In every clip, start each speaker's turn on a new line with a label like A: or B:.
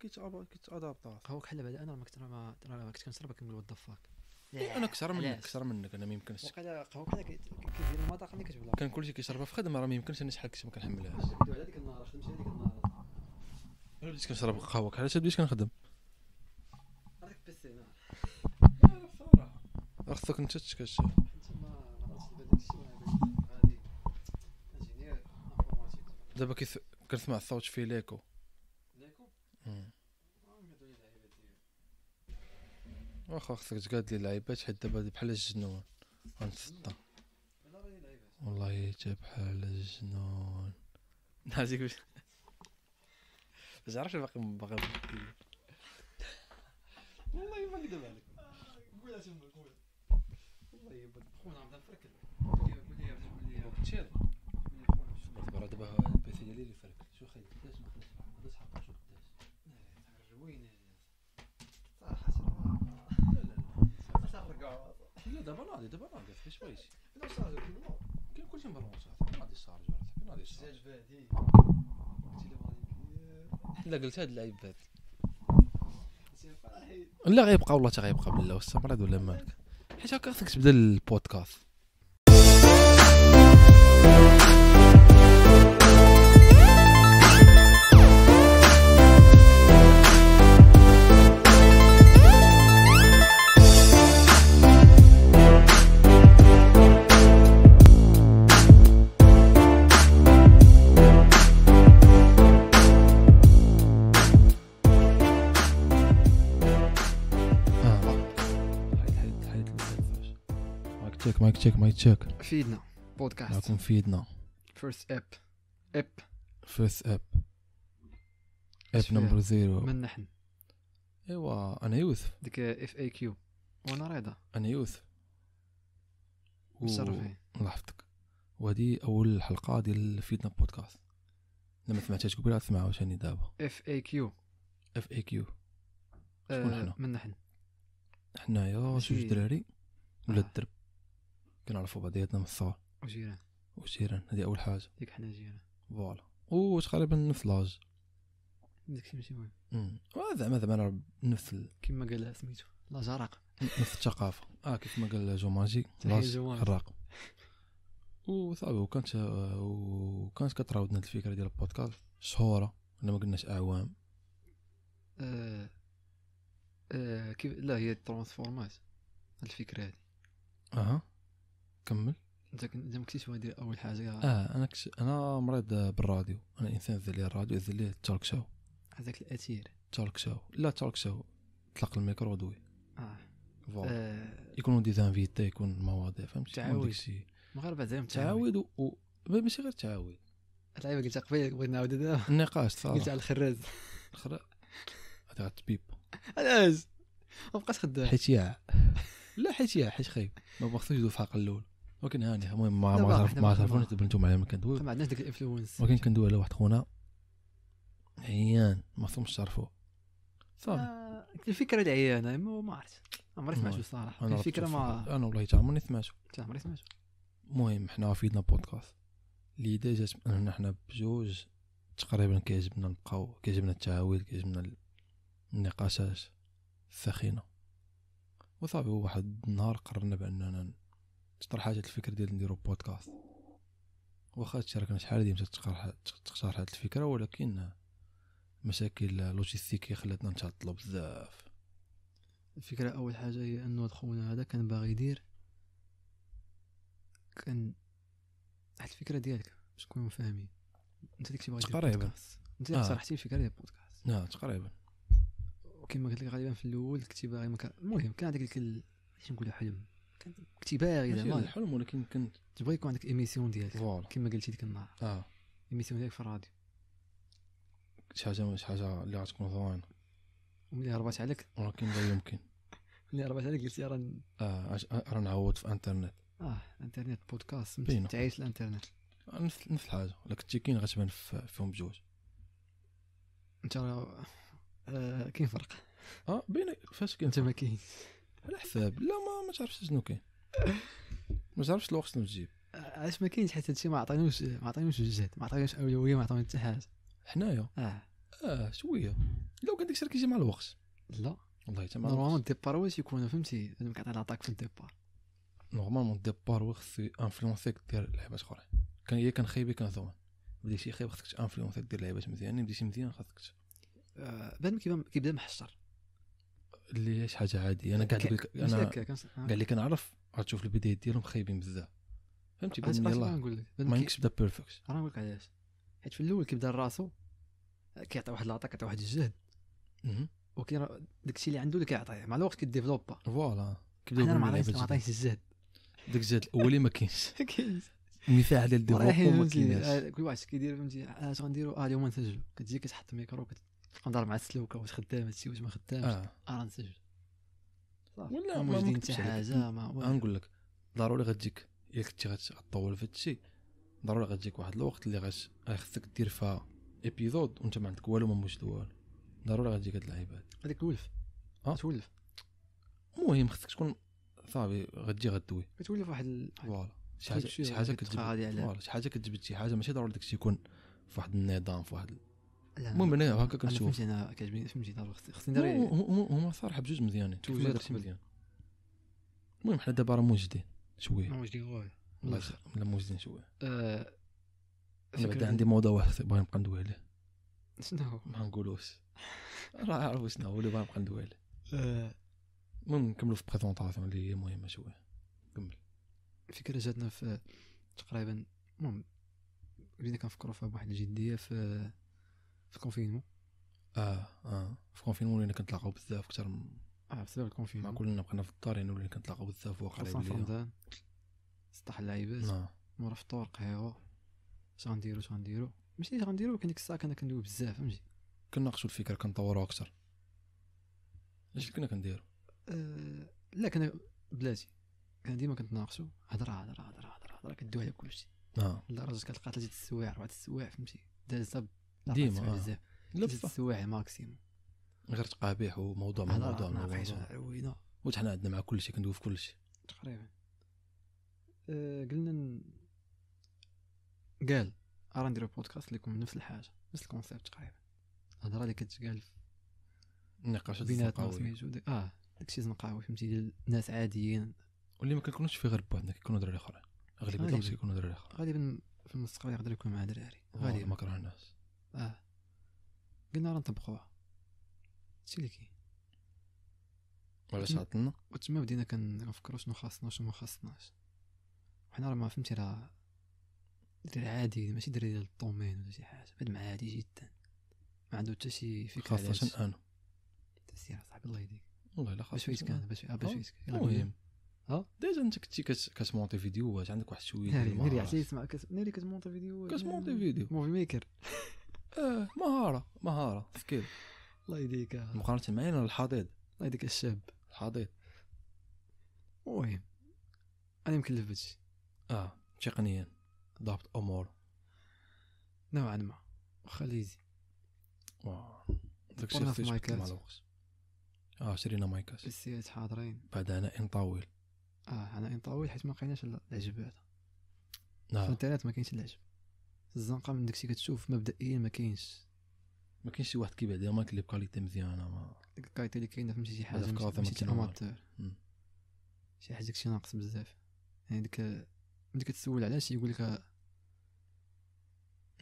A: كيتادابتا هو بحال بعد انا كنت راه ما كنت كنشرب كنقول وات فاك إيه، انا اكثر منك اكثر منك انا ما يمكنش قهوه كذا كيدير المذاق اللي كتبلا كان كلشي كيشربها في خدمه راه ما يمكنش انا شحال كنت ما كنحملهاش على ديك النهار خدمت على ديك النهار انا بديت كنشرب قهوه علاش بديت كنخدم راك بيسي راه خصك انت تكتشف دابا كنسمع الصوت في ليكو واخا خصك تقاد لي لعيبات حيت دابا بحال الجنون غنتسطى والله حتى بحال الجنون نعزيك باش باش عرفت باقي باقي والله ما نكذب عليك قولها تما قولها والله خونا عم نفركل قول لي قول لي قول لي دابا البيسي ديالي اللي فركل شو خير دابا ناضي دابا ناضي في شويش لا شارجو كاين كلشي مبرونشات ناضي الشارجور صاحبي ناضي الشارجور لا قلت هاد اللعيبات لا غيبقى والله تا غيبقى بالله واش ولا مالك حيت هكا خصك تبدا البودكاست مايك تشيك مايك تشيك فيدنا بودكاست معكم فيدنا فيرست اب اب فيرست اب اب نمبر زيرو من نحن ايوا انا يوث ديك اف اي كيو وانا رضا انا يوث مشرفي الله يحفظك وهادي اول حلقه ديال فيدنا بودكاست لما سمعتهاش قبيله تسمعها عاوتاني دابا اف اي كيو اف اي كيو شكون حنا من نحن حنايا جوج دراري ولا الدرب كنعرفوا بعضياتنا من الثور وجيران وجيران هذه اول حاجه ديك حنا جيران فوالا وتقريبا نفس لاج داكشي ماشي مهم زعما زعما نفس كما قال سميتو لاج عراق نفس الثقافه اه كيف ما قال جوماجي عراق وصافي وكانت وكانت كتراودنا الفكره ديال البودكاست شهوره انا ما قلناش اعوام آه آه كيف لا هي ترانسفورمات الفكره هذه اها كمل انت ديما كنتي شنو دير اول حاجه اه انا كش... انا مريض بالراديو انا انسان ذا لي الراديو ذا لي التورك شاو
B: هذاك الاثير
A: تورك شاو لا تورك شاو طلق الميكرو دوي اه فوالا آه. يكونوا دي زانفيتي يكون مواضيع فهمتي تعاود المغاربه زعما تعاود و... و... ماشي غير تعاود العيبه قلتها قبيل بغيت نعاود دابا النقاش صح قلت على الخراز الخراز هذا تبيب علاش ما بقاش خدام حيت ياع لا حيت ياع حيت خايب ما باغيش يدوز في العقل الاول ولكن هاني المهم ما ما تعرف ما تعرفوني تبنتوم على ما كندوي ما عندناش ديك الانفلونس ولكن كندوي على واحد خونا عيان ما فهمش تعرفوه صافي آه الفكره عيان ما عرفت عمري سمعتو صراحه الفكره ما انا والله حتى عمرني سمعتو حتى عمري سمعتو المهم حنا فيدنا بودكاست اللي جات من هنا حنا بجوج تقريبا كيعجبنا نبقاو كيعجبنا التعاويذ كيعجبنا النقاشات الساخنه وصافي واحد النهار قررنا باننا اقترحات الفكره ديال نديرو بودكاست واخا تشاركنا شحال هادي تقترح هاد الفكره ولكن مشاكل لوجيستيكيه خلاتنا نتعطلوا بزاف الفكره اول حاجه هي انه خونا هذا كان باغي يدير كان واحد الفكره ديالك باش نكونوا فاهمين انت ديك باغي دير بودكاست انت اللي اقترحتي الفكره ديال البودكاست اه تقريبا وكما قلت لك غالبا في الاول كنتي باغي المهم كان عندك ديك اش نقولوا حلم كان كنت باغي زعما الحلم ولكن كنت تبغي يكون عندك ايميسيون ديالك فوالا كما قلتي ديك النهار اه ايميسيون ديالك في الراديو شي حاجه شي حاجه اللي غتكون زوينه وملي هربات عليك ولكن لا يمكن ملي هربات عليك قلتي راه اه راه نعوض في انترنت اه انترنت بودكاست تعيش الانترنت آه، نفس نفس الحاجه الا كنتي كاين غتبان فيهم بجوج انت راه كاين فرق اه بين فاش كاين انت ما كاينش على حساب لا ما ما تعرفش شنو كاين ما تعرفش الوقت شنو تجيب آه، علاش ما كاينش حيت هادشي ما عطينوش ما عطينوش الجهد ما عطينوش اولويه ما عطينوش حتى حاجه حنايا اه اه شويه لو كان ديك الشركه كيجي مع الوقت لا والله حتى نورمالمون الديبار واش يكون فهمتي لازم كتعطي لاطاك في الديبار نورمالمون الديبار واش خصو انفلونسيك دير لعبات اخرين كان هي كان خايبي كان زوين بديتي خايب خصك انفلونسيك دير لعبات مزيانين بديتي مزيان خاصك بان ما كيبدا محشر اللي هي شي حاجه عاديه انا قاعد لك انا قال لك انا عارف غتشوف البدايات ديالهم خايبين بزاف فهمتي بان يلا ما يمكنش يبدا بيرفكت انا نقول لك علاش حيت في الاول كيبدا راسو كيعطي واحد العطا كيعطي واحد الجهد وكي داك الشيء اللي عنده اللي كيعطيه مع الوقت كيديفلوبا فوالا كيبدا انا ما عطيتش الجهد داك الجهد الاولي ما كاينش مثال على الديفلوب ما آه، كل واحد كيدير فهمتي اش آه، غنديروا اه اليوم نسجلوا كتجي كتحط الميكرو تبقى مع السلوكه واش خدام هادشي واش ما خدامش اه راه نسجل ولا ما حتى حاجه ما نقول لك ضروري غتجيك الا كنتي غتطول في هادشي ضروري غتجيك واحد الوقت اللي غاش خصك دير فيها ايبيزود وانت ما عندك والو ما موجد والو ضروري غتجيك هاد اللعيبه هادي هذيك تولف اه تولف المهم خصك تكون صافي غتجي غدوي كتولف واحد فوالا شي حاجه شي حاجه كتجبد شي حاجه كتجبد شي حاجه ماشي ضروري داكشي يكون في واحد النظام في واحد المهم انا هكا كنشوف فهمتي انا كيعجبني فهمتي خصني ندير هما صراحه بجوج مزيانين جوج مزيان المهم حنا دابا راه موجدين شويه موجدين والله لا موجدين شويه آه، انا بعدا عندي موضوع واحد باغي نبقى ندوي عليه شنو هو ما نقولوش راه عارف شنو هو اللي باغي نبقى ندوي عليه آه. المهم نكملوا في بريزونتاسيون اللي هي مهمه شويه كمل الفكره جاتنا في تقريبا المهم بدينا كنفكروا فيها بواحد الجديه في في الكونفينمون اه اه في الكونفينمون ولينا كنتلاقاو بزاف اكثر من اه بسبب الكونفينمون مع كلنا بقينا في الدار يعني ولينا كنتلاقاو بزاف واقع خصوصا في رمضان سطح اللعيبات نعم. مورا فطور قهيوه اش غنديرو اش غنديرو ماشي اش غنديرو ولكن ديك الساعه كنا كندويو بزاف فهمتي كناقشوا الفكره كنطوروها اكثر اش كنا كنديرو أه لا كنا بلاتي كان ديما كنتناقشوا هضره هضره هضره هضره هضره كدوي على كلشي اه نعم. لدرجه كتلقى ثلاثه السوايع اربعه السوايع فهمتي دازه ديما آه. بزاف لفه السوايع ماكسيموم غير تقابيح وموضوع مع موضوع مع موضوع وحنا عندنا مع كل شيء كندوي في كل شيء تقريبا أه قلنا قال راه نديرو بودكاست ليكم نفس الحاجه نفس الكونسيبت تقريبا الهضره اللي كتقال في النقاشات بيناتنا سميتو اه داكشي زنقاوي فهمتي ديال ناس عاديين واللي ما كنكونوش فيه غير بوحدنا كيكونوا دراري اخرين اغلبيه الوقت كيكونوا دراري اخرين غالبا في المستقبل يقدر يكون مع دراري غالبا ما كرهناش اه قلنا راه نطبقوها هادشي اللي كاين علاش عطلنا وتما بدينا كنفكروا شنو خاصنا وشنو ما خاصناش وحنا راه ما فهمتي راه دري عادي ماشي دري ديال الطومين ولا شي حاجه بعد عادي جدا ما عنده حتى شي فكره خاصة انا تسير صاحبي الله يهديك والله الا خاصك باش كان باش آه، باش آه، المهم ها ديجا انت كنتي كتمونتي فيديوهات عندك واحد شويه ديال المهارات ناري عرفتي تسمع ناري كتمونتي فيديوهات كتمونتي فيديو موفي ميكر اه مهاره مهاره سكيل الله يديك مقارنه معايا الحضيض الله يديك الشاب الحضيض المهم انا مكلف بهادشي اه تقنيا ضابط امور نوعا ما واخا ليزي واه داكشي اللي مع الوقت اه شرينا مايكات السيات حاضرين بعد عناء طويل اه عناء طويل حيت ما لقيناش العجب هذا نعم. في الانترنت ما كاينش العجب الزنقه من داكشي كتشوف مبدئيا ما كاينش ما كاينش شي واحد كيبيع ماك اللي بكاليتي مزيانه ما ديك الكاليتي اللي كاينه فهمتي شي حاجه ماشي اماتور شي حاجه كشي ناقص بزاف يعني ديك ملي كتسول علاش يقول لك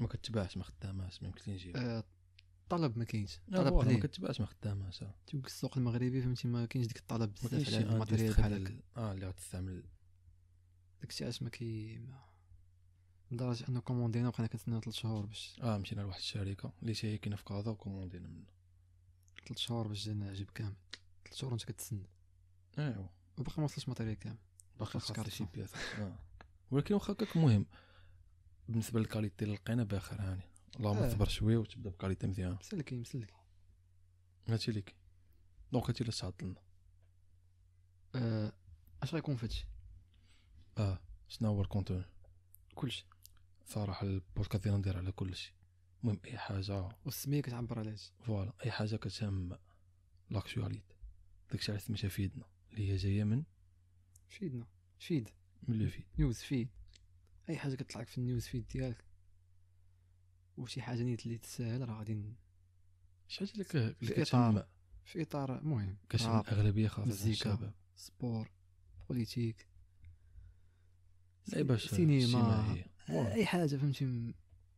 A: ما كتباعش ما خداماش ما يمكنش نجيب الطلب آه، ما كاينش الطلب ما كتباعش ما خداماش آه. تيقول السوق المغربي فهمتي ما كاينش ديك الطلب بزاف على الماتيريال بحال هكا اه اللي غتستعمل داكشي علاش ما كي ما لدرجه انه كوموندينا وبقينا كنتسناو ثلاث شهور باش اه مشينا لواحد الشركه اللي حتى هي كاينه في كازا وكوموندينا منها ثلاث شهور باش جانا عجب كامل ثلاث شهور وانت كتسنى ايوا وباقي ما وصلش ماتيريال كامل باقي خاص شي بياس آه. ولكن واخا هكاك المهم بالنسبه للكاليتي اللي لقينا باخر هاني اللهم آه. تصبر شويه وتبدا بكاليتي مزيان مسلكي مسلكي هادشي اللي كاين دونك هادشي اللي تعطلنا آه، اش غيكون فهادشي اه شنو هو الكونتون كلشي صراحه البودكاست ديالنا ندير على كل شيء المهم اي حاجه والسميه كتعبر على هادشي فوالا اي حاجه كتهم لاكتواليتي داكشي علاش سميتها فيدنا اللي هي جايه من فيدنا فيد من اللي فيد نيوز فيد اي حاجه كتطلعك في النيوز فيد ديالك وشي حاجه نيت اللي تسهل راه غادي شي حاجه اللي كتهم في اطار مهم كتشمل اغلبيه خاصه الشباب سبور بوليتيك سينما اي حاجه فهمتي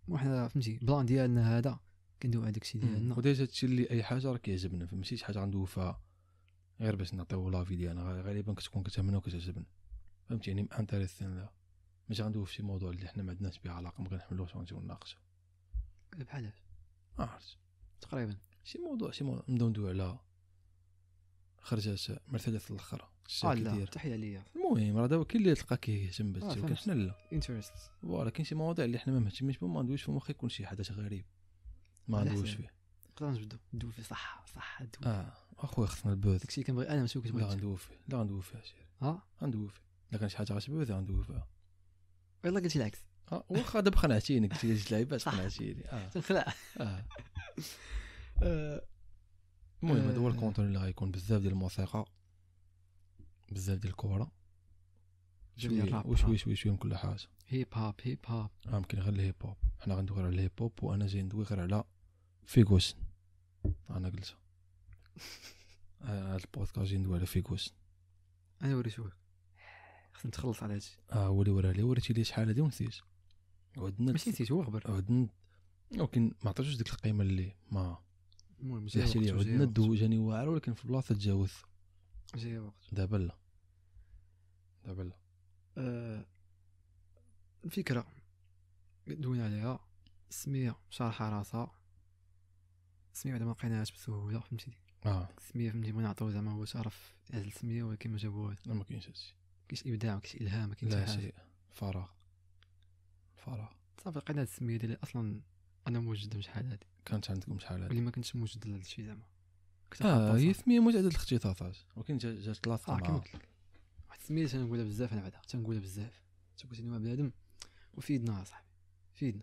A: وحنا فهمتي البلان ديالنا هذا كندوي على داكشي ديالنا وديجا هادشي اللي اي حاجه راه كيعجبنا فهمتي شي حاجه فيها غير باش نعطيو لافي ديالنا غالبا كتكون كتهمنا وكتعجبنا فهمتي يعني انتريستين لها ماشي في شي موضوع اللي حنا ما عندناش به علاقه ما كنحملوش ونجيو نناقشوا بحال ما عرفتش تقريبا شي موضوع شي موضوع نبداو ندويو على خرجت مرتدة الاخرى اه تحيه ليا المهم راه دابا كاين اللي تلقى كيهتم بهذا الشيء آه، ولكن حنا لا انترست فوالا كاين شي مواضيع اللي حنا ما مهتمينش بهم ما ندويش فيهم مخي يكون شي حدث غريب ما ندويش فيه نقدر نجبدو ندوي فيه صحه صحه اه اخويا خصنا البوث داكشي كنبغي انا ماشي كنت لا غندوي فيه لا غندوي فيه سير اه غندوي فيه الا كان شي حاجه غتبوث غندوي فيها يلا قلتي العكس اه واخا دابا خنعتيني قلتي لي جوج لعيبات قنعتيني اه تنخلع اه, آه، المهم آه. هذا هو الكونتون اللي غيكون بزاف ديال الموسيقى بزاف ديال الكوره شويه وشوي شوي شوي من كل حاجه هيب هوب هيب هوب اه ممكن غير الهيب هوب حنا غندوي غير على الهيب هوب وانا جاي ندوي غير على فيغوسن انا قلتها آه، هذا البودكاست جاي ندوي على فيغوسن انا وريتوه خصني نتخلص على هادشي اه هو اللي وراه لي وريتي لي شحال هادي ونسيت عدنا ماشي نسيت هو خبر عدنا ولكن ما عطيتوش ديك القيمه اللي ما المهم جا وقت لي عدنا دوجاني يعني واعر ولكن في بلاصه تجاوز جاي وقت دابا لا دابا لا آه الفكره دوينا عليها السميه شارحه راسها السميه بعدا ما لقيناهاش بسهوله فهمتي اه السميه فهمتي بغينا نعطيو زعما هو شرف عزل السميه ولكن ما جابوهاش لا ما كاينش هادشي كاينش ابداع ما كاينش الهام ما كاينش شيء فراغ فراغ صافي لقينا هذه السميه ديال اصلا انا موجود شحال هادي كانت عندكم شحال هذه؟ اللي ما كنتش موجود لهذا الشيء زعما اه هي سميه متعدده الاختطافات ولكن جات ثلاثه آه معاها واحد السميه تنقولها بزاف انا بعدا تنقولها بزاف تنقول مع بنادم وفيدنا اصاحبي فيدنا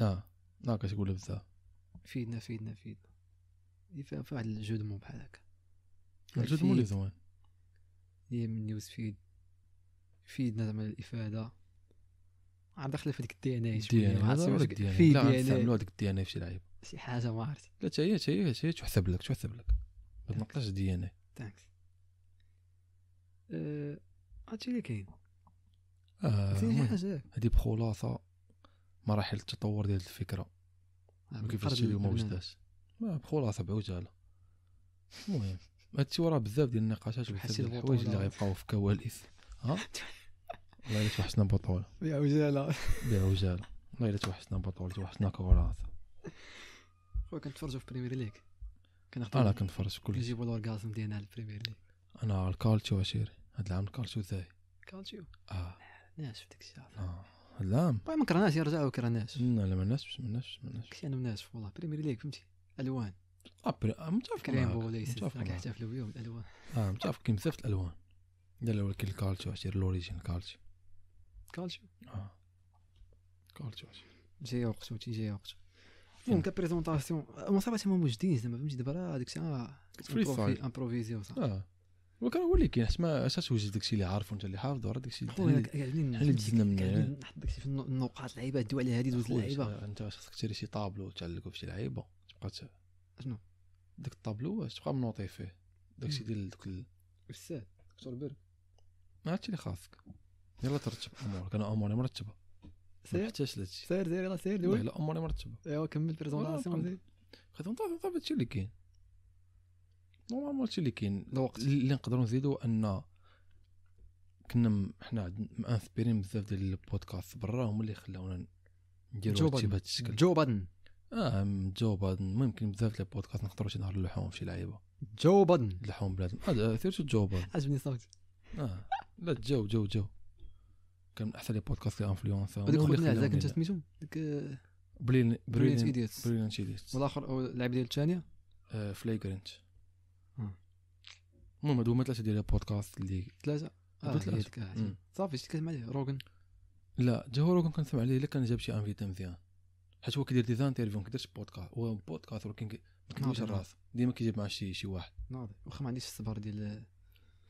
A: اه لا آه، كتقولها بزاف فيدنا فيدنا فيدنا في فيها واحد الجو دمو بحال هكا الجو دمو اللي زوين هي من يوز فيد فيدنا زعما الافاده عم داخله في ديك الدي ان اي الدي ان اي إيه. في لا نستعملوا هذيك الدي ان اي إيه في شي لعيب شي حاجه ما عرفت لا تا هي تا هي تا هي تحسب لك تحسب لك ما تنقلش دي ان اي ثانكس هادشي اللي كاين اه هادي بخلاصه مراحل التطور ديال الفكره وكيفاش آه، اليوم وما وجداش ما بخلاصه بعجاله المهم هادشي وراه بزاف ديال النقاشات وبزاف ديال الحوايج اللي غيبقاو في كواليس ها والله الا توحشنا بطوله يا بعوجاله والله الا توحشنا بطوله توحشنا كورات خويا كنتفرجوا في بريمير ليغ كنخدم انا كنتفرج كل نجيبوا الاورغازم ديالنا البريمير ليغ انا الكالتشو اشيري هاد العام الكالتشو ذاهي كالتشيو اه ناشف داك الشيء اه هاد العام طيب، ما كرهناش يرجعوا كرهناش لا لا ما ناشفش ما ناشفش ما ناشفش كنت انا والله بريمير ليغ فهمتي الوان ابري آه، آه، متفق رينبو ليس كنحتفلوا بيهم الالوان اه متفقين بزاف الالوان لا ولكن الكالتشو اشيري لوريجين كالتشو كالتشيو اه كالتشيو جايه وقته تي جايه وقته المهم كبريزونطاسيون هما صافي هما موجدين زعما فهمتي دابا راه هذاك الساعه امبروفيزيو صح اه ولكن هو اللي كاين حيت ما اش توجد داكشي اللي عارفو انت اللي حافظو راه داكشي خويا كيعجبني حنا دزنا من نحط داكشي في النقاط لعيبه دو على هذه دوز اللعيبه انت واش خصك تشري شي طابلو تعلقو في شي لعيبه تبقى شنو داك الطابلو واش تبقى منوطي فيه داكشي ديال دوك الساد دكتور بير ما عرفتش اللي خاصك يلا ترتب امورك انا اموري مرتبه سير محتاج سير سير يلا سير لا اموري مرتبه ايوا كمل بريزونطاسيون خذ نطلع هادشي اللي كاين نورمالمون هادشي اللي كاين الوقت اللي نقدروا نزيدوا ان كنا حنا مانسبيرين بزاف ديال البودكاست برا هما اللي خلاونا نديروا هادشي بهذا الشكل جو بادن اه جو بادن المهم كاين بزاف ديال البودكاست نقدروا شي نهار نلوحوهم في شي لعيبه جو بادن نلوحوهم بلادنا آه، سيرتو جو بادن عجبني صوتي اه لا جو جو جو كان من احسن لي آه، آه، بودكاست اللي انفلونسا وديك خويا هذاك انت سميتو ديك بريليانت ايديوت بريليانت ايديوت والاخر اللاعب ديال الثانيه فليغرنت المهم هادو هما ثلاثه ديال البودكاست اللي ثلاثه اه ثلاثه صافي شتي كتسمع عليه روغن لا جا هو روغن كنسمع عليه الا كان جاب شي انفيتا مزيان حيت هو كيدير دي انترفيو ما كيديرش بودكاست هو بودكاست ولكن ما كيديرش الراس ديما كيجيب مع شي شي واحد ناضي واخا ما عنديش الصبر ديال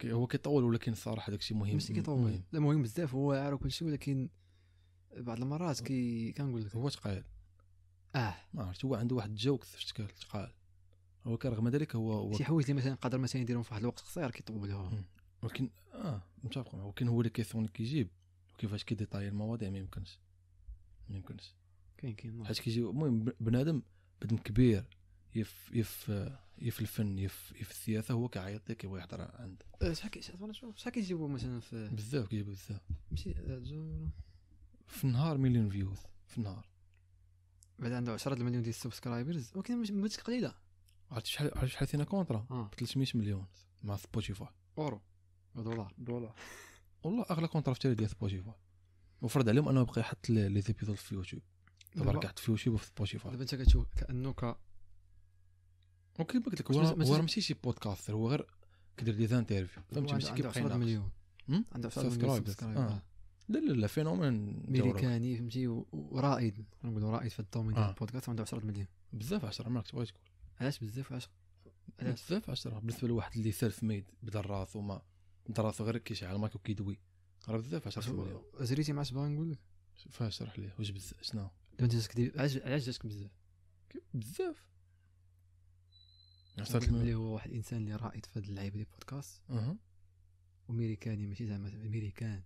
A: هو كيطول ولكن الصراحه الشيء مهم ماشي كيطول لا مهم بزاف هو عارف شيء ولكن بعض المرات كي كنقول لك هو تقال اه ما عرفت هو عنده واحد الجو كثر الشكل تقال كان رغم ذلك هو هو شي حوايج اللي مثلا قادر مثلا يديرهم في واحد الوقت قصير كيطولوها ولكن اه متفق معاه ولكن هو اللي كيثون كيجيب وكيفاش كيديطاي المواضيع ما يمكنش ما يمكنش كاين كاين حيت كيجي المهم بنادم بنادم كبير يف يف يف الفن يف يف السياسه هو كيعيط لك يبغى يحضر عند أه، شحال شحال كيجيبوا مثلا في بزاف كيجيبوا بزاف ماشي آه، في النهار مليون فيوز في النهار بعد عنده 10 مليون ديال السبسكرايبرز ولكن مش قليله عرفت شحال عرفت شحال فينا كونترا آه. 300 مليون مع سبوتيفاي اورو دولار دولار والله اغلى كونترا في التاريخ ديال سبوتيفاي وفرض عليهم انه بقى يحط لي زيبيزود في يوتيوب دابا راه في يوتيوب وفي سبوتيفاي دابا انت كتشوف كانه اوكي قلت لك هو ماشي شي بودكاست هو غير كدير دي زانترفيو فهمتي ماشي كيبقى عنده مليون عنده سبسكرايب آه. آه. لا لا لا فينومين ميريكاني فهمتي ورائد نقولوا رائد في الدومين ديال آه. البودكاست عنده 10 مليون بزاف 10 ما بغيت تقول علاش بزاف 10 علاش بزاف 10 بالنسبه لواحد اللي سيلف ميد بدا راسو ما بدا راسو غير كيشعل المايك وكيدوي راه بزاف 10 مليون زريتي مع شبان نقول لك فاش شرح لي واش بزاف شنو علاش جاتك بزاف بزاف اللي هو واحد الانسان اللي رائد في هذه اللعيبه ديال البودكاست اها امريكاني ماشي زعما امريكان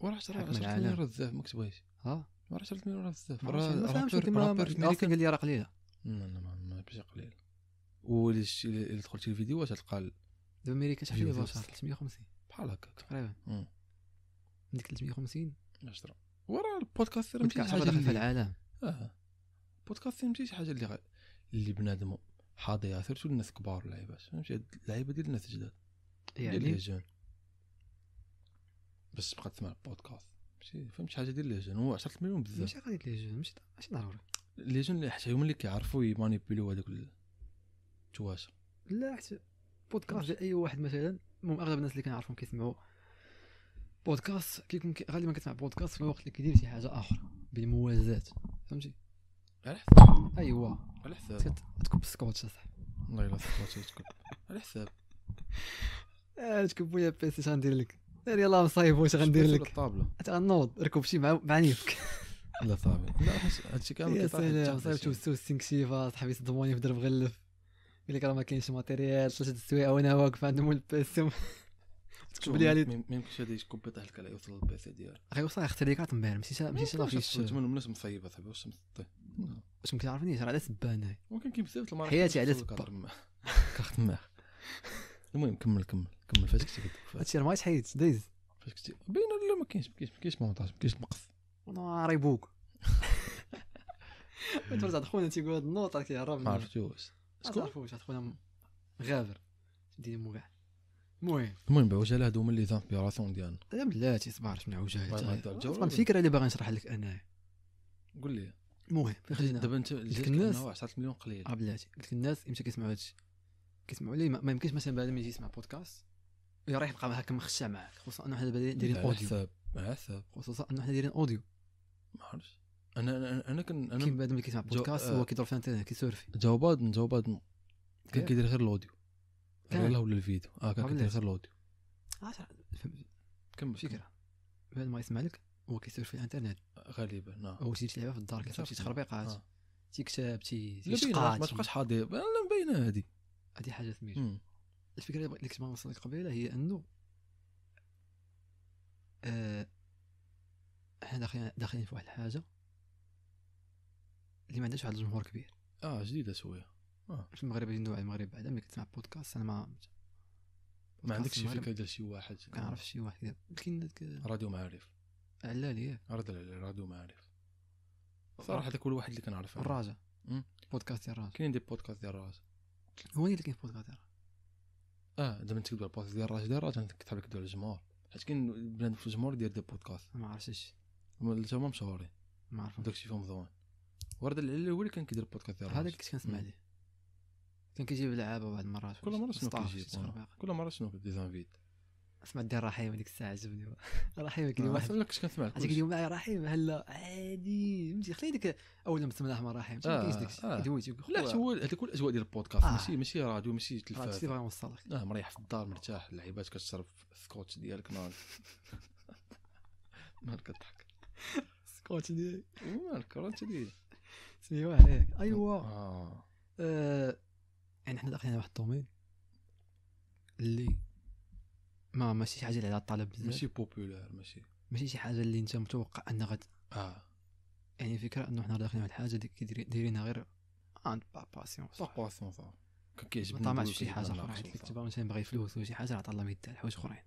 A: وراه 10 مليون راه بزاف ما كتبغيش ها وراه 10 مليون راه بزاف ما فهمتش قال لي راه قليله لا لا ما ماشي قليل اللي دخلت الفيديو واش تلقى دابا امريكا شحال دابا 350 بحال هكاك تقريبا ديك 350 10 وراه البودكاست راه ماشي حاجه في العالم اه البودكاست ماشي شي حاجه اللي اللي بنادم ياسر شو الناس كبار اللعيبات فهمتي اللعيبه ديال الناس جداد يعني ديال الهجان باش تبقى تسمع البودكاست فهمتي فهمت حاجه ديال الهجان هو 10 مليون بزاف ماشي غادي الهجان ماشي ماشي ضروري الهجان حتى هما اللي كيعرفوا يمانيبيلو هذوك التواشى لا حتى بودكاست ديال اي واحد مثلا المهم اغلب الناس اللي كنعرفهم كيسمعوا بودكاست كيكون غالبا كتسمع بودكاست في الوقت اللي كيدير شي حاجه اخرى بالموازات فهمتي على حسب ايوا على حساب تكب سكوتش اصاحبي والله الا سكوتش تكب على حساب آه، تكب ويا بيسي اش غندير لك داري يلاه مصايب واش غندير لك الطابله تنوض ركب شي مع نيفك لا صاحبي لا هادشي كامل يا تشوف صايبت سينك شيفا صاحبي صدموني في درب غلف قال لك راه ما كاينش ماتيريال ثلاث السوايع وانا واقف عند مول البيسي تكب لي عليه ما يمكنش هذا يكبي طيح لك على يوصل للبيسي ديالك غيوصل اختي ليك غتنبهر مشيت مشيت لا فيش من الناس مصايبه صاحبي واش مصطي باش ما كتعرفنيش راه على سبه ممكن ولكن كيمثل المراه حياتي على كارت ماخ المهم كمل كمل كمل فاش كنتي كدوك هادشي راه ما يتحيدش دايز فاش كنتي باين لا ما كاينش ما كاينش ما كاينش مونتاج ما كاينش نقص انا راه بوك انت على خونا تيقول هاد النوطه كيهرب ما عرفتوش شكون ما عرفتوش خونا غابر دي مو المهم المهم بعوجه هادو هما لي زانسبيراسيون ديالنا لا بلاتي صبر من عوجه الفكره اللي باغي نشرح لك انايا قول لي المهم خلينا دابا انت قلت الناس 10 مليون قليل اه بلاتي قلت الناس امتى كيسمعوا هادشي كيسمعوا لي ما يمكنش مثلا بنادم يجي يسمع بودكاست ويريح يبقى هكا مخشع معاك خصوصا انه حنا دايرين اوديو حساب حساب خصوصا انه حنا دايرين اوديو ما عرفتش انا انا انا كن انا بعد بنادم كيسمع بودكاست آه، هو كيدور في الانترنت كيسورفي جاوب جاوب كان كيدير غير الاوديو لا ولا الفيديو اه كان آه، كيدير غير الاوديو كمل فكره بعد ما يسمع لك هو كيصير في الانترنت غالبا نعم هو تجي تلعبها في الدار كتعرف شي تخربيقات نعم. تيكتب تي ما تبقاش حاضر انا مبينه هادي حاجه سميتها الفكره اللي كنت بغيت لك قبيله هي انه آه احنا داخلين داخلين في واحد الحاجه اللي ما عندهاش واحد الجمهور كبير اه جديده شويه اه في المغرب النوع المغرب بعدا ملي كتسمع بودكاست انا ما ما عندكش فكره ديال شي واحد كنعرف شي واحد يمكن راديو معارف علالي ارض العلال ما عارف صراحه كل واحد اللي كنعرف الراجا بودكاست ديال الراجا كاين دي بودكاست ديال الراجا هو اللي كاين في بودكاست ديال اه دابا انت على البودكاست ديال الراجا ديال الراجا كتحب كذب على الجمهور حيت كاين بنادم في الجمهور ديال دي بودكاست ما عرفتش هما مشهورين ما عرفتش داكشي فيهم زوين ورد العلال هو اللي كان كيدير البودكاست ديال هذا كنت كنسمع ليه كان كيجيب لعابه بعض المرات كل مره شنو كيجيب كل مره شنو كديزانفيت اسمع ديال رحيم هذيك الساعه عجبني رحيم كلمه آه، واحد لك اش كنسمع عطيك اليوم آه، معايا رحيم هلا عادي فهمتي خلي ديك اول ما تسمع احمر رحيم ما آه، كاينش داك الشيء دويتي لا هو هذوك الاجواء ديال البودكاست ماشي ماشي راديو ماشي تلفاز هادشي نوصلك اه مريح في الدار مرتاح اللعيبات كتشرب السكوتش ديالك مالك نعم. مالك نعم، كضحك السكوتش ديالك مالك نعم، راه ديالك سميو عليك ايوا يعني حنا داخلين واحد الطوميل اللي ما ماشي شي حاجه اللي على الطلب بزاف ماشي بوبولار ماشي ماشي شي حاجه اللي انت متوقع انها غد اه يعني الفكره انه حنا داخلين على الحاجه اللي دايرينها غير عند با باسيونس با باسيونس آه. صح كيعجبني ما شي حاجه اخرى حيت كنت مثلا باغي فلوس ولا شي حاجه عطا الله ما يديها حوايج اخرين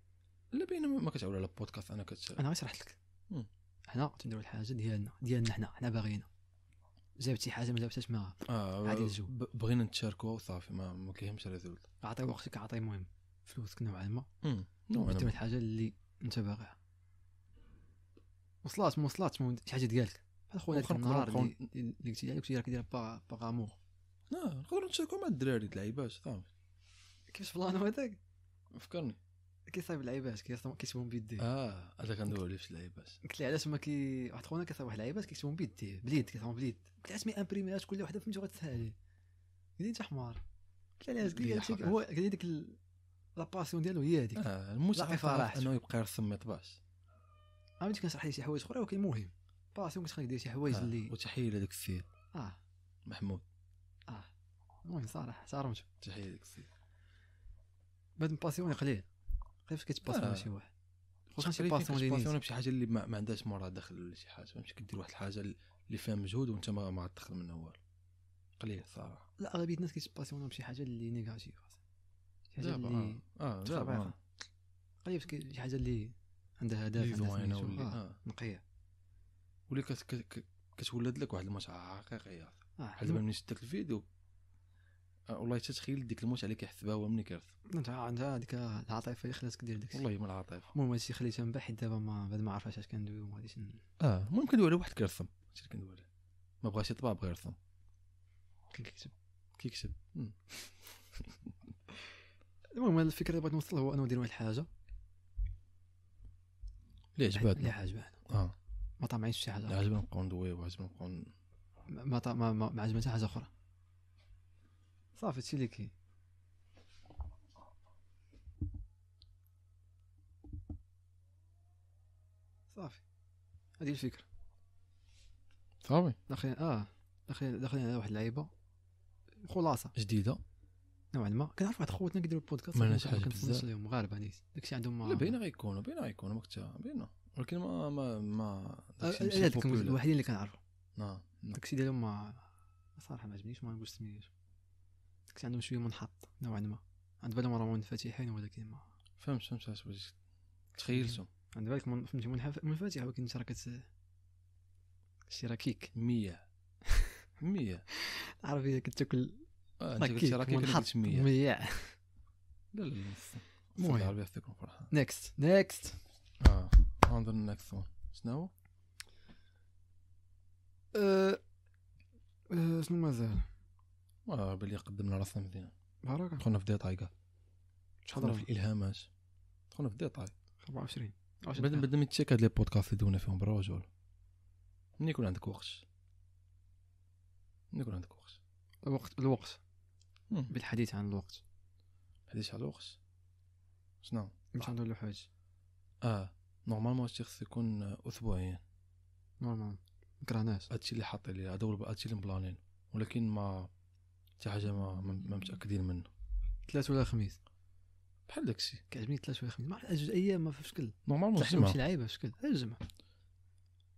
A: لا بينما ما كتعول على البودكاست انا كت انا غير شرحت لك حنا تنديرو الحاجه ديالنا ديالنا حنا حنا باغيينها جابت شي حاجه ما جابتهاش ما آه عادي الجو بغينا نتشاركوا وصافي ما, كيهمش الريزولت عطي وقتك عطي المهم فلوسك نوعا ما نوعا ما الحاجه اللي انت باغيها وصلات ما وصلات شي حاجه ديالك بحال خويا ديك النهار اللي قلتي لي كنت كدير باغ باغ امور لا نقدروا نتشاركوا مع الدراري اللعيبات صافي كيفاش فلان هذاك فكرني كيصايب اللعيبات كيكتبهم بيديه اه هذا كندوي عليه في اللعيبات قلت لي علاش ما كي واحد خونا كيصايب واحد اللعيبات كيكتبهم بيديه بليد كيكتبهم بليد قلت علاش اسمي امبريميات كل وحده فهمتي غتسهل عليه قلت لي انت حمار قلت لي علاش قلت لي هو قال لي ديك لا باسيون ديالو هي هذيك المتعه فرح انه يبقى يرسم ما يطبعش عملت كنشرح ليه شي حوايج اخرى ولكن المهم باسيون كنت كندير شي حوايج آه، اللي وتحيه لذاك السيد اه محمود اه المهم صراحه احترمته تحيه لذاك السيد بعد الباسيون قليل كيفاش فاش كتباسيون آه. شي واحد خصك شي باسيون بشي حاجه اللي ما, ما عندهاش مورا دخل ولا شي حاجه فهمتي كدير واحد الحاجه اللي فيها مجهود وانت ما عاد تدخل منها والو قليل صراحه لا اغلبيه الناس كيتباسيونو بشي حاجه اللي نيجاتيف دابا اه دابا قريب شي حاجه اللي عندها هدف عندها ولا آه،, آه. نقيه ولي كتولد لك واحد المتعه حقيقيه بحال دابا ملي شدك الفيديو والله تتخيل ديك الموت عليك يحس هو ملي كيرث انت عندها هذيك العاطفه اللي خلاتك دير داكشي والله ما العاطفه المهم هادشي خليتها من بعد دابا ما بعد ما عرفاش اش كندوي وما غاديش اه المهم كندوي على واحد كيرثم هادشي اللي كندوي عليه ما بغاش يطبع بغا يرثم كيكتب كيكتب المهم الفكره اللي بغيت نوصل هو انه ندير واحد الحاجه اللي عجبتنا اللي عجبانا اه ما طمعينش شي حاجه عجبنا نبقاو ندويو عجبنا نبقاو ما ما ما عجبنا حتى حاجه اخرى صافي هادشي اللي كاين صافي هذه الفكره صافي داخلين اه داخلين داخلين على واحد اللعيبه خلاصه جديده نوعا ما كنعرف واحد خوتنا كيديروا البودكاست ما لناش حاجه بزاف مغاربه نيت داكشي عندهم لا باينه غيكونوا باينه غيكونوا كنت باينه ولكن ما ما ما الوحيدين اللي كنعرفوا نعم، نعم. داكشي ديالهم ما صراحه ما عجبنيش ما نقولش سميتو داكشي عندهم شويه منحط نوعا ما عند بالهم راهم منفتحين ولكن ما فهمت فهمت اش بغيتي تخيلتهم عند بالك فهمت فهمتي منفتح ولكن انت راك شي راكيك مية 100 100 كتاكل انت قلت راكي قلت 100 لا لا المهم العربيه فيكم فرحه نيكست نيكست اه نظن نيكست شنو أه، أه، شنو مازال اه بلي قدمنا راسنا مزيان بارك دخلنا في ديتاي كاع دخلنا في الالهامات دخلنا في ديتاي 24 بعد بعد ما تشيك هاد لي بودكاست اللي دونا فيهم بالرجل من يكون عندك وقت من يكون عندك وقت الوقت الوقت بالحديث عن الوقت الحديث على الوقت شنو مش ندير له اه نورمالمون هادشي خص يكون اسبوعيا نورمال مكرهناش هادشي اللي حاطي لي هذا هادشي اللي مبلانين ولكن ما حتى حاجه ما, ما متاكدين منه ثلاث ولا خميس بحال داكشي كيعجبني ثلاث ولا خميس ما عرفتش جوج ايام ما في شكل نورمالمون الجمعه شي لعيبه في شكل الجمعه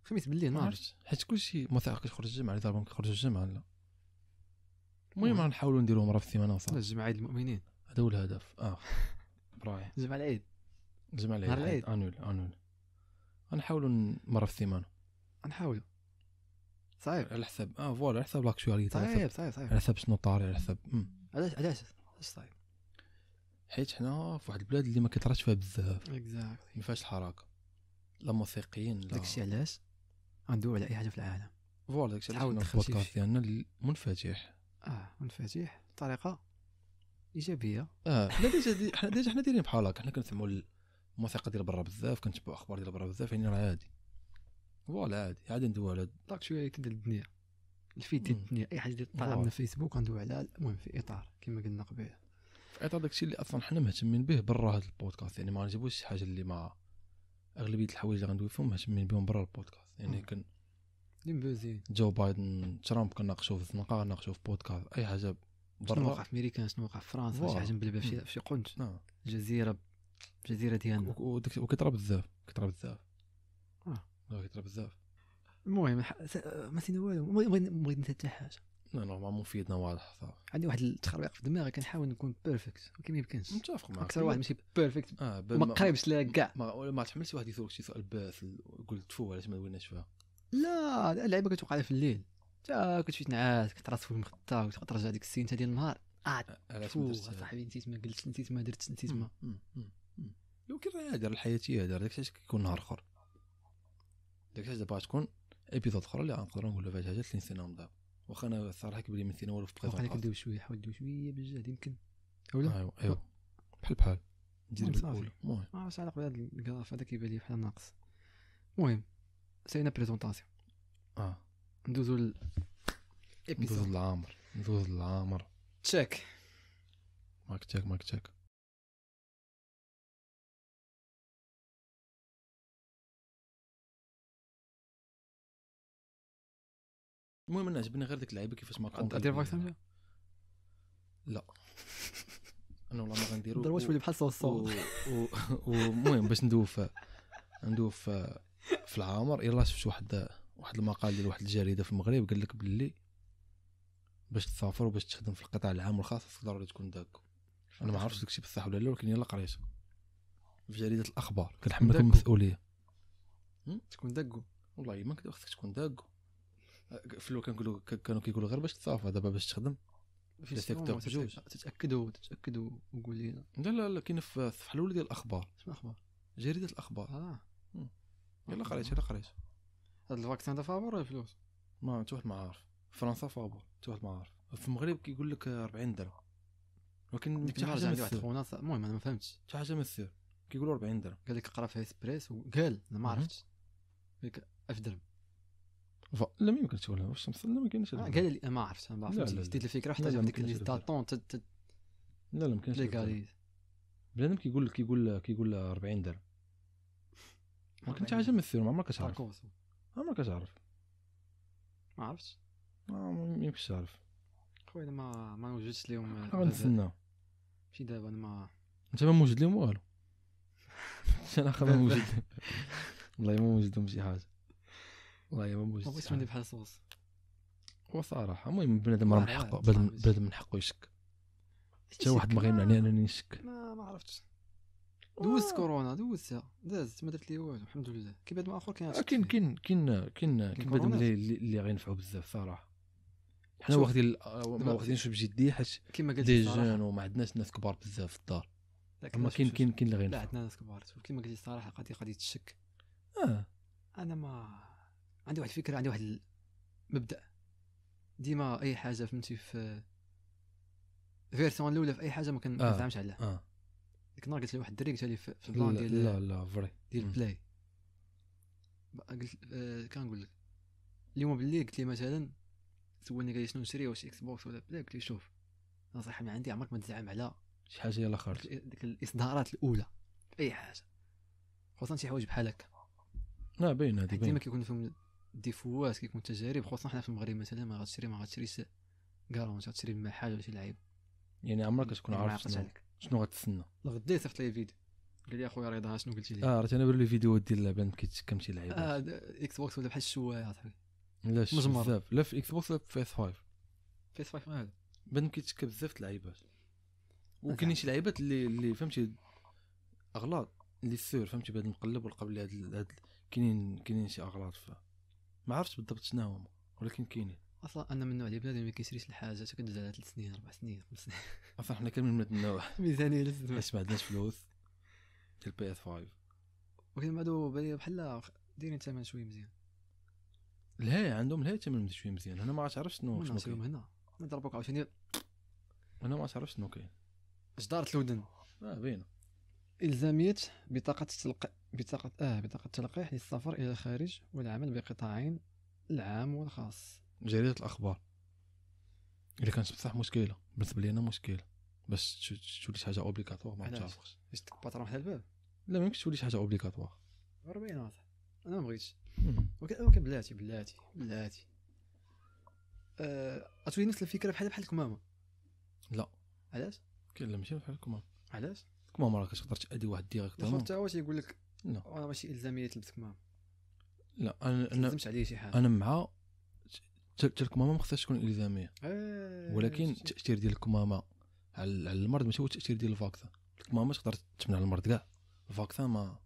A: خميس بالليل ما عرفتش حيت كلشي موثق كيخرج الجمعه اللي ضربهم كيخرجوا الجمعه لا المهم نحاولوا نديروهم مره في السيمانه وصافي جمع عيد المؤمنين هذا هو الهدف اه رائع جمع العيد جمع العيد نهار العيد انول انول غنحاولوا مره في السيمانه غنحاولوا صعيب على حساب اه فوالا على حساب لاكتواليتي صعيب صعيب صعيب على حساب شنو طاري على حساب علاش علاش علاش صعيب حيت حنا في واحد البلاد اللي ما كيطراش فيها بزاف اكزاكتلي ما فيهاش الحركه لا موسيقيين لا داكشي علاش غندوي على اي حاجه في العالم فوالا داكشي علاش البودكاست ديالنا منفتح اه منفتح بطريقه ايجابيه اه حنا ديجا حنا ديجا حنا دايرين بحال هكا حنا كنسمعوا الموسيقى ديال برا بزاف كنتبعوا اخبار ديال برا بزاف يعني راه عادي فوالا عادي عادي ندوي على شويه ديال الدنيا الفيد ديال الدنيا اي حاجه ديال طالعه من فيسبوك غندوي على المهم في اطار كما قلنا قبيله في اطار داكشي اللي اصلا حنا مهتمين به برا هذا البودكاست يعني ما غنجيبوش شي حاجه اللي ما اغلبيه الحوايج اللي غندوي فيهم مهتمين بهم برا البودكاست يعني كن مبوزين جو بايدن ترامب كناقشوا في الزنقه كناقشوا في بودكاست اي حاجه برا شنو وقع في امريكا شنو وقع في فرنسا شي حاجه مبلبله في شي قنج الجزيره نعم. الجزيره ديالنا وكيطرا بزاف كيطرا بزاف اه نعم، كيطرا بزاف المهم ما سينا والو بغيت نسال حاجه لا نورمالمون في يدنا واضح صافي عندي واحد التخربيق في دماغي كنحاول نكون بيرفكت ولكن ما يمكنش متفق معك اكثر واحد ماشي بيرفكت آه ما قريبش لا كاع ما, ما تحملش واحد يسولك شي سؤال باسل قلت فو علاش ما ولناش فيها لا اللعيبه كتوقع في الليل حتى كتمشي تنعس كتراسف في كنت ترجع ديك السينته ديال النهار اه, آه، صاحبي نسيت ما قلت نسيت ما درت نسيت ما يمكن راه الحياه هي داك الشيء كيكون نهار اخر داك الشيء دابا تكون ابيزود اخرى اللي غنقدر نقول فيها حاجه 30 سنه مضى واخا انا الصراحه كيبان لي ما نسينا والو في البريزون واخا ندوي شويه حاول ندوي شويه بالجهد يمكن اولا ايوا ايوا بحال بحال
B: التجربه الاولى المهم
A: ما عرفتش علاقه بهذا الكراف هذا كيبان لي بحال ناقص المهم سي اون بريزونطاسيون اه ندوزو ل ندوزو للعامر ندوزو للعامر تشيك
B: ماك تشيك ماك تشيك
A: المهم انا عجبني غير ديك اللعيبه كيفاش ما غادير فاكس لا انا والله ما غنديرو ضربه تولي بحال صوص المهم باش ندوف ندوف في العامر يلا شفت واحد واحد المقال ديال واحد الجريده في المغرب قال لك باللي باش تسافر وباش تخدم في القطاع العام والخاص خاصك ضروري تكون داك انا ما عرفتش داكشي بصح ولا لا ولكن يلا قريته في جريده الاخبار كتحملك المسؤوليه تكون داكو والله ما خصك تكون داكو في الاول كنقولوا كانوا كيقولوا غير باش تسافر دابا باش تخدم في السيكتور بجوج تتاكدوا تتاكدوا وقول لي لا لا لا كاين في الصفحه الاولى ديال الاخبار شنو الاخبار جريده الاخبار اه يلا قريت يلا قريت هاد الفاكسين هذا فابور ولا فلوس ما حتى واحد ما عارف فرنسا فابور حتى واحد ما عارف في المغرب كيقول لك 40 درهم ولكن ديك حاجه عندي واحد خونا المهم انا ما فهمتش حتى حاجه ما كيقولوا 40 درهم قال لك قرا فيها اسبريس قال انا ما عرفتش قال لك 1000 درهم ف... لا ما يمكن تقول واش مثلا ما كاينش آه، قال لي ما عرفتش انا ما عرفتش ديت الفكره حتى عندك لي طالطون لا لا ما كاينش بنادم كيقول لك كيقول كيقول 40 درهم ما كنت عايش مثل ما عمرك تعرف عمرك تعرف ما عرفتش ما يمكنش تعرف خويا ما ما وجدتش اليوم غنتسنى ماشي دابا انا ما انت ما موجد لهم والو انا اخا ما موجد والله ما موجد لهم شي حاجه والله ما موجد بغيتش مني بحال صوص وصراحه المهم بنادم راه من حقه بنادم من حقه يشك حتى واحد ما غيمنعني انني نشك ما ما عرفتش دوزت آه. كورونا دوزتها دازت ما درت لي والو الحمد لله كي بعد ما اخر كاين كاين كاين كاين كاين كاين بعد اللي اللي غينفعوا بزاف صراحه حنا واخدين آه، ما واخدينش بجديه حيت كيما قلت دي جون وما عندناش ناس كبار بزاف في الدار اما كاين كاين كاين اللي غينفعوا عندنا ناس كبار كيما قلت الصراحه قضيه قضيه الشك اه انا ما عندي واحد الفكره عندي واحد المبدا ديما اي حاجه فهمتي في فيرسون الاولى في اي حاجه ما كنزعمش آه. عليها آه. ديك النهار قلت لي واحد الدري قلت لي في البلان ديال لا لا فري ديال بلاي قلت آه، كنقول لك اليوم باللي قلت لي مثلا سولني قال لي شنو نشري واش اكس بوكس ولا بلاي قلت لي شوف نصيحه من عندي عمرك ما تزعم على شي حاجه يلا خرج ديك الاصدارات الاولى اي حاجه خصوصا شي حوايج بحال هكا لا باين هذه ديما كيكون فيهم ديفوات كيكون تجارب خصوصا حنا في المغرب مثلا ما غاتشري ما غاتشريش كارونت غاتشري بما ولا شي لعيب يعني عمرك يعني تكون عارف شنو شنو غتسنى لغدا صيفط لي فيديو قال لي اخويا رضا شنو قلتي لي اه راه انا بان فيديو ديال اللعبه ما شي لعيبه اه اكس بوكس ولا بحال الشوايه اصاحبي لا بزاف لا في اكس بوكس ولا في بي اس 5 بي اس 5 مال بان كيتشكى بزاف اللعيبات وكاينين شي لعيبات اللي اللي فهمتي اغلاط اللي سير فهمتي بهذا المقلب والقبل هاد كاينين كاينين شي اغلاط فيها ما عرفتش بالضبط شنو هما ولكن كاينين اصلا انا من النوع ديال بنادم اللي ما كيشريش الحاجه كدوز على ثلاث سنين اربع سنين خمس سنين اصلا حنا كاملين من هذا النوع ميزانيه لازم باش ما عندناش فلوس ديال بي اس 5 ولكن هادو بالي بحال دايرين الثمن شويه مزيان لا عندهم لا الثمن شويه مزيان انا ما عرفتش شنو شنو كاين هنا ما ضربوك عاوتاني انا ما عرفتش شنو كاين جدارة الودن اه باينه الزاميه بطاقه تلق... بطاقه اه بطاقه تلقيح للسفر الى الخارج والعمل بقطاعين العام والخاص جريده الاخبار الا كانت بصح مشكله بالنسبه لي انا مشكله باش تولي شي حاجه اوبليغاتوار ما تعرفش باش تكبطر حتى الباب لا ما يمكنش تولي شي حاجه اوبليغاتوار ربينا واضح انا ما بغيتش ولكن بلاتي بلاتي بلاتي أه اتولي نفس الفكره بحال بحال الكمامه لا علاش؟ كاين لا ماشي بحال الكمامه علاش؟ الكمامه راه كتقدر تادي واحد ديريكتومون حتى هو تيقول لك لا راه ماشي الزاميه تلبس كمامه لا انا انا عليه شي حاجه انا مع حتى الكمامه ما خصهاش تكون الزاميه آه، ولكن التاثير ديال الكمامه على المرض ماشي هو التاثير ديال الفاكسان الكمامه تقدر تمنع المرض كاع الفاكسان ما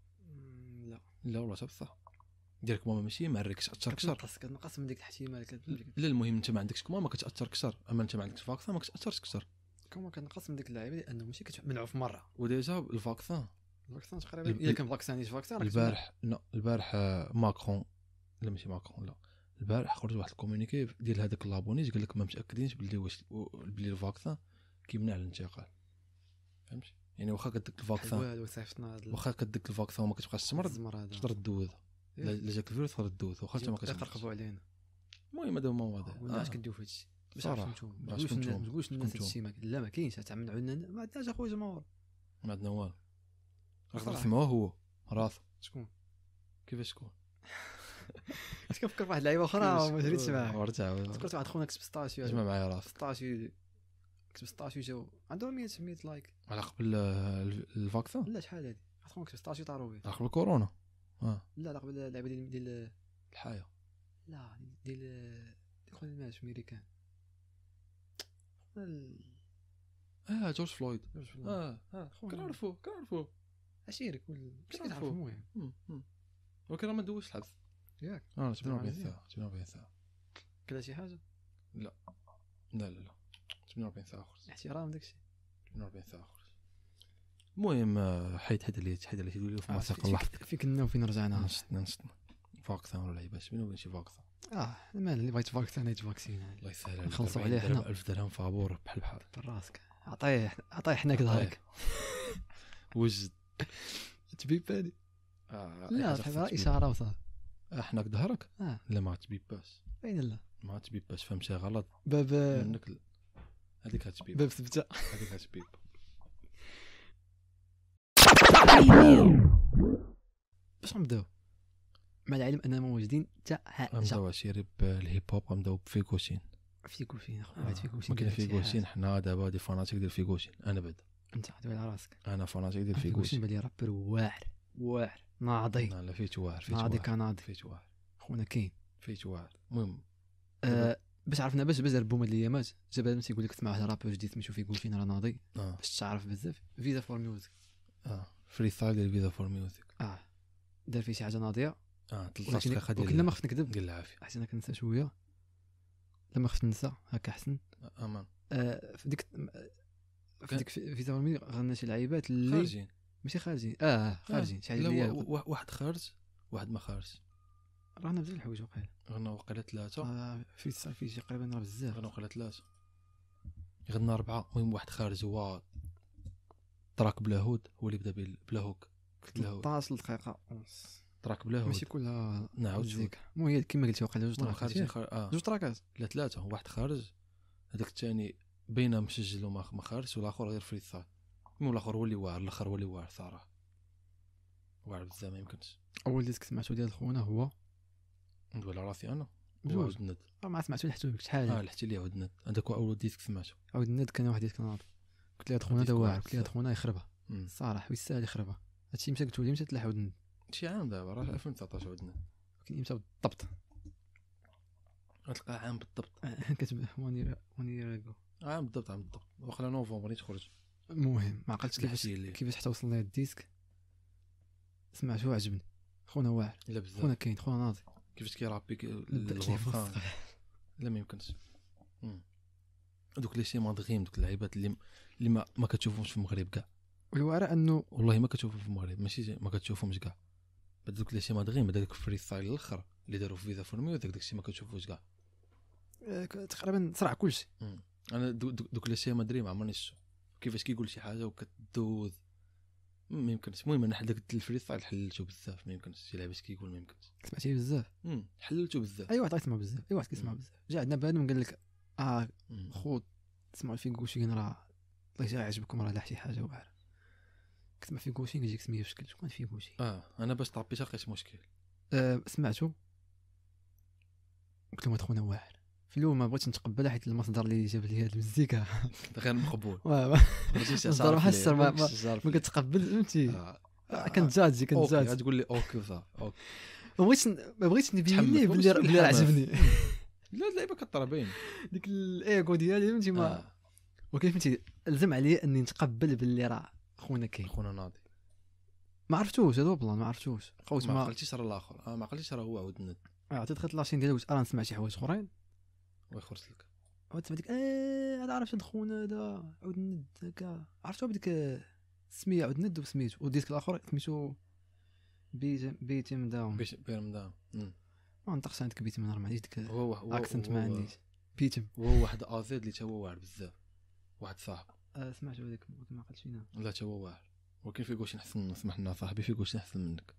A: لا لا والله بصح ديال الكمامه ماشي معرك تاثر كثر كتنقص من ديك الاحتمال لا المهم انت ما عندكش كمامه كتاثر كثر اما انت ما عندكش فاكسان ما كتاثرش كثر كما كنقص من ديك اللعيبه لانه ماشي كتمنعو في مره وديجا الفاكسان الفاكسان تقريبا الا كان فاكسانيش يعني فاكسان البارح لا البارح آه، ماكرون لا ماشي ماكرون لا البارح خرج واحد الكومونيكي ديال هذاك لابونيز قال لك ما متاكدينش بلي واش بلي الفاكسان كيمنع الانتقال فهمت يعني واخا كدك الفاكسان واخا كدك الفاكسان وما كتبقاش تمرض تقدر تدوز الا إيه. جاك الفيروس تقدر تدوز واخا انت ما كتبقاش قرقبوا علينا المهم هذا هو آه، المواضيع علاش آه. كديروا في هادشي باش عرفتو نتوما ما تقولش الناس هادشي لا ما كاينش تعمنعوا عندنا ما عندناش اخويا جمهور ما عندنا والو تقدر سمعوه هو راسو شكون كيفاش شكون كنت كنفكر فواحد اللعيبه اخرى ما جريتش معاه ورجع تذكرت واحد خونا كتب 16 جمع معايا راه 16 كتب 16 جاو عندهم 100 100 لايك على قبل الفاكسان لا شحال هادي واحد خونا كتب 16 طاروا به قبل كورونا اه لا على قبل اللعبه ديال ديال الحياه لا ديال ديال خونا الماش امريكان اه جورج فلويد اه اه, آه، كنعرفو كنعرفو عشيرك كنعرفو المهم يعني؟ ولكن راه ما دوزش الحبس ياك اه جبنا ثاء جبنا ثاء كلا شي حاجه لا لا لا لا 48 ساعه اخر احترام داكشي 48 ساعه اخر المهم حيد حيد اللي حيد اللي تدوي في موسيقى الله فيك لنا وفين رجعنا نشطنا نشطنا فاكسان ولا لعيبه شنو ولا شي فاكسان اه المال اللي بغيت فاكسان يتفاكسين الله يسهل عليك نخلصوا عليه حنا 1000 درهم فابور بحال بحال براسك عطيه عطيه حنا كظهرك وجد تبي هادي لا راه اشاره وصافي احنا ظهرك اه لا ما تبيباس اين لا ما تبيباش شي غلط باب منك ل... هذيك هتبيب باب ثبته هذيك هتبيب باش نبداو مع العلم اننا موجودين حتى حاجه نبداو عشيري بالهيب هوب غنبداو بفيكوسين فيكوسين اخويا آه. فيكوسين ممكن فيكوشين فيكوسين حنا دابا دي فاناتيك ديال فيكوسين انا بعد انت حدوي على راسك انا فاناتيك ديال فيكوسين بان لي رابر واعر واعر ناضي لا لا في توار في جواهر ناضي كنادي في توار خونا كاين في توار المهم أه باش عرفنا باش بزاف البوم هاد الايامات جاب هذا تيقول لك تسمع واحد رابور جديد فيه يقول فين راه ناضي آه. باش تعرف بزاف فيزا فور ميوزك اه فري ستايل ديال فيزا فور ميوزك اه دار فيه شي حاجه ناضيه اه 13 دقيقه ديال وكنا ما خفت نكذب قال العافيه احسن كنسى شويه لما خفت ننسى هكا احسن آه، امان آه في ديك في ديك فيزا فور ميوزك غنى شي لعيبات اللي خارجين ماشي خارجين اه, آه،, آه، خارجين شحال لا واحد خارج واحد ما خارج رانا بزاف الحوايج وقيلا غنى وقيلا ثلاثة آه في في شي قريبا راه بزاف غنى وقيلا ثلاثة غنى أربعة المهم واحد خارج هو تراك بلا هود هو اللي بدا بلا هوك 13 دقيقة ونص تراك بلا هود ماشي كلها نعاود زيك المهم كيما قلتي وقيلا جوج تراكات خارج خار... آه. جوج تراكات لا ثلاثة واحد خارج هذاك الثاني بينا مسجل وما خارج والاخر غير فري ثاي المهم الاخر هو اللي واعر الاخر هو اللي واعر ثاره واعر بزاف ما يمكنش اول ديسك سمعتو ديال خونا هو ندوي على راسي انا عاود ند آه، ما سمعتو لحتو بك شحال اه لحتي ليه عاود ند هذاك هو اول ديسك سمعتو عاود ند كان واحد ديسك ناض قلت لها خونا هذا واعر قلت لها خونا يخربها صراحه ويستاهل يخربها هادشي مشى قلت لي متى تلاح عاود ند شي عام دابا راه 2019 عاود ند ولكن امتى بالضبط غتلقى عام بالضبط كتب ونير ونير عام بالضبط عام بالضبط واخا نوفمبر تخرج المهم ما عقلتش كيفاش كيفاش حتى وصل لي الديسك سمعته عجبني خونا واعر لا بزاف خونا كاين خونا ناضي كيفاش كيرابي لا ما يمكنش دوك لي سي مادغيم دوك اللعيبات اللي اللي ما, ما كتشوفهمش في المغرب كاع والوعر انه والله ما كتشوفهم في المغرب ماشي ما كتشوفهمش كاع بعد دوك لي سي مادغيم هذاك الفري ستايل الاخر اللي داروا في فيزا فورمي وداك داكشي ما كتشوفوش كاع آه، تقريبا صرع كلشي انا دوك لي شيما ما عمرني شفتو كيفاش كيقول شي حاجه وكتدوز ما يمكنش المهم انا حل داك الفري ستايل حللته بزاف ما يمكنش شي لعبه كيقول ما يمكنش سمعتيه بزاف حللته بزاف اي واحد غيسمع بزاف اي واحد كيسمع بزاف جا عندنا بنادم قال لك اه خو تسمعوا في كوشين راه الله يجي يعجبكم راه لا شي حاجه واعره كتسمع في كوشين يجيك سميه في شكل شكون في كوشين اه انا باش طابيتها لقيت مشكل آه سمعته قلت لهم خونا واعر في الاول ما بغيتش نتقبلها حيت المصدر اللي جاب لي هاد المزيكا غير مقبول المصدر محسر ما, ما, ما كتقبل فهمتي آه. آه، كنت كنتجاجي غتقول لي اوكي وصافي اوكي ما بغيتش ما بغيتش نبين ليه بلي راه عجبني لا اللعيبه كثر باين ديك الايغو ديالي فهمتي ما آه. ولكن فهمتي لزم علي اني نتقبل باللي راه خونا كاين خونا ناضي ما عرفتوش هذا بلان ما عرفتوش ما عقلتيش راه الاخر ما عقلتيش راه هو عاود ند اه عطيت خيط لاشين ديالو قلت انا نسمع شي حوايج اخرين ويخرج لك عاود تسمع ديك اه هذا عرفت خونا هذا عاود ند هكا عرفتو بديك السميه عاود ند وسميتو وديسك الاخر سميتو بيتم بيتم داون بيتم داون ما نطقش عندك بيتم نهار ما عنديش ديك اكسنت ما عنديش بيتم هو واحد ازيد اللي تا هو واعر بزاف واحد صاحب آه سمعت هذاك ما قلتش فينا لا تا هو واعر ولكن في احسن نحسن سمح لنا صاحبي في كوشي نحسن منك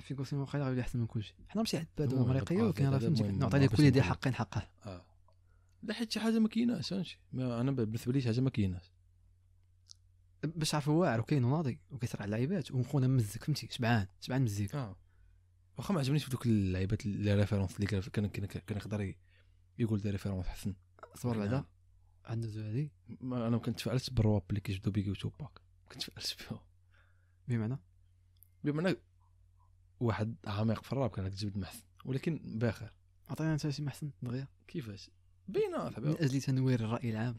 A: في كوشي واقيلا غادي احسن من كلشي حنا ماشي عباد امريكيه ولكن راه آه، فهمتي نعطي لكل ذي حق حقه اه حيت شي حاجه ما كايناش فهمتي انا بالنسبه لي شي حاجه ما كايناش باش عارف واعر وكاين وناضي وكيصرع اللعيبات ونكون مزك فهمتي شبعان شبعان مزيك اه واخا ما عجبنيش في دوك اللعيبات لي ريفيرونس اللي كان كان يقدر يقول دي ريفيرونس حسن صبر بعدا آه. عندنا زو هادي انا ما كنتفائلش بالرواب اللي كيجبدوا بيكي وتوباك ما كنتفائلش بهم بمعنى بمعنى واحد عميق في الراب كان تجبد محسن ولكن باخر عطينا انت شي محسن دغيا كيفاش باينه من اجل تنوير الراي العام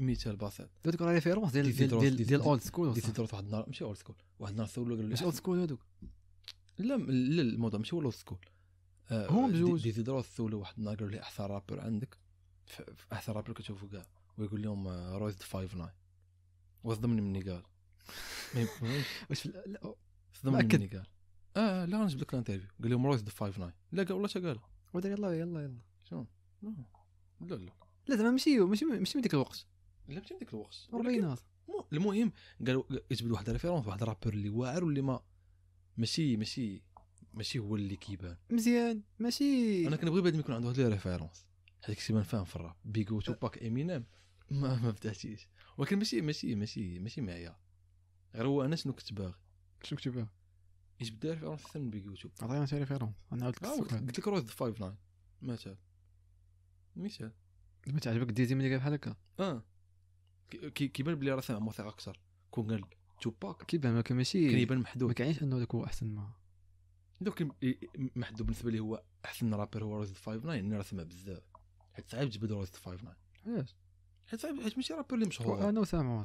A: مثال بسيط هذوك راه ريفيرونس ديال ديال ديال, ديال اولد سكول ديال تيدرس واحد النهار ماشي اولد سكول واحد النهار سولو قال لي اولد سكول هذوك لا لا الموضوع ماشي هو اولد آه، سكول هو بجوج ديال تيدرس سولو واحد النهار قالوا لي احسن رابر عندك احسن رابر كتشوفو كاع ويقول لهم رويز فايف ناين وصدمني مني قال واش صدمني مني قال اه لا نجيب لك الانترفيو قال لهم رويز فايف ناين لا قال والله تا قالوا يلاه يلا يلا يلا شنو؟ لا لا لا زعما ماشي ماشي ماشي من ذاك الوقت لا ماشي من ذاك الوقت الاربعينات المهم قالوا يجبد واحد ريفيرونس واحد رابور اللي واعر واللي ما ماشي ماشي ماشي هو اللي كيبان مزيان ماشي انا كنبغي بعد يكون عنده هاد لي ريفيرونس حيت كنت ما فاهم في الراب بيغو توباك امينيم ما ما فتحتيش ولكن ماشي ماشي ماشي ماشي معايا غير هو انا شنو كنت باغي شنو كنت باغي يجبد ريفيرونس ثم من بيغو توباك عطينا ريفيرونس انا عاودت لك قلت لك روز فايف لاين مثلا مثال ما تعجبك ديزي ملي بحال هكا اه كيبان بلي راه سامع موسيقى اكثر كون قال توباك كيبان هكا ماشي كيبان محدود ما كيعنيش انه هذاك هو احسن ما دوك محدود بالنسبه لي هو احسن رابر هو فايف ناين اللي راه سامع بزاف حيت صعيب تجبد فايف ناين علاش حيت صعيب حيت ماشي رابر اللي مشهور انا وسامع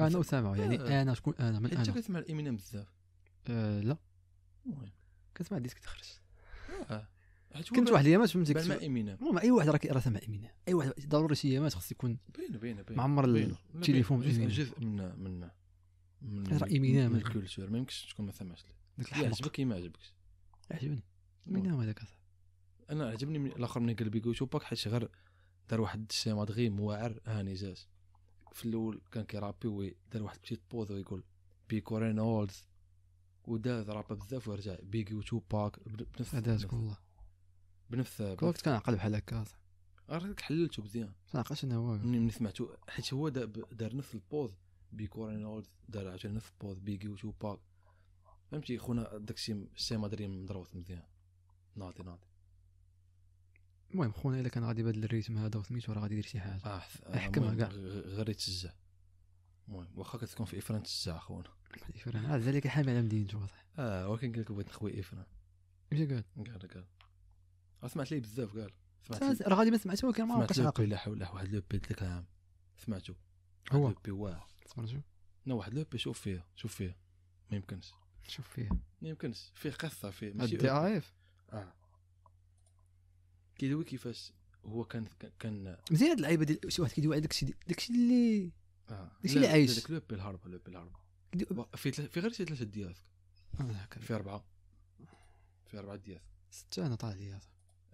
A: انا وسامع يعني آه. انا شكون انا من انت كتسمع الامينيم بزاف آه لا المهم كتسمع ديسك تخرج اه كنت واحد الايامات فهمتك مع امينه المهم اي واحد راه راه مع امينه اي واحد ضروري شي ايامات خاص يكون باينه باينه باينه معمر التليفون جزء جزء من من من راه امينه من الكولتور ما يمكنش تكون ما ثماش داك الحمق يعجبك ما عجبكش عجبني امينه هذاك انا عجبني من الاخر من قلبي قلت باك حيت غير دار واحد السيمات غير موعر هاني جات في الاول كان كيرابي وي دار واحد بتيت بوز ويقول بيكو رينولدز وداز راب بزاف ورجع بيكي وتوباك بنفس هذا والله بنفس وقت كان عقل بحال هكا صح راك حللته مزيان تناقش انا هو ملي سمعته حيت هو دار نفس البوز بيكو رينولد دار عاوتاني نفس البوز بيكي وتوباك فهمتي خونا داكشي الشيء ما دري مدروس مزيان ناضي ناضي المهم خونا الا كان غادي بهذا الريتم هذا وسميتو راه غادي يدير شي حاجه اه احكمها كاع غير يتشجع المهم واخا كتكون في افران تشجع خونا افران عاد ذلك حامي على مدينته صح اه ولكن قال لك بغيت نخوي افران اش قال؟ قال قال سمعت ليه بزاف قال سمعت راه غادي ما سمعته ولكن ما بقاش عاقل لا حول ولا واحد لو بي ديك العام سمعته هو لو بي واعر سمعته لا واحد لو بي شوف فيه شوف فيه ما يمكنش شوف فيه ما يمكنش فيه قصه فيه ماشي دي عارف اه كيدوي كيفاش هو كان كان مزيان هاد اللعيبه ديال شي واحد كيدوي على داكشي داكشي اللي اه داكشي اللي عايش داك لو بي الهرب لو بي الهرب في في غير شي ثلاثه ديالك آه، في اربعه في اربعه ديالك سته انا طالع لي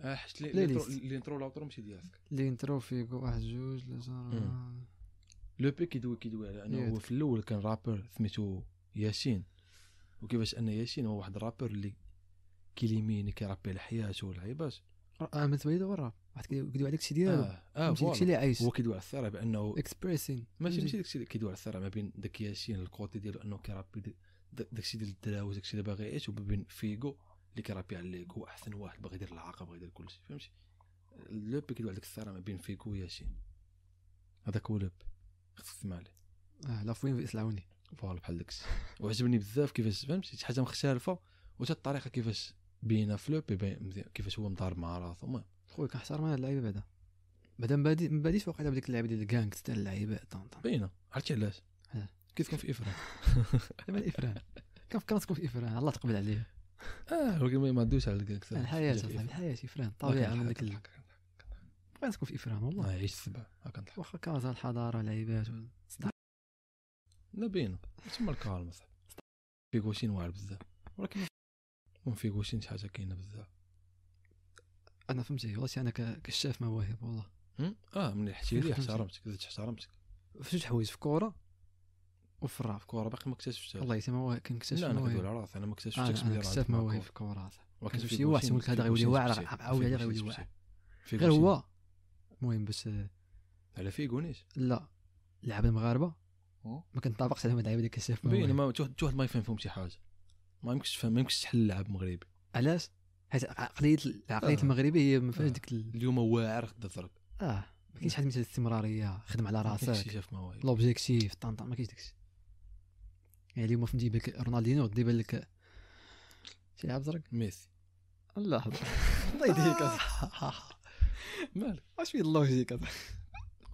A: اه حيت الانترو لاوترو ماشي ديالك الانترو فيه واحد جوج ثلاثه لو بي كيدوي كيدوي على انه هو في الاول كان رابر سميتو ياسين وكيفاش ان ياسين هو واحد الرابر اللي كيليميني كيرابي على حياته والعيبات اه من بعيد هو الراب واحد كيدوي على داكشي ديالو اه اه داكشي اللي عايش هو كيدوي على الثراء بانه اكسبريسين ماشي ماشي داكشي اللي كيدوي على الثراء ما بين داك ياسين الكوتي ديالو انه كيرابي داكشي ديال الدراوز داكشي اللي باغي يعيش وما بين فيغو اللي كيرابي على الليغ هو احسن واحد باغي يدير العاقه باغي يدير كلشي فهمتي لو بي كيدوي ديك الصراع ما بين فيكو وياسين هذاك هو لو بي خصك تسمع ليه اه لا فوين العوني فوالا بحال داكشي وعجبني بزاف كيفاش فهمتي شي حاجه مختلفه وتا الطريقه كيفاش بينا في لو بي كيفاش هو مضارب مع راسو المهم خويا كنحترم هاد اللعيبه بعدا بعدا ما باديش واقيلا بديك اللعيبه ديال الكانك تاع اللعيبه طن طن باينه عرفتي علاش آه. كيف كان في افران دابا الافران كان في افران الله تقبل عليه اه ولكن ما دوش على الحياه اكثر الحياه شي فران طبيعه من ديك بغيت تكون في افران والله عيش السبع هاكا نضحك واخا كازا الحضاره لعيبات لا بين تما الكالم صاحبي كوشين واعر بزاف ولكن في كوشين شي حاجه كاينه بزاف انا فهمتي والله انا كشاف مواهب والله اه ملي حكيتي احترمتك زدت احترمتك في جوج حوايج في كوره وفي في كوره باقي ما اكتشفتها الله يسمى هو اكتشف لا انا كنقول على راسي انا ما اكتشفتش آه، انا كتشف مواهب في الكوره كتشوف شي واحد يقول لك هذا غيولي واعر عاود عليه غيولي واعر غير هو المهم باش آه، على فيغو نيش لا لعب المغاربه ما كنطابقش عليهم اللعيبه اللي كتشاف بين ما واحد ما يفهم فيهم شي حاجه ما يمكنش تفهم ما يمكنش تحل اللاعب مغربي علاش حيت عقليه العقليه آه. المغربي هي ما فيهاش ديك اليوم واعر خد ضرب اه ما كاينش حد مثل الاستمراريه خدم على راسك لوبجيكتيف طنطا ما كاينش داكشي يعني اليوم فهمتي بالك رونالدينو غدي يبان لك تيلعب زرق ميسي لا الله يديك مالك اش فيه اللوجيك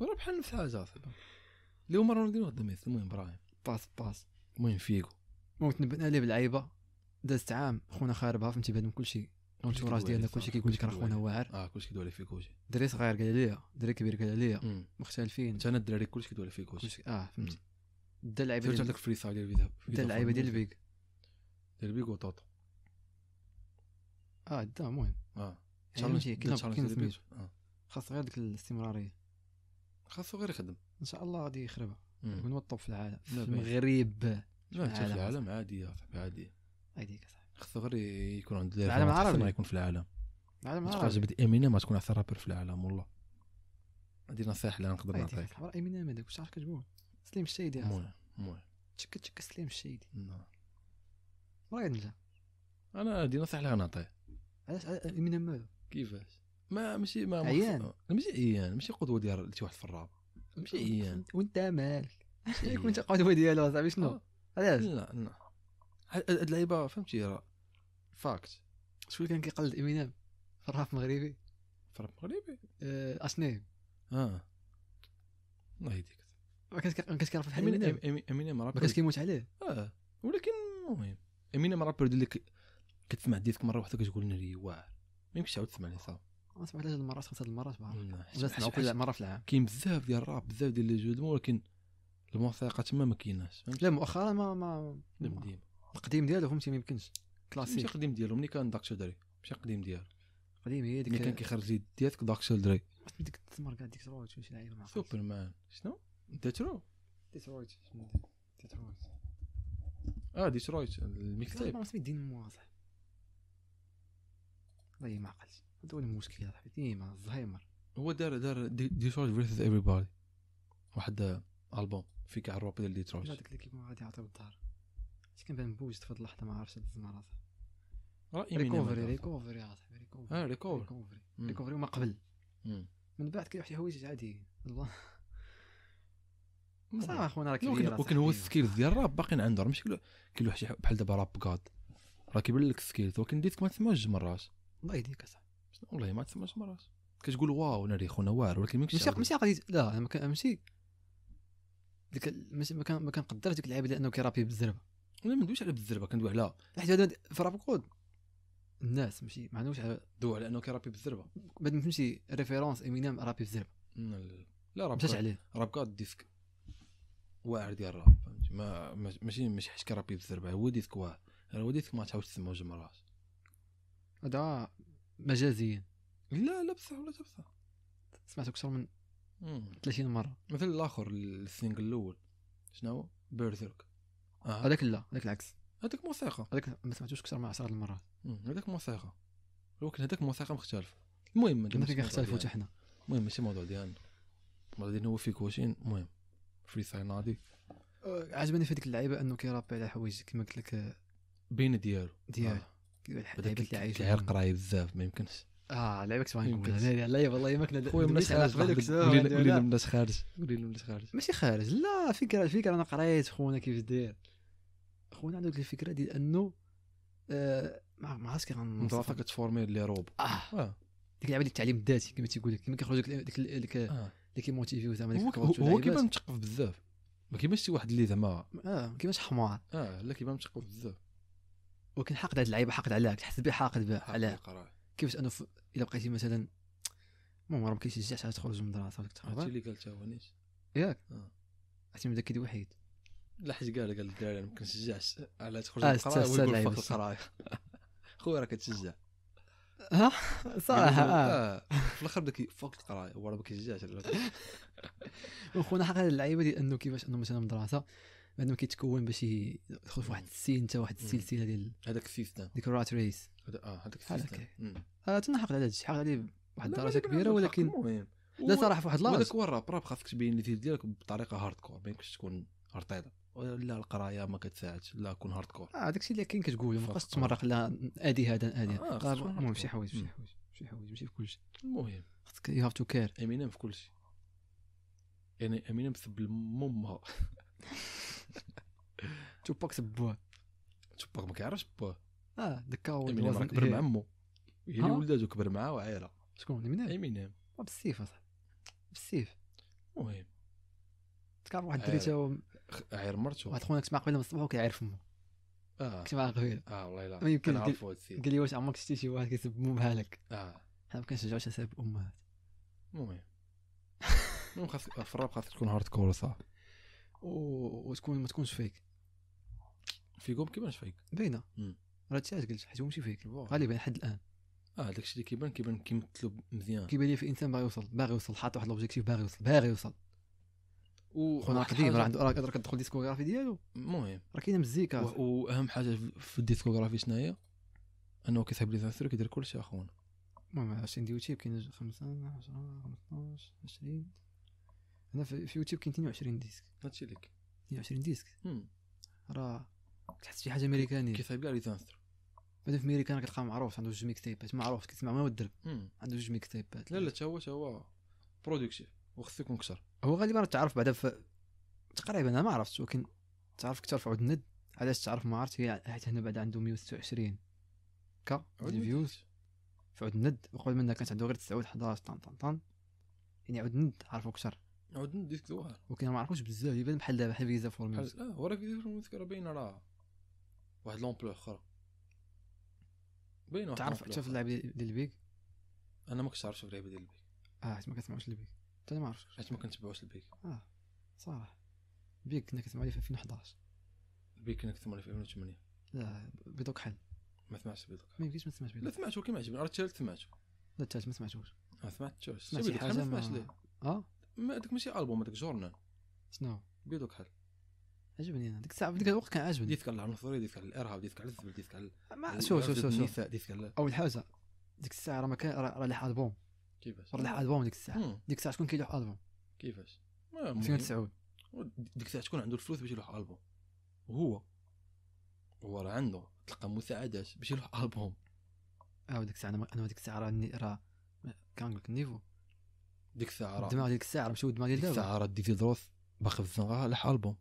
A: وراه بحال نفس الحاجه اليوم رونالدينو غدي ميسي المهم ابراهيم باس باس المهم فيكو موت تنبأنا عليه بالعيبه دازت عام خونا خاربها فهمتي بان كلشي الانتوراج ديالنا كلشي كيقول لك راه خونا واعر اه كلشي كيدوي عليه في كوجي دري صغير قال عليا دري كبير قال عليا مختلفين انت انا الدراري كلشي كيدوي عليه في كوجي اه فهمتي دا اللعيبه ديال داك فري سايد ديال دا اللعيبه ديال البيك ديال البيك وطوطو اه دا المهم اه يعني تشالنج كاين سميتو خاص غير ديك الاستمراريه خاصو غير يخدم ان شاء الله غادي يخربها من الطوب في العالم في المغرب لا في العالم عاديه صاحبي عاديه عادي خاصو غير يكون عند العالم العربي ما يكون في العالم العالم العربي جبت امينه ما تكون احسن رابر في العالم والله هذه نصيحه اللي نقدر نعطيك امينه ما داك واش عارف كتقول سليم الشهيدي موي موي تشك تشك سليم الشهيدي نعم. وين نجا انا هادي نصيح لها نعطيه علاش من مالو كيفاش ما ماشي ما عيان ماشي عيان ماشي قدوه ديال شي واحد في الراب ماشي عيان وانت مالك ياك كنت قدوه ديالو صافي شنو آه. علاش لا لا هاد اللعيبه فهمتي راه فاكت شكون كان كيقلد امينيم في الراب المغربي في الراب المغربي اشنيم آه،, اه الله يهديك ما كانش كيعرف امينيم رابر ما كانش كيموت عليه اه ولكن المهم امينيم رابر اللي كتسمع ديسك مره واحده كتقول ناري واعر ما يمكنش تعاود تسمع ليه صافي انا سمعت هذه المرات خمسه المرات ما كل مره في العام كاين بزاف ديال الراب بزاف ديال لي جو ولكن الموسيقى تما ما كايناش لا مؤخرا ما ما القديم القديم ديالو فهمتي ما يمكنش كلاسيك ماشي قديم ديالو ملي كان داك دري ماشي قديم ديالو قديم هي ديك ملي كان كيخرج لي داك دري ديك التمر كاع ديك شي لعيبه سوبرمان شنو ديترو ديترويت ديترويت اه ديترويت الميك تايب راسمي دينامو مواضع والله ما عقلت هذا هو المشكل صاحبي ديما إيه، الزهايمر هو دار دار ديترويت فيرسز ايفري بادي واحد البوم في كاع الروب ديال ديترويت هذاك اللي كيما غادي يعطيو الدار اش كنبان بوجت في اللحظه ما عرفتش الزمر اصاحبي ريكوفري ريكوفري اصاحبي ريكوفري اه ريكوفري ريكوفري ريكوفري وما قبل من بعد كيروح شي حوايج عاديين الله صافي اخونا راه كبير ولكن هو السكيلز ديال الراب باقيين عنده راه ماشي كل واحد بحال دابا راب كاد راه كيبان لك السكيلز ولكن ديتك ما تسمعوش جوج مرات الله يهديك اصاحبي والله ما تسمعش مرات كتقول واو ناري خونا واعر ولكن ماشي ماشي قضيه لا انا ماشي ديك ما كنقدرش ديك اللعيبه لانه كيرابي بالزربه انا ما ندويش على بالزربه كندوي على حيت هذا في راب كود الناس ماشي ما عندهمش دو على انه كيرابي بالزربه بعد ما تمشي ريفيرونس امينيم رابي بالزربه لا راب كاد عليه راب كاد ديسك واعر ديال الراب ما ماشي ماشي حيت كرابي بالزربه هو ديسك واعر هو ديسك ما تعاودش تسمعو جوج مرات هذا مجازيا لا لا بصح ولا بصح سمعت اكثر من 30 مره مثل الاخر السينجل الاول شنو بيرثرك آه. هذاك آه. لا هذاك العكس هذاك موسيقى هذاك ما سمعتوش اكثر من 10 المرات هذاك موسيقى ولكن هذاك موسيقى مختلف المهم ما كنختلفوا حتى حنا المهم ماشي موضوع ديالنا الموضوع ديالنا هو فيكوشين المهم فري ستايل ناضي أه، عجبني في هذيك اللعيبه انه كيرابي على حوايج كما قلت لك آه، بين ديالو ديالو آه. اللعيبه اللي عايشه العيال قرايه بزاف ما يمكنش اه لعيبه كنت باغي نقول انا لا والله ما كنا خويا الناس خارج ولينا يعني، الناس خارج ولينا الناس خارج ماشي خارج لا فكره الفكره انا قريت خونا كيف داير خونا عنده الفكره ديال انه ما عرفتش كي غنضعف كتفورمي لي روب اه ديك اللعبه ديال التعليم الذاتي كما تيقول لك كما كيخرج لك اللي كيموتيفيو زعما هو هو كيبان مثقف بزاف ما كيبانش شي واحد اللي زعما اه ما كيبانش حمار اه لا كيبان مثقف بزاف ولكن حاقد هاد اللعيبه حاقد عليها كتحس بيه حاقد بها علاه كيفاش انه الا بقيتي مثلا المهم راه ما كيشجعش على تخرج من الدراسه وداك هادشي اللي قالته هو نيت ياك آه. عرفتي من داك وحيد لا حيت قال قال الدراري ما كنشجعش على تخرج من المدرسه ويقول فوق القرايه خويا راه كتشجع ها صح يعني آه. اه في الاخر بدك فوق القرايه راه ما كيشجعش وخونا حق اللعيبه ديال انه كيفاش انه مثلا مدرسه بعد ما كيتكون باش يدخل في واحد السين حتى واحد السلسله ديال هذاك السيستم ديك الرات ريس اه هذاك السيستم آه، حق على هذا الشيء حق عليه واحد الدرجه كبيره ولكن لا صراحه في واحد لاج هذاك هو الراب راب خاصك تبين لي ديالك بطريقه هارد كور ما يمكنش تكون هرطيطه لا القرايه ما كتساعدش لا كون هارد كور اه داكشي اللي كاين كتقول ما بقاش تمرق لا ادي هذا ادي هذا آه، المهم شي حوايج شي حوايج شي حوايج ماشي في كلشي المهم خاصك يو هاف تو كير امينيم في كلشي يعني امينيم سب لمامها توباك سب بواه توباك ما كيعرفش بوه اه دكا هو امينيم كبر إيه. مع مو هي اللي ولادو كبر معاه وعايره شكون امينيم امينيم آه، بالسيف اصاحبي بالسيف المهم تكار واحد الدري تا آه. عير مرته واحد خونا كنت قبيله من الصباح وكيعير فمه اه كنت قبيله اه والله الا ما يمكن قال لي واش عمرك شتي شي واحد كيسب مو بحالك اه حنا ما كنشجعوش اساب امهات المهم المهم خاصك في الراب خاصك تكون هارد كور وصافي وتكون ما تكونش فيك فيكم كيبانش فيك باينه راه هادشي علاش قلت حيت هو ماشي فيك غالبا لحد الان اه داكشي اللي كيبان كيبان كيمثلو مزيان كيبان لي في انسان باغي يوصل باغي يوصل حاط واحد لوبجيكتيف باغي يوصل باغي يوصل خونا قديم راه راك كتدخل ديسكوغرافي ديالو المهم راه كاينه مزيكا واهم حاجه في الديسكوغرافي شناهي انه كيصايب لي زانسور كيدير كلشي اخونا المهم 20 يوتيوب كاين 5 10 15 20 انا في يوتيوب كاين 22 ديسك هادشي ليك 22 ديسك راه تحس شي حاجه امريكانيه كيصايب لي زانسور بعدين في امريكا كتلقى معروف عنده جوج ميك تيبات معروف كتسمع ما الدرب عنده جوج ميك تيبات لا لا تا هو تا هو برودكشن وخص يكون كثر هو غالبا تعرف بعدا تقريبا انا ما عرفتش ولكن تعرف كثر في عود الند علاش تعرف ما عرفت هي حيت هنا بعدا عنده 126 كا فيوز في عود الند وقبل منها كانت عنده غير 9 11 طن طن طن يعني عود الند عرفوا كثر عود الند ديسك دوار ولكن ما عرفوش بزاف يبان بحال دابا بحال فيزا فور ميوزيك اه ورا فيزا فور ميوزيك راه باينه راه واحد لومبلو اخرى باينه تعرف تعرف في اللعبه ديال البيك انا ما كنتش عارف اللعبه ديال البيك اه ما كتسمعش البيك حتى ما عرفتش حيت ما كنتبعوش البيك اه صراحه البيك كنا كنسمع عليه في 2011 البيك كنا كنسمع عليه في 2008 لا بيدوك حل ما سمعتش بيدوك ما يمكنش ما سمعتش بيدوك لا سمعته كيما عجبني راه الثالث سمعته لا الثالث ما سمعتوش ما سمعتوش سمعت حاجه ما سمعتش ليه اه ما هذاك ماشي البوم هذاك جورنال شنو بيدوك حل عجبني انا ديك الساعه في ديك الوقت كان عاجبني ديتك على العنصريه ديتك على الارهاب ديتك على الزبل ديتك على شوف شوف شوف اول حاجه ديك الساعه راه ما كان راه لاح البوم كيفاش رلح البوم ديك الساعه ديك الساعه شكون كيلوح البوم كيفاش مزيان سعود ديك الساعه شكون عنده الفلوس باش يلوح البوم هو هو راه عنده تلقى مساعدات باش يلوح البوم اه ديك الساعه انا ديك الساعه راه راه كنقول لك النيفو ديك الساعه راه الدماغ ديك الساعه راه دماغي دابا ديك الساعه راه ديك دروس باقي في الزنقه لح البوم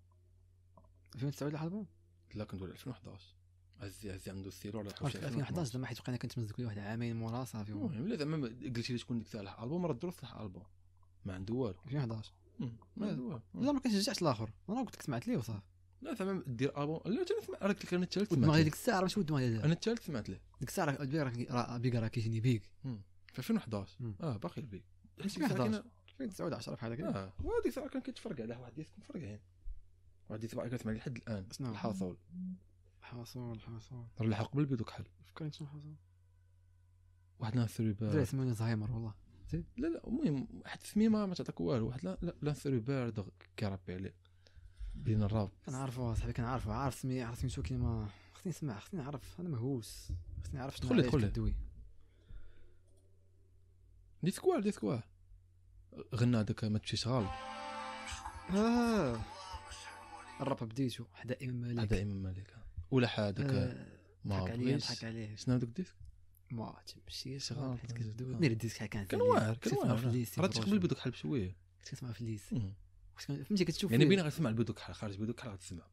A: 2009 لح البوم لا كندوي 2011 هزي هزي عنده سيرو على 2011 زعما حيت بقينا كنتمزكوا ليه واحد عامين مورا صافي المهم لا زعما قلتي لي شكون ديك الساعه الالبوم راه درت صح البوم ما عنده والو 2011 ما عنده والو لا ما كنشجعش الاخر انا قلت لك سمعت ليه وصافي لا زعما دير البوم لا انا قلت لك انا الثالث سمعت ليه ديك الساعه راه شو دماغي انا الثالث سمعت ليه ديك الساعه راه بيك راه كيجيني بيك في 2011 اه باقي البيك
B: 2011 بحال هكا اه
A: وهذيك الساعه كان كيتفرقع على واحد ديسك مفرقعين واحد ديسك باقي كنسمع لحد الان الحاصل حصون حصون رلحق قبل بدوك حل فكرت شنو حصون واحد لانثروبار لا سموني زهايمر والله لا لا المهم واحد التسميمه ما تعطيك والو واحد بارد كيرابي عليه بين الراب كنعرفو صاحبي كنعرفو عارف سمي عارف سمي شو كيما خصني نسمع خصني نعرف انا مهووس خصني نعرف شنو خلي خلي الدوي ديسكوار ديسكوار غنى هذاك ما تمشيش غالط اه الراب بديتو حدا امام مالك حدا امام مالك آه. ولا حادك آه، ما ضحك عليه ضحك عليه شنو هذاك الديسك ما تمشي صغار حيت كتبدو ندير الديسك هكا كان واعر كان واعر راه تقبل بدوك حل بشويه كنت كتسمع في الليس فهمتي كتشوف يعني بين غتسمع البودوك حل خارج البودوك حل غتسمع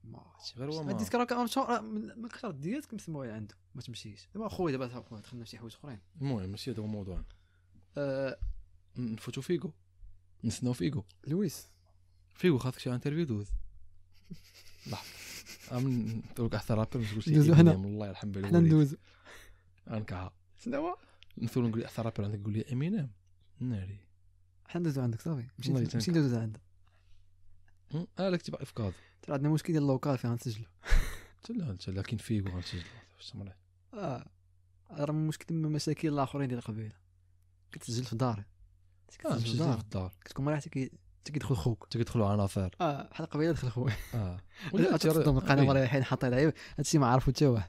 A: غير هو الديسك راه كان من كثر الديات مسموعين عنده ما تمشيش دابا خويا دابا دخلنا في شي حوايج اخرين المهم ماشي هذا هو الموضوع آه، نفوتو فيكو نسناو فيكو لويس فيكو خاصك شي انترفيو دوز لحظه نقول لك واحد الرابر ما لي امينيم الله يرحم بالو حنا ندوزو غنكعها شنو هو نثور نقول لي احسن رابر عندك قول لي امينيم ناري حنا ندوزو عندك صافي ماشي ندوزو عندك انا لك تبقى افكار ترى عندنا مشكل ديال اللوكال فيها غنسجلو لا انت لكن فيه وغنسجلو استمر اه راه مشكل من مشاكل الاخرين ديال القبيله كتسجل في داري كتسجل آه، في الدار كتكون مريحتك تدخل خوك على عنافر اه حتى قبيله دخل خويا اه ولا تصدم القناه مره الحين حاطه لعيب هادشي ما عرفو حتى واحد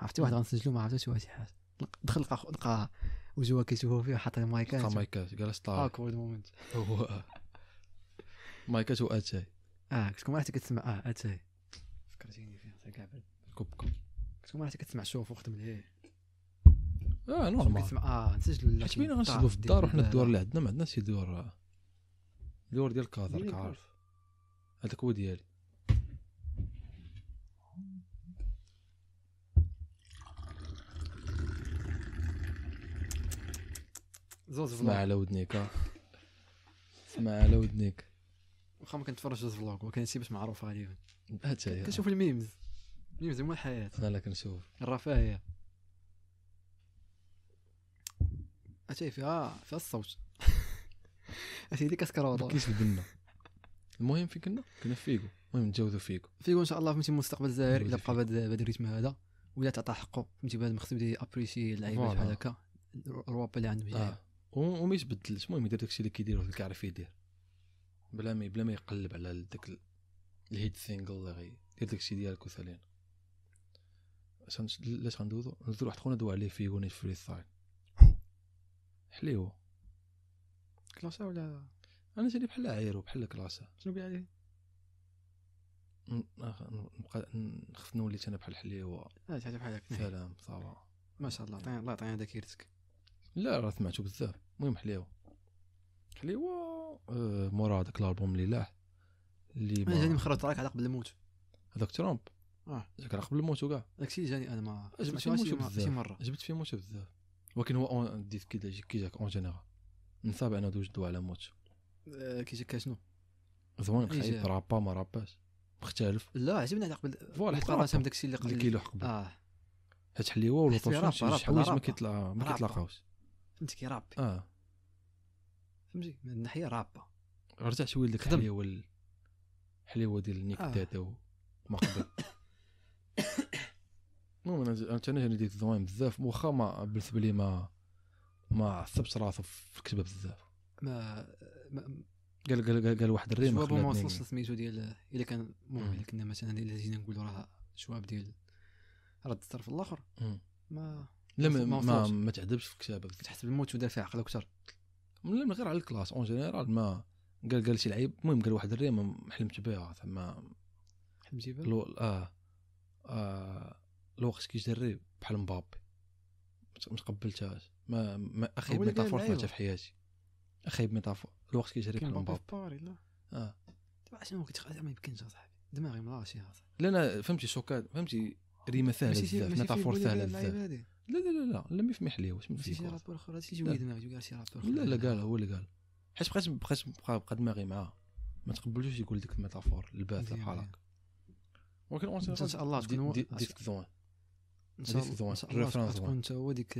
A: عرفتي واحد غنسجلو ما عرفتو حتى شي حاجه دخل لقى لقى وجوا كيشوفو فيه حاط المايكات لقى مايكات اش طالع اكورد مومنت هو مايكات واتاي اه كتكون رحتي كتسمع اه اتاي فكرتيني فيه كاع كوب كوب كتكون رحتي كتسمع شوف وخدم ليه اه نورمال كتسمع اه نسجلو حيت بينا غنسجلو في الدار وحنا الدور اللي عندنا ما عندناش شي دور اللور ديال راك عارف هذاك هو ديالي زوز فلوق سمع على ودنيك سمع على ودنيك واخا ما كنتفرجش زوز فلوق هادشي باش معروف غالبا حتى هي كنشوف الميمز الميمز هما الحياه انا لا كنشوف الرفاهيه اتاي فيها فيها الصوت اسيدي كسكر والله كيس البنه المهم فين كنا كنا في المهم نتجاوزو فيكو فيكو ان شاء الله فهمتي مستقبل الجزائر الا بقى بهذا الريتم هذا ولا تعطى حقه فهمتي بهذا المخزن ديال ابريسي اللعيبه بحال هكا روابا اللي عندهم آه. وما يتبدلش المهم يدير داكشي اللي كيدير اللي كيعرف يدير بلا ما بلا ما يقلب على داك الهيد سينجل اللي غيدير داكشي ديالك وسالينا علاش غندوزو ندوزو واحد خونا دوا عليه فيغو نيت فري ستايل حليوه كلاسه ولا انا جاني بحال عايرو بحال كلاسه شنو بي عليه نبقى نخف نولي انا بحال الحليوه اه تعرف بحال هكا سلام صافا ما شاء الله عطينا الله يعطينا ذاكرتك لا راه سمعتو بزاف المهم حليوه حليوه آه، مراد مورا هذاك الالبوم اللي لاح اللي ما جاني مخرج تراك على قبل الموت هذاك ترامب اه جاك على قبل الموت وكاع الشيء جاني انا ما جبت فيه موتو بزاف جبت فيه موتو بزاف ولكن هو ديت كي جاك اون جينيرال من صعب دوج دو على آه، كي كيجيك شنو زوين إيه، خايب رابا ما راباش مختلف لا عجبني على قبل فوالا حتى راه داك الشيء اللي قبل اللي كيلحق اه حيت حليوه والوطوشون شي حوايج ما كيطلع ما كيتلاقاوش كي رابي اه فهمتي من الناحيه رابا رجع شويه لك الحليوه الحليوه ديال نيك آه. دادا وما قبل المهم انا انا ديك الزوايم بزاف واخا ما بالنسبه لي ما ما عثبت راسه في الكتبه بزاف ما, ما
B: قال قال قال واحد الريم شواب ما وصلش
A: لسميتو ديال الا كان المهم كنا مثلا الا جينا نقولوا راه شواب ديال رد الطرف الاخر ما لا ما ما, ما, ما تعذبش في الكتابه تحس الموت ودافع عقل اكثر من غير على الكلاس اون جينيرال ما قال قال شي لعيب المهم قال واحد الريم ما حلمت بها زعما حلمتي بها لو اه, آه الوقت كيجري بحال مبابي ما تقبلتهاش ما, ما اخيب ميتافور ثلاثة أيوة. في حياتي اخيب ميتافور الوقت كيجري باري لا اه دابا شنو كنت ما يمكنش اصاحبي دماغي ملاشي لا لا فهمتي شوكاد فهمتي ريمه سهله بزاف ميتافور سهله بزاف لا لا لا لا لم يفمح لي واش ماشي شي رابور اخر هادشي جوي دماغي وقال شي رابور لا لا قال هو اللي قال حيت بقيت بقيت بقى بقى دماغي معاه ما تقبلوش يقول ديك الميتافور الباثه بحال هكا ولكن ان شاء الله تكون ديسك زون
B: ديسك زون الريفرنس تكون
A: انت هو ديك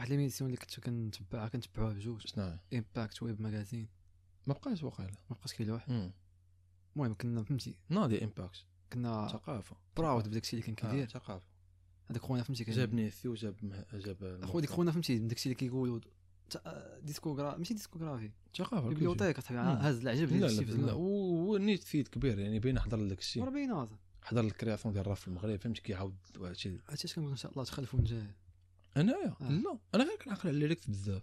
A: واحد ليميسيون اللي كنت كنتبعها كنتبعوها بجوج شنو امباكت ويب ماجازين ما بقاش واقع ما بقاش كاين واحد المهم كنا فهمتي ناضي امباكت كنا ثقافه براود بداك الشيء اللي كان آه، كيدير ثقافه هذاك خونا فهمتي كان جابني الثي وجاب جاب خو ديك خونا فهمتي داك الشيء اللي كيقولوا ديسكوغرا ماشي ديسكوغرافي ثقافه بيبليوتيك اصاحبي هاز العجب ديال لا, لا هو نيت فيد كبير يعني بين حضر لك الشيء راه باين حضر الكرياسيون ديال الرف في المغرب فهمتي كيعاود هادشي هادشي اش كنقول ان شاء الله تخلفوا نجاه انايا آه. لا انا غير كنعقل على ليريكت بزاف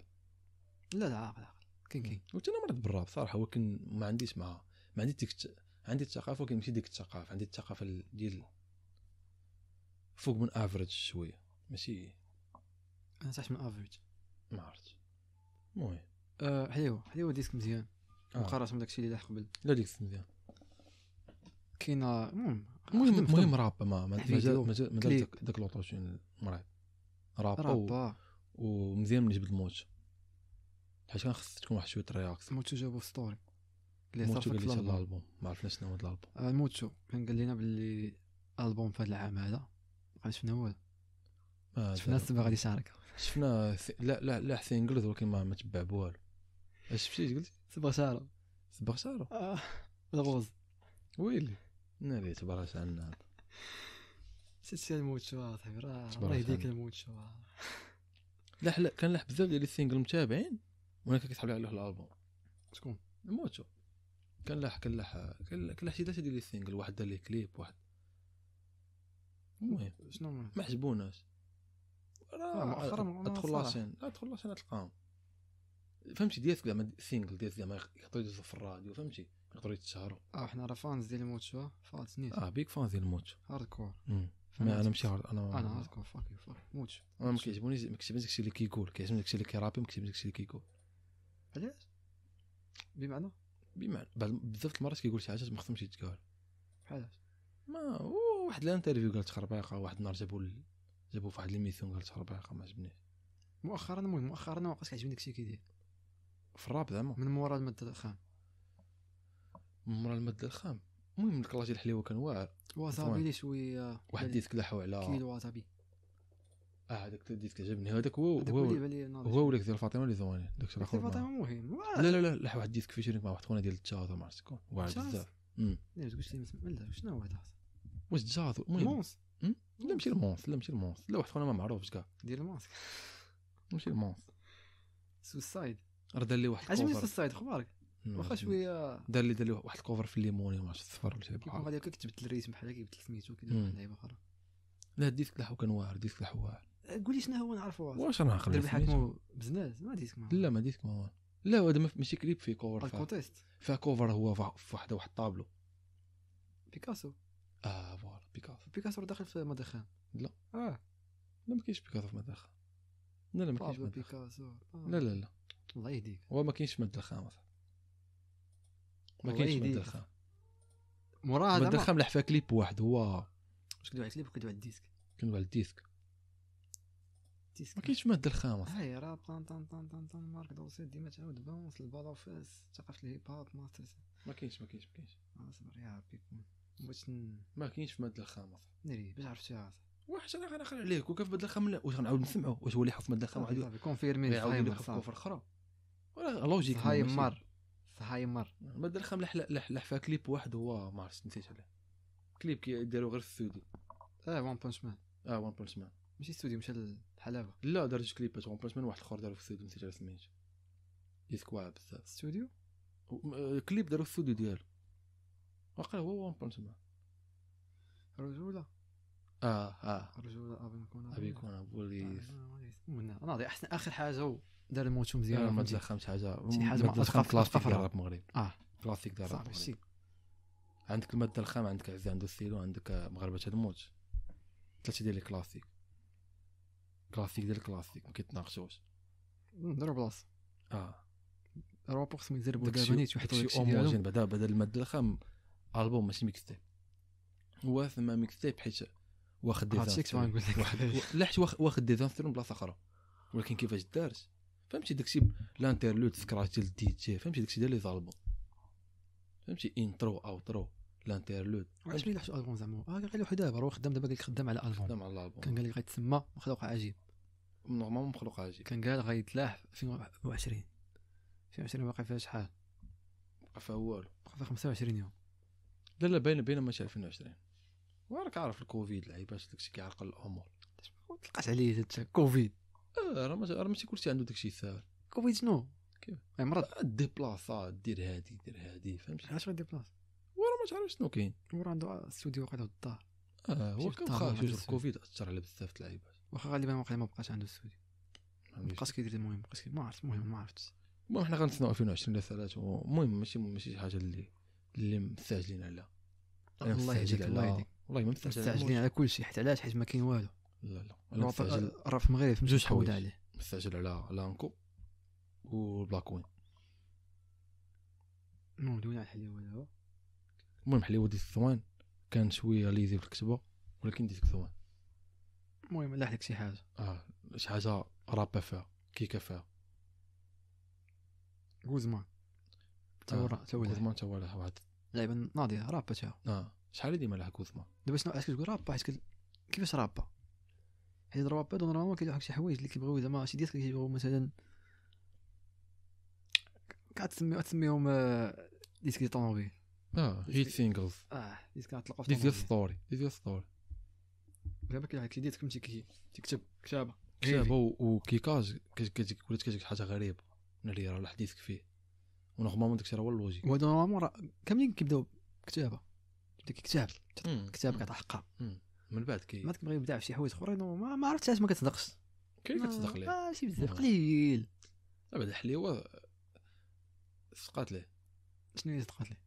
A: لا لا عاقل عاقل كاين كاين قلت انا مرض بالراب صراحه ولكن ما عنديش مع ما عندي ديك عندي الثقافه ولكن ماشي ديك الثقافه عندي الثقافه ديال فوق من افريج شويه ماشي انا تحت من افريج ما عرفتش المهم آه حليوه ديسك مزيان آه. مقارنه بداك الشيء اللي لاح قبل لا ديسك مزيان كاين المهم المهم راب ما ما مازال مازال داك لوطوشين مريض رابا ومزيان من جبد الموت حيت كان خص تكون واحد شويه رياكس موتو جابو في ستوري اللي موتو قال لي الالبوم ما عرفناش شنو هذا الالبوم آه، موتو كان قال لنا باللي البوم في هذا العام هذا ما شفنا والو شفنا السبعه غادي يشارك شفنا لا لا لا سينجلز ولكن ما تبع بوالو اش شفتي قلت سبغ شارة سبغ شارة اه الغوز ويلي ناري تبرش عنا سيتي الموت شو صاحبي راه الله يهديك الموت شو لاح كان لاح بزاف ديال السينجل متابعين وانا كنت لي عليه الالبوم شكون شو كان لاح كان لاح كان لاح شي ثلاثه ديال السينجل واحد دار ليه كليب واحد المهم شنو ما حجبوناش راه مؤخرا ادخل لاشين ادخل لاشين تلقاهم فهمتي ديال زعما سينجل ديال زعما يقدروا يدوزوا في الراديو فهمتي يقدروا يتشهروا اه حنا راه فانز ديال الموتشو فانز نيت اه بيك فانز ديال الموتشو كور ما انا ماشي هارد انا انا هاردكور فاك فاك موت انا ما كيعجبونيش ما كيعجبنيش داكشي اللي كيقول كيعجبني داكشي اللي كيرابي ما كيعجبنيش داكشي اللي كيقول علاش بمعنى بمعنى بزاف د المرات كيقول شي حاجات ما خصهمش يتقال علاش ما واحد الانترفيو قال تخربيقه واحد النهار جابو جابو فواحد الميثون قال تخربيقه ما عجبنيش مؤخرا المهم مؤخرا ما بقاش كيعجبني داكشي كيدير في الراب زعما من مورا الماده الخام من مورا الماده الخام المهم الكلاجي الحليوه كان واعر واتابي اللي شويه واحد ديسك لاحو على كيد واتابي اه هذاك الديسك عجبني هذاك هو هو هو ولا ديال فاطمه اللي زواني داك الاخر فاطمه مهم لا لا لا لاح واحد الديسك في مع واحد خونا ديال التشاط ما عرفت شكون واعر بزاف لا ما تقولش لي ما شنو هو هذا واش التشاط المهم لا ماشي المونس لا ماشي المونس لا واحد خونا ما معروفش كاع ديال المونس ماشي المونس سوسايد رد لي واحد عجبني سوسايد اخبارك واخا شويه دار لي دار لي واحد الكوفر في الليموني وما صفر ولا شي بحال غادي كتبت الريتم بحال كيبدل سميتو كيدير لعيبه اخرى لا ديسك لحو كان واعر ديسك لحو واعر قول لي شنو هو نعرفو واش نعقل دربي حكمو بزناز ما ديسك ما لا ما ديسك ما لا هذا ماشي كليب فيه كوفر الكونتيست فيها كوفر هو في واحد واحد الطابلو بيكاسو اه فوالا بيكاسو بيكاسو داخل في مدخن لا اه لا ما كاينش بيكاسو في مدخن لا لا ما كاينش بيكاسو آه. لا لا لا الله يهديك هو ما كاينش مادة الخام ما كاينش مدخن موراها مدخن لحفا كليب واحد هو واش كدوي على كليب وكدوي على الديسك كندوي على الديسك ما كاينش ماده الخامس هاي راه طان طان طان طان طان مارك دوسي ديما تعاود باونس فيس ثقافه الهيب هوب ما كاينش ما كاينش ما كاينش اصبر آه، يا ربي بغيت ما كاينش ماده الخامس ناري باش عرفتيها واحد انا غنخلع عليك وكيف ماده الخام واش غنعاود نسمعوا واش هو اللي يحف ماده الخام واحد كونفيرمي يعاود يحف كفر اخرى ولا لوجيك هاي مار الزهايمر ما دار خام لح فيها كليب واحد هو مارس نسيت عليه كليب كيديروا غير في السودي اه وان بونش مان اه وان بونش مان ماشي السودي مشى الحلاوه لا دار جوج كليبات وان بونش مان واحد اخر داروا في السودي نسيت على سميت يسكوا بزاف السوديو آه، كليب داروا في السوديو ديالو واقع هو وان بونش مان رجوله اه اه رجوله ابي يكون ابي يكون بوليس آه، انا احسن اخر حاجه دار الموت مزيان آه، ما تزخمش حاجه شي حاجه ما تزخمش كلاسيك ديال المغرب اه كلاسيك ديال المغرب عندك الماده الخام عندك عزيز عنده ستيلو عندك مغربه الموت ثلاثه ديال الكلاسيك كلاسيك ديال الكلاسيك ما كيتناقشوش ضرب بلاصه اه روبور خصهم يزربوا دابا نيت ويحطوا داكشي اوموجين بعدا بعدا الماده الخام البوم ماشي ميكس تيب هو ثما ميكس حيت واخد ديزانسترون لا واخد ديزانسترون بلاصه اخرى ولكن كيفاش دارت فهمتي داكشي لانترلود سكرات ديال الدي جي فهمتي داكشي ديال لي زالبو فهمتي انترو اوترو لانترلود علاش ملي لحقت البوم زعما اه غير لوحده دابا راه خدام دابا قال خدام على البوم خدام على البوم كان قال لك غيتسمى مخلوق عجيب نورمالمون مخلوق عجيب كان قال غيتلاح 2020 2020 باقي فيها شحال بقى فيها والو بقى فيها 25 يوم لا لا باينه باينه ماشي 2020 وراك عارف الكوفيد العيباش داكشي كيعرقل الامور تلقات عليه كوفيد اه راه ماشي كلشي عنده داكشي الساهل كوفيد شنو كيف إيه، مرض آه، ديبلاصا دير هادي دير هادي فهمتي علاش ما ديبلاص هو راه ما تعرفش شنو كاين هو راه عنده استوديو واقع في الدار اه هو كان خارج الكوفيد اثر على بزاف اللعيبات واخا غالبا واقع ما بقاش عنده استوديو بقاش كيدير المهم بقاش ما عرفت المهم ما عرفتش المهم حنا غنتسناو 2020 ولا ثلاث المهم ماشي ماشي شي حاجه اللي اللي مستعجلين عليها الله يهديك الله يهديك والله ما مستعجلين على كل شيء حيت علاش حيت ما كاين والو لا لا انا مستعجل المغرب آه، المغربي في عليه مستعجل على لانكو و وبلاك وين المهم دوينا على الحليوه دابا المهم حليوه ديال الثوان كان شويه ليزي في الكتبه ولكن ديك الثوان المهم لاح لك شي حاجه اه شي حاجه رابا فيها كيكه فيها غوزمان تا هو تا هو غوزمان تا هو واحد لعيبه ناضيه رابا تاعو اه شحال ديما لها غوزمان دابا شنو علاش كتقول رابا حيت كيفاش رابا حيت دروا با نورمالمون كيلوحك شي حوايج اللي كيبغيو زعما شي ديسك كيبغيو مثلا كتسميو تسميهم آه، ديسك ديال طوموبيل اه هيت سينجلز اه ديسك غتلقى في ديسك ستوري ديسك ستوري دابا كاين شي ديسك فهمتي كيكتب كتابه كتابه وكيكاج ولات كتجيك حاجه غريبه ناري راه لاحظ فيه ونورمالمون داكشي راه هو اللوجيك هو نورمالمون راه كاملين كيبداو كتابه كتاب كتاب كتاب كتعقب من بعد كي ما كتبغي نبدع في شي حوايج اخرين وما ما عرفتش علاش ما كتصدقش كيف كتصدق ليه؟ يعني؟ ماشي بزاف نعم. قليل بعد الحليوه سقات ليه شنو هي سقات ليه؟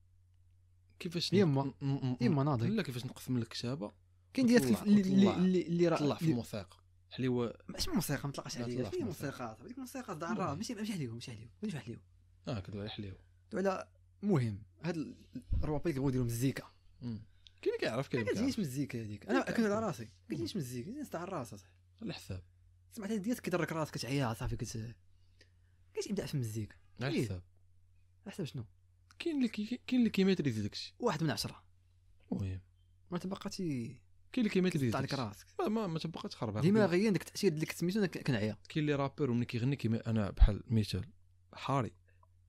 A: كيفاش يما يما ناضي لا كيفاش نقسم لك كتابه كاين ديال اللي اللي اللي راه طلع في الموسيقى حليوه ماشي موسيقى ما طلعش عليها شنو موسيقى هذيك موسيقى دار ماشي ماشي حليوه ماشي حليوه ماشي حليوه اه كدوي حليوه على المهم هاد الروابيك اللي بغاو يديروا مزيكا
B: كاين اللي كيعرف كاين ما كتجيش مزيكا هذيك انا كنت على
A: راسي ما كتجيش مزيكا جيت على راسي اصاحبي على الحساب سمعت ديالك كيضرك راسك كتعيا صافي كت كاينش ابداع في المزيكا على الحساب على حساب شنو كاين اللي كاين اللي كيماتريزي داكشي واحد من عشره المهم ما تبقى تي كاين اللي كيماتريزي عليك راسك ما ما تبقى تخرب دماغيا داك التاثير اللي سميتو كنعيا كاين اللي رابور ومن كيغني كيما انا بحال مثال حاري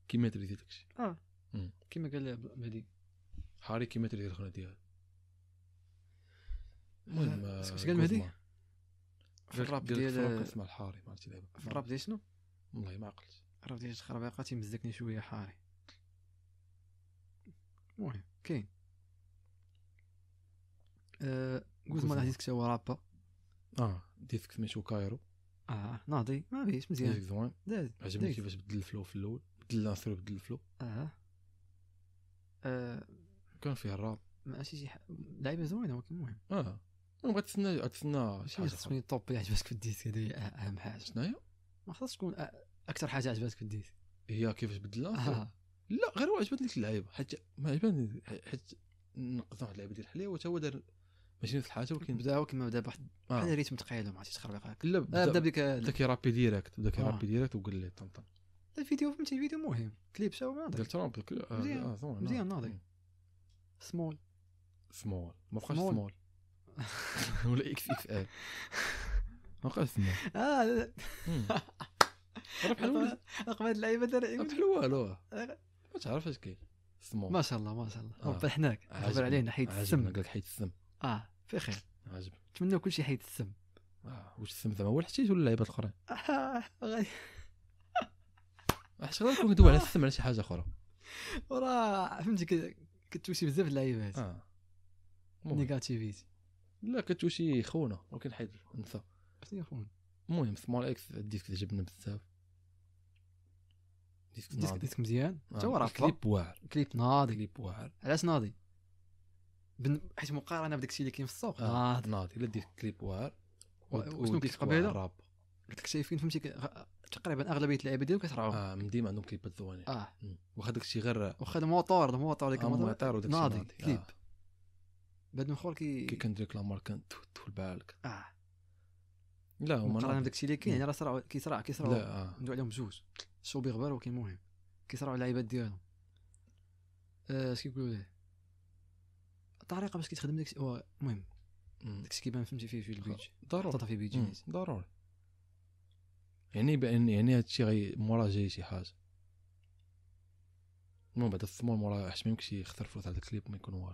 A: كيماتريزي داكشي اه كيما قال هادي حاري كيماتريزي الغنى ديالو
B: المهم اش آه، قال مهدي؟
A: في الراب ديال اسمه آه، الحاري ما عرفتش لعبه في الراب ديال شنو؟ والله ما عقلت الراب ديال الخربيقه تيمزكني شويه حاري المهم كاين قلت ما هذيك هو رابا اه ديسك سميتو كايرو اه ناضي ما فيهش مزيان ديسك زوين عجبني كيفاش بدل الفلو في الاول بدل الانسر بدل الفلو اه, آه. كان فيه الراب ماشي شي لعيبه زوينه ولكن المهم اه ونبغى نتسنى تسنى شي حاجه خصني الطوب اللي عجبتك في الديسك هذه اهم حاجه شناهي ما خصهاش تكون اكثر حاجه عجبتك في الديسك هي كيفاش بدلها آه. لا غير هو عجبتني ديك اللعيبه حيت ما عجبني حيت نقصنا واحد اللعيبه ديال الحليوه وتا هو دار ماشي نفس الحاجه ولكن بدا هو كما بدا بواحد آه. بحال آه. ريتم تقيل وما عرفتش تخربيق هكا لا بدا بدا بديك بدا كيرابي ديريكت بدا كيرابي آه. ديريكت وقال لي طن لا الفيديو فهمتي الفيديو مهم كليب شاو ناضي ديال آه، ترامب مزيان مزيان ناضي سمول سمول ما بقاش سمول ولا اكس اكس ال ما بقاش اه بحال رقم هاد اللعيبه دراري بحال والو ما تعرف اش كاين سمو ما شاء الله ما شاء الله آه. ربي حناك عبر علينا حيد السم قال لك حيد السم اه في خير عجب نتمنى شيء حيد السم اه واش السم زعما هو الحشيش ولا اللعيبه الاخرين غادي اش غادي يكون على السم على شي حاجه اخرى وراه فهمتي كتوشي بزاف اللعيبات اه نيجاتيفيتي لا شي خونه ولكن حيد نسى شنو خون المهم سمول اكس الديسك جبنا بزاف ديسك ديسك, ديسك مزيان آه، حتى هو راه كليب واعر كليب ناضي كليب واعر علاش ناضي بن... حيت مقارنه بداك الشيء اللي كاين في السوق آه. ناضي ناضي لا ديسك كليب واعر وشنو كليب قبيله راب لك شايفين فهمتي تقريبا اغلبيه اللعيبه ديالهم كترعاو اه من ديما عندهم كليبات زوينين اه واخا داك الشيء غير واخا الموتور الموتور آه، ناضي كليب آه. بعد الاخر كي كي كان ديك لامار كان في بالك اه لا هما داك الشيء اللي كاين يعني راه صراعوا كيصراع كيصراعوا آه. ندوي عليهم بجوج الشوبي غبار ولكن المهم كيصراعوا اللعيبات ديالهم اش آه كيقولوا ليه الطريقه باش كيتخدم داكشي المهم داكشي كيبان فهمتي فيه في البيج ضروري في بيج ضروري يعني بان يعني-, يعني هادشي الشيء مورا جاي شي حاجه المهم بعد الثمور مورا حشمي يمكن يمكنش يخسر فلوس على الكليب ما يكون والو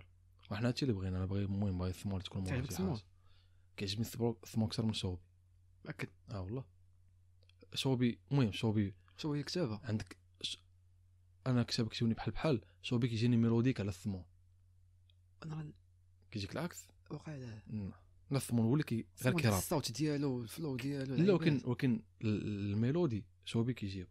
A: وحنا هادشي اللي بغينا انا بغي المهم بغي الثمور تكون مورا شي حاجه كيعجبني الثمور اكثر من الشوبي اكد اه والله شوبي المهم شوبي شوبي كتابه عندك ش... انا كتابك كتبني بحال بحال شوبي كيجيني ميلوديك على الثمور انا كيجيك العكس واقع لا الثمور هو اللي كي غير كيراب الصوت ديالو الفلو ديالو لا ولكن ولكن الميلودي شوبي كيجيب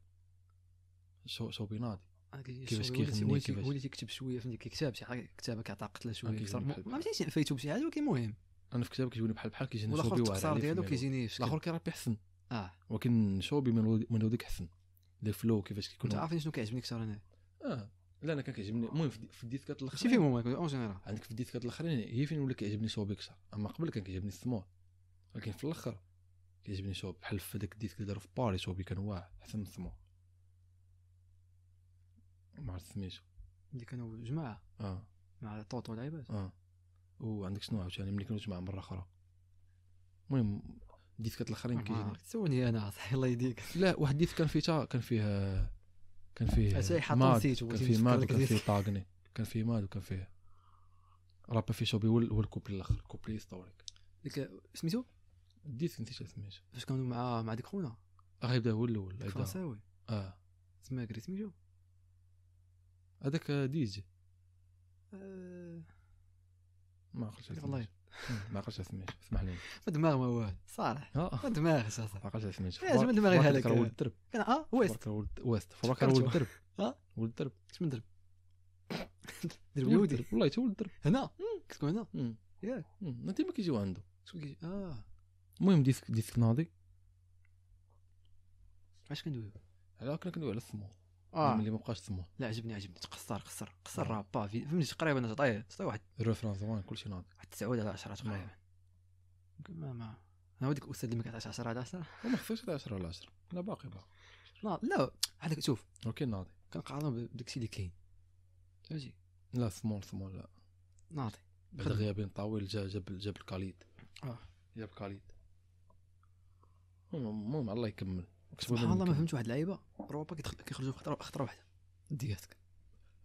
A: شو شوبي ناضي كيفاش كيغني كيفاش هو اللي تيكتب شويه فهمتي كيكتب شي حاجه كتابه كيعتقد قتله شويه اكثر ما عرفتش نفايتو بشي حاجه ولكن المهم انا في كتاب كيجيني بحال بحال كيجيني شوبي واعر الاخر ديالو كيجيني الاخر كيرابي حسن اه ولكن شوبي من هذيك حسن لي فلو كيفاش كيكون انت عارف شنو كيعجبني اكثر انا اه لا انا كان كيعجبني المهم في الديسكات الاخرين شي فيهم اون جينيرال عندك في الديسكات الاخرين هي فين ولا كيعجبني شوبي اكثر اما قبل كان كيعجبني السمور ولكن في الاخر كيعجبني شوبي بحال في هذاك الديسك اللي داروا في باريس شوبي كان واعر احسن من السمور ما عرفت سميتو اللي كانوا جماعه اه مع طوطو لعيبات اه وعندك شنو عاوتاني ملي كانوا جماعه مره اخرى المهم كانت الاخرين كيجيني تسولني آه، انا الله يهديك لا واحد الديسك كان فيه كان فيه كان فيه ماد كان فيه ماد وكان فيه طاقني كان فيه ماد وكان فيه رابا في شوبي هو الكوبلي الاخر كوبلي هيستوريك ديك سميتو الديسك نسيت سميتو فاش كانوا مع مع ديك خونا آه، غيبدا هو الاول فرنساوي اه تما كريت سميتو هذاك دي جي
B: أه.
A: ما عقلتش والله ما عقلتش اسميش اسمح لي ما دماغ ما والو صالح آه. ما دماغ صراحه ما عقلتش اسميش علاش ما دماغي هذاك ولد الدرب كان اه ويست ويست فواكر ولد الدرب اه ولد الدرب اش من درب درب يهودي والله تا ولد الدرب هنا كتكون هنا ياك انت ما كيجيو عنده شكون كيجي اه المهم ديسك ديسك ناضي علاش كندويو على كنا كندويو على السمو اه اللي مابقاش بقاش لا عجبني عجبني قصر قصر قصر راه با فهمتي تقريبا تعطيه تعطيه واحد الريفرنس زوين كلشي ناضي واحد 9 على 10 تقريبا نعم. ما ما انا هذاك الاستاذ اللي ما كيعطيش 10 على 10 ما خصوش 10 على 10 لا باقي باقي لا لا هذاك شوف اوكي ناضي كنقارنو بداك الشيء اللي كاين فهمتي لا سمول سمول لا ناضي بعد غيابين طويل جا جاب جاب الكاليد اه جاب الكاليد المهم الله يكمل سبحان الله ما فهمت واحد اللعيبه روبا كيخرجوا في خطره واحده دياتك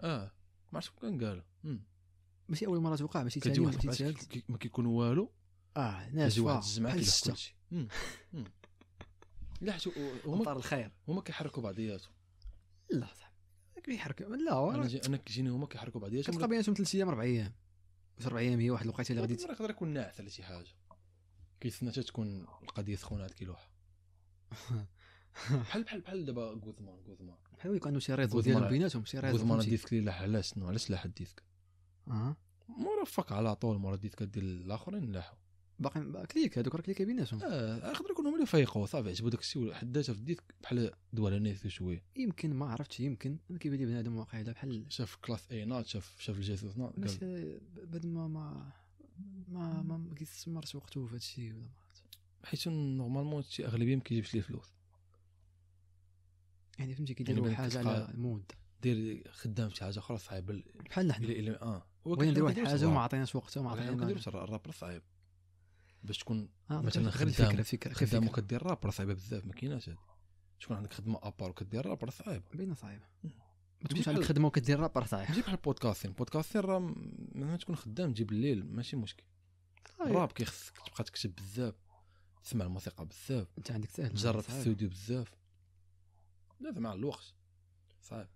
A: اه ما عرفتش كان قالوا ماشي اول مره توقع ماشي ثاني ماشي ثالث ما كيكون والو اه ناس واحد الجمعه كيلحق كلشي لا حيت هما الخير هما كيحركوا بعضياتهم لا صاحبي كيحركوا لا هو انا جي... انا كيجيني هما كيحركوا بعضياتهم كتلقى بيناتهم ثلاث ايام اربع ايام واش اربع ايام هي واحد الوقيته اللي غادي يقدر يكون ناعس على شي حاجه كيتسنى حتى تكون القضيه سخونه عاد كيلوح بحال بحال بحال دابا غوزمان غوزمان بحال عنده شي ريزو ديال بيناتهم شي ريزو غوزمان ديتك اللي لاح علاش شنو علاش لاح الديسك اه مرفق على طول مرا ديتك ديال الاخرين لاحوا باقي كليك هذوك راه كليك بيناتهم اه يقدر يكونوا هما اللي فايقوا صافي عجبو داك الشيء حداته في الديسك بحال دوال نيسو شويه يمكن ما عرفتش يمكن انا كيبان لي بنادم واقعي بحال شاف كلاس اي نات شاف شاف الجاسوس نات بس آه، بعد ما ما ما ما كيستثمرش وقته في هذا الشيء ولا ما عرفت حيت نورمالمون شي اغلبيه ما كيجيبش ليه فلوس يعني فهمتي كيديروا يعني حاجه على مود دير خدام شي حاجه اخرى صعيب بحالنا حنا اه بغينا ندير واحد الحاجه وما عطيناش وقتها وما عطيناش ما يعني كنديروش الراب صعيب باش تكون آه مثلا خدام فكره فكره خدام وكدير الراب راه صعيبه بزاف ما كايناش تكون عندك خدمه ابار وكدير الراب راه صعيبه باينه صعيبه ما تكونش عندك خدمه وكدير الراب راه صعيب جيب بحال البودكاستين البودكاستين راه مثلا تكون خدام تجيب الليل ماشي مشكل الراب طيب. كيخصك تبقى تكتب بزاف تسمع الموسيقى بزاف انت عندك سهل تجرب في الاستوديو بزاف هذا مع الوقت صعيب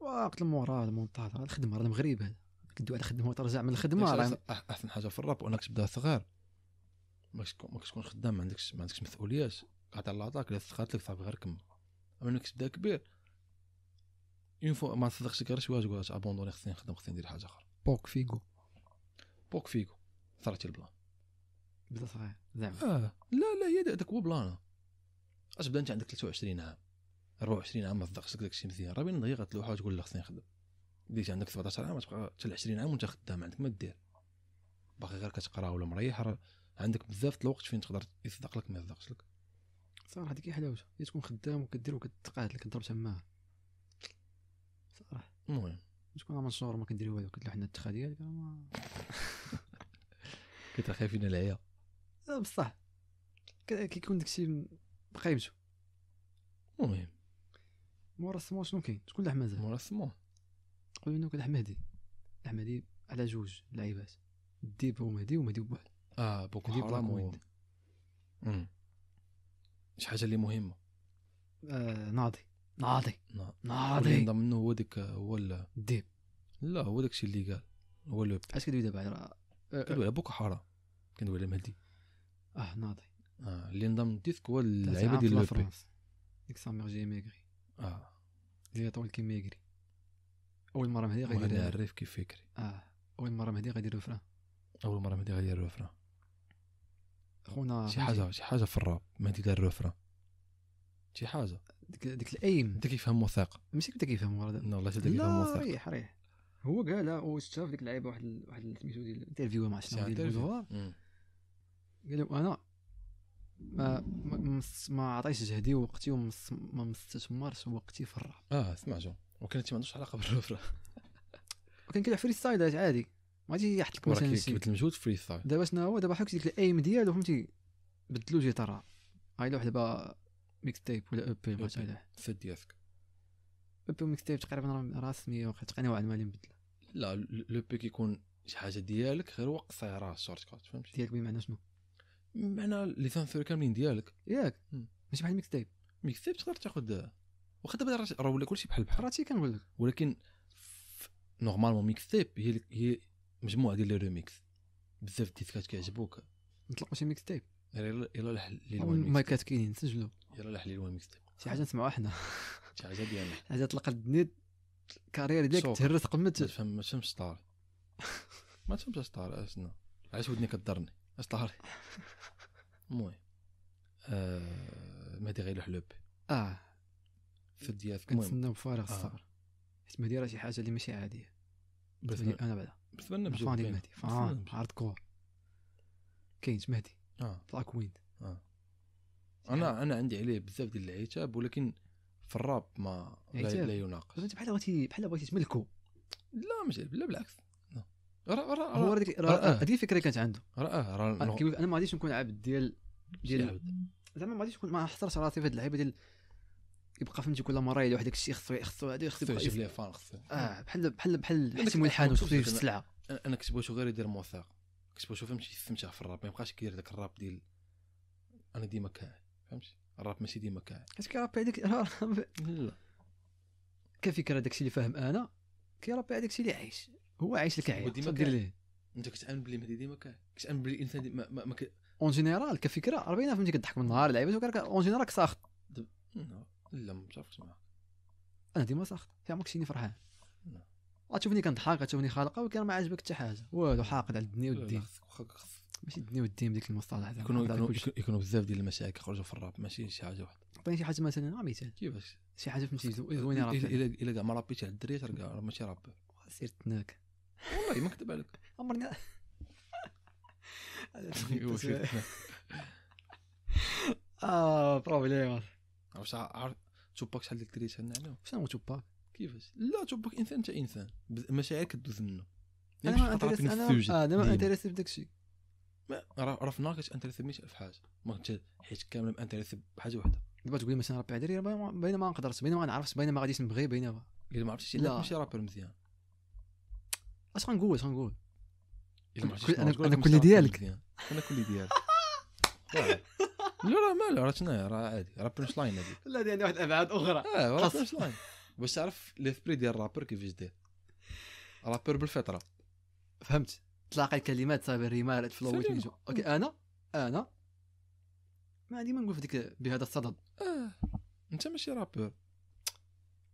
A: وقت مورا المونتاج الخدمه راه المغرب هذا كدو على الخدمه وترجع من الخدمه راه احسن حاجه في الراب وانك تبدا صغير ما تكون خدام ما عندكش ما عندكش مسؤوليات قاعد على لاطاك الا تقاتلك لك صافي غير كمل اما انك تبدا كبير اون فوا ما تصدقش غير شي واحد تقول ابوندوني خصني نخدم خصني ندير حاجه اخرى بوك فيكو بوك فيكو صراتي البلان بدا صغير زعما اه لا لا هي هذاك هو بلان اش بدا انت عندك 23 عام 24 عام ما صدق خصك داكشي مزيان راه بين ضيقت لوحه وتقول لا خصني نخدم بديتي عندك 17 عام تبقى حتى 20 عام وانت خدام عندك ما دير باقي غير كتقرا ولا مريح راه عندك بزاف الوقت فين تقدر يصدق لك ما يصدقش لك صراحه ديك هي حلاوتها تكون خدام وكدير وكتقاعد لك الضرب تماها صراحه المهم تكون من شهور ما كندير والو كتلوح حنا التخاديه ديالك ما كترخي العيا آه، بصح كيكون داكشي بقيمته المهم مورا السمون شنو كاين شكون اللي حمازه مورا السمون قول لنا كان حمادي حمادي على جوج لعيبات ديب ومهدي ومهدي بوحد اه بوكو حرام امم شي حاجه اللي مهمه آه ناضي ناضي نا. ناضي اللي منه هو ديك هو الديب لا هو داكشي اللي قال هو لو اش كدوي دابا آه، كدوي على بوكو حرام كندوي على مهدي اه ناضي اه اللي نضم الديسك هو اللعيبه ديال لو بي ديك سامير جيميغري اه دير طول كيما يجري اول مره مهدي غادي الريف كيف يجري اه اول مره مهدي غادي رفران اول مره مهدي غادي رفران خونا شي حاجه شي حاجه في الراب مهدي دار رفران شي حاجه ديك ديك الايم بدا كيفهم وثاق ماشي بدا كيفهم والله حتى بدا كيفهم وثاق ريح ريح هو قالها وشاف ديك اللعيبه واحد واحد سميتو ديال الانترفيو مع شنو ديال قال انا ما ما عطيتش جهدي ووقتي وما مستثمرش وقتي في الراب اه سمعتو انت ما عندوش علاقه بالراب وكان كيلعب فري ستايل عادي ما غادي يحط لك مثلا شي المجهود فري ستايل دابا شنو هو دابا حكيت الايم ديالو فهمتي بدلو جي ترى هاي واحد دابا ميكس تيب ولا او بي ما تعرف سد ياسك او بي ميكس تيب تقريبا راه سميه واخا تقريبا واحد المال مبدله لا لو بي e كيكون شي حاجه ديالك غير هو راه شورت كات فهمتي ديالك بمعنى شنو معنى ليسانس كاملين ديالك ياك ماشي بحال ميكس تايب ميكس تايب تقدر تاخذ واخا دابا راه ولا كلشي بحال بحال راه كنقول لك ولكن نورمالمون ميكس تايب هي هي مجموعه ديال لي ريميكس بزاف ديسكات كيعجبوك ما طلقوش ميكس تايب يلا يلا لحليل المايكات كاينين سجلوا يلا لحليل وين ميكس تايب شي حاجه نسمعوها حنا شي حاجه ديالنا حاجه تلقى الدنيا الكارير ديالك تهرس قمت ما تفهمش ما تفهمش الطار ما تفهمش طار علاش ودني كضرني اش موي المهم آه، مهدي غير الحلوب اه في الضياف كنتسناو بفارغ آه. الصبر حيت مهدي راه شي حاجه اللي ماشي عاديه بس انا بعدا بالنسبه لنا بجد مهدي فان هارد كور كاين مهدي اه بلاك ويند اه انا انا عندي عليه بزاف ديال العتاب ولكن في الراب ما لا, يناقش انت بحال بغيتي بحال بغيتي تملكو لا ماشي لا بالعكس راه راه هو هذه الفكره كانت عنده راه راه كيقول انا ما غاديش نكون عبد ديال ديال زعما ما غاديش نكون ما احترش راسي في هذه اللعيبه ديال يبقى فهمتي كل مره يلوح داك الشيء خصو خصو هذا خصو يجيب ليه فان خصو اه بحال بحال بحال حسن ملحن وخصو يشوف السلعه انا كنت بغيتو غير يدير موثق كنت بغيتو فهمتي يستمتع في الراب ما يبقاش كيدير داك الراب ديال انا ديما كاع فهمتي الراب ماشي ديما كاع حيت كيرابي هذيك لا كفكره داك الشيء اللي فاهم انا كيربي هذاك الشيء اللي عايش هو عايش لك عايش تدير ليه انت كتامن بلي مهدي ديما كاين كتامن بلي الانسان ما ما, ما ك... اون جينيرال كفكره راه باينه فهمتي كضحك من نهار لعيبات اون جينيرال كساخط لا ما متفقش معاك انا ديما ساخط في عمرك شتيني فرحان غتشوفني كنضحك غتشوفني خالق ولكن ما عاجبك حتى حاجه والو حاقد على الدنيا والدين ماشي الدنيا والدين بديك المصطلح هذا يكونوا يكونوا بزاف ديال المشاكل خرجوا في الراب ماشي شي حاجه واحده عطيني شي حاجه مثلا مثال كيفاش شي حاجه فهمتي زوينه راه الا الا كاع ما رابيتي على الدري راه ماشي رابي سير تناك والله ما كذب عليك عمرني أيوة، اه بروبليم واش عارف توباك شحال ديك دريت هنا عليه شنو توباك كيفاش لا توباك انسان انت انسان مشاعر كدوز منه انا ما انتريس آه، انا ما انتريس بداك الشيء راه في النهار كتانتريس مية الف حاجه حيت كامل انتريس بحاجه وحده دابا تقول لي مثلا ربي عذري بينما ما نقدرش بينما ما نعرفش ما غادي نبغي بينما الا ما عرفتش لا ماشي رابر مزيان اش غنقول اش غنقول انا انا كل ديالك انا كل ديالك لا راه مالو راه تنايا راه عادي راه بنش لاين هادي لا هادي عندي واحد الابعاد اخرى اه راه بنش لاين باش تعرف ليفبري ديال الرابر كيفاش داير رابر بالفطره فهمت تلاقى الكلمات صافي الرمال تفلويت اوكي انا انا ما عندي ما نقول في ديك بهذا الصدد اه انت ماشي رابور